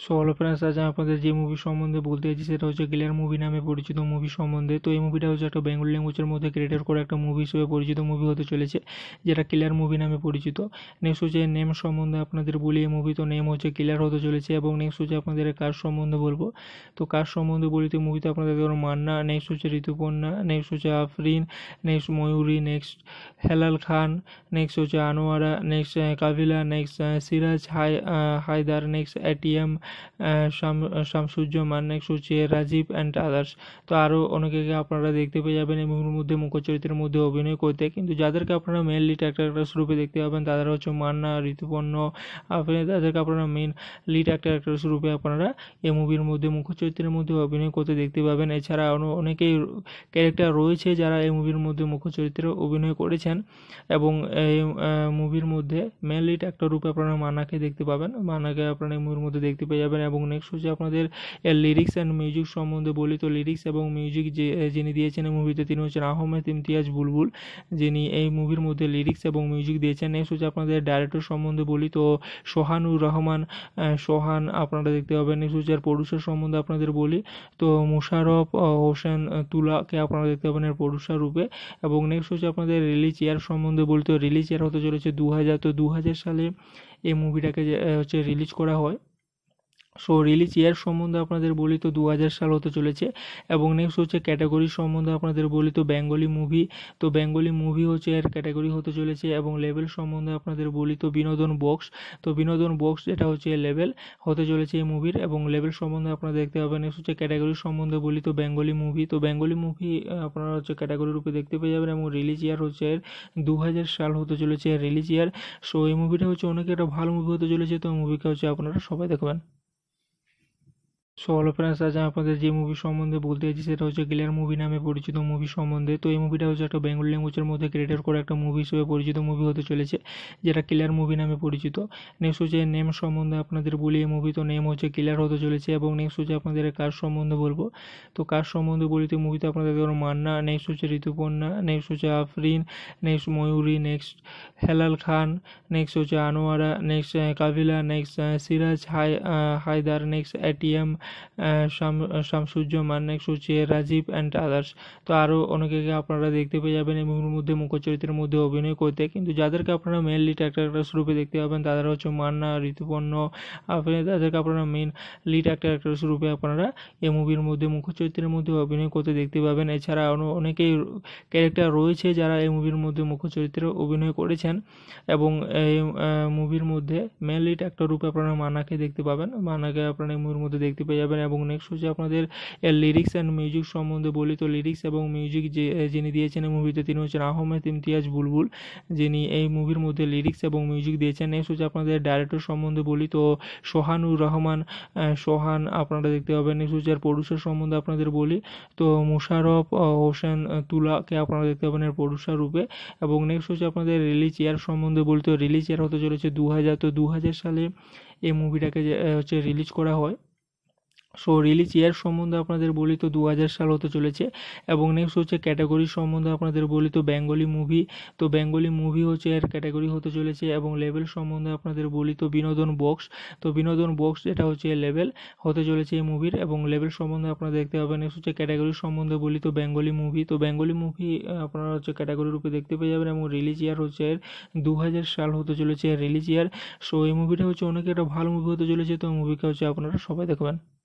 সো হলো ফ্রেন্ডস আজ আমি আপনাদের যে মুভি সম্বন্ধে বলতে চাইছি সেটা হচ্ছে ক্লিয়ার মুভি নামে পরিচিত মুভি সম্বন্ধে তো এই মুভিটা হচ্ছে একটা বেঙ্গল ল্যাঙ্গুয়েজের মধ্যে ক্রিয়েটেড করে একটা মুভি হিসেবে পরিচিত মুভি হতে চলেছে যেটা ক্লিয়ার মুভি নামে পরিচিত নেক্সট হচ্ছে নেম সম্বন্ধে আপনাদের বলি এই মুভি তো নেম হচ্ছে ক্লিয়ার হতে চলেছে এবং নেক্সট হচ্ছে আপনাদের কার সম্বন্ধে বলবো তো কার সম্বন্ধে বলি তো মুভিতে আপনাদের ধরুন মান্না নেক্সট হচ্ছে ঋতুপর্ণা নেক্সট হচ্ছে Afrin next Mayuri next Helal Khan next হচ্ছে Anwara next Kabila next Siraj high Haider next ATM Shamsuzzaman সুচিয়া Rajib and others তো আরও অনেকে আপনারা দেখতে পেয়ে যাবেন এই মুভির মধ্যে মুখ্য চরিত্রের মধ্যে অভিনয় করতে কিন্তু যাদেরকে আপনারা মেনলি ট্যাক্টার রূপে দেখতে পাবেন তাদের হচ্ছে মান্না ঋতুপর্ণ আপনি তাদেরকে আপনারা মেন লিড অ্যাক্টার অ্যাক্ট্রেস রূপে আপনারা এই মুভির মধ্যে মুখ্য চরিত্রের মধ্যে অভিনয় করতে দেখতে পাবেন এছাড়া অনেকেই ক্যারেক্টার রয়েছে যারা এই মুভির মধ্যে মুখ্য চরিত্রে অভিনয় করেছেন এবং এই মুভির মধ্যে মেন লিড রূপে আপনারা মান্নাকে দেখতে পাবেন মান্নাকে আপনারা এই মুভির মধ্যে দেখতে পেয়ে যাবেন এবং নেক্সট হচ্ছে আপনাদের লিরিক্স অ্যান্ড মিউজিক সম্বন্ধে বলি তো লিরিক্স এবং মিউজিক যে যিনি দিয়েছেন এই মুভিতে তিনি হচ্ছেন আহমেদ ইমতিয়াজ বুলবুল যিনি এই মুভির মধ্যে লিরিক্স এবং মিউজিক দিয়েছেন নেক্সট হচ্ছে আপনাদের ডাইরেক্টর সম্বন্ধে বলি তো সোহানুর রহমান সোহান আপনারা দেখতে পাবেন নেক্সট হচ্ছে আর প্রডিউসার সম্বন্ধে আপনাদের বলি তো মুশারফ হোসেন তুলাকে আপনারা দেখতে পাবেন এর প্রডিউসার রূপে এবং নেক্সট হচ্ছে আপনাদের রিলিজ ইয়ার সম্বন্ধে বলি তো রিলিজ ইয়ার হতে চলেছে দু হাজার তো দু হাজার সালে এই মুভিটাকে হচ্ছে রিলিজ করা হয় সো রিলিজ ইয়ার সম্বন্ধে আপনাদের বলি তো দু সাল হতে চলেছে এবং নেক্সট হচ্ছে ক্যাটাগরি সম্বন্ধে আপনাদের বলি তো বেঙ্গলি মুভি তো বেঙ্গলি মুভি হচ্ছে এর ক্যাটাগরি হতে চলেছে এবং লেভেল সম্বন্ধে আপনাদের বলি তো বিনোদন বক্স তো বিনোদন বক্স যেটা হচ্ছে লেভেল হতে চলেছে এই মুভির এবং লেভেল সম্বন্ধে আপনারা দেখতে পাবেন নেক্সট হচ্ছে ক্যাটাগরি সম্বন্ধে বলি তো বেঙ্গলি মুভি তো বেঙ্গলি মুভি আপনারা হচ্ছে ক্যাটাগরি রূপে দেখতে পেয়ে যাবেন এবং রিলিজ ইয়ার হচ্ছে এর দু সাল হতে চলেছে রিলিজ ইয়ার সো এই মুভিটা হচ্ছে অনেক একটা ভালো মুভি হতে চলেছে তো মুভিকে হচ্ছে আপনারা সবাই দেখবেন সো হলো ফ্রেন্ডস আজ আমি আপনাদের যে মুভি সম্বন্ধে বলতে চাইছি সেটা হচ্ছে গিলার মুভি নামে পরিচিত মুভি সম্বন্ধে তো এই মুভিটা হচ্ছে একটা বেঙ্গল ল্যাঙ্গুয়েজের মধ্যে ক্রিয়েটেড করে একটা মুভি হিসেবে পরিচিত মুভি হতে চলেছে যেটা ক্লিয়ার মুভি নামে পরিচিত নেক্সট হচ্ছে নেম সম্বন্ধে আপনাদের বলি এই মুভি তো নেম হচ্ছে ক্লিয়ার হতে চলেছে এবং নেক্সট হচ্ছে আপনাদের কাজ সম্বন্ধে বলবো তো কাজ সম্বন্ধে বলি তো মুভিতে আপনাদের ধরুন মান্না নেক্সট হচ্ছে ঋতুপর্ণা নেক্সট হচ্ছে Afrin next Mayuri next Helal Khan next হচ্ছে Anwara next Kabila next Siraj high Haider next ATM Shamsuzzaman সুচিয়া Rajib and others তো আরও অনেকেকে আপনারা দেখতে পেয়ে যাবেন এই মুভির মধ্যে মুখ্য চরিত্রের মধ্যে অভিনয় করতে কিন্তু যাদেরকে আপনারা মেনলি ট্যাক্টার অ্যাক্টার স্বরূপে দেখতে পাবেন তারা হচ্ছে মান্না ঋতুপর্ণ আপনি তাদেরকে আপনারা মেন লিড অ্যাক্টার অ্যাক্টার স্বরূপে আপনারা এই মুভির মধ্যে মুখ্য চরিত্রের মধ্যে অভিনয় করতে দেখতে পাবেন এছাড়া অনেকেই ক্যারেক্টার রয়েছে যারা এই মুভির মধ্যে মুখ্য চরিত্রে অভিনয় করেছেন এবং এই মুভির মধ্যে মেন লিড একটা রূপে আপনারা মান্নাকে দেখতে পাবেন মান্নাকে আপনারা এই মুভির মধ্যে দেখতে পেয়ে যাবেন এবং নেক্সট হচ্ছে আপনাদের লিরিক্স অ্যান্ড মিউজিক সম্বন্ধে বলি তো লিরিক্স এবং মিউজিক যে যিনি দিয়েছেন এই মুভিতে তিনি হচ্ছেন আহমেদ ইমতিয়াজ বুলবুল যিনি এই মুভির মধ্যে লিরিক্স এবং মিউজিক দিয়েছেন নেক্সট হচ্ছে আপনাদের ডাইরেক্টর সম্বন্ধে বলি তো সোহানুর রহমান সোহান আপনারা দেখতে পাবেন নেক্সট হচ্ছে আর প্রডিউসার সম্বন্ধে আপনাদের বলি তো মুশারফ হোসেন তুলাকে আপনারা দেখতে পাবেন এর প্রডিউসার রূপে এবং নেক্সট হচ্ছে আপনাদের রিলিজ ইয়ার সম্বন্ধে বলি তো রিলিজ ইয়ার হতে চলেছে দু হাজার তো দু হাজার সালে এই মুভিটাকে হচ্ছে রিলিজ করা হয় সো রিলিজ ইয়ার সম্বন্ধে আপনাদের বলি তো দু সাল হতে চলেছে এবং নেক্সট হচ্ছে ক্যাটাগরি সম্বন্ধে আপনাদের বলি তো বেঙ্গলি মুভি তো বেঙ্গলি মুভি হচ্ছে এর ক্যাটাগরি হতে চলেছে এবং লেভেল সম্বন্ধে আপনাদের বলি তো বিনোদন বক্স তো বিনোদন বক্স যেটা হচ্ছে লেভেল হতে চলেছে এই মুভির এবং লেভেল সম্বন্ধে আপনারা দেখতে পাবেন নেক্সট হচ্ছে ক্যাটাগরি সম্বন্ধে বলি তো বেঙ্গলি মুভি তো বেঙ্গলি মুভি আপনারা হচ্ছে ক্যাটাগরি রূপে দেখতে পেয়ে যাবেন এবং রিলিজ ইয়ার হচ্ছে এর দু সাল হতে চলেছে রিলিজ ইয়ার সো এই মুভিটা হচ্ছে অনেক একটা ভালো মুভি হতে চলেছে তো মুভিকে হচ্ছে আপনারা সবাই দেখবেন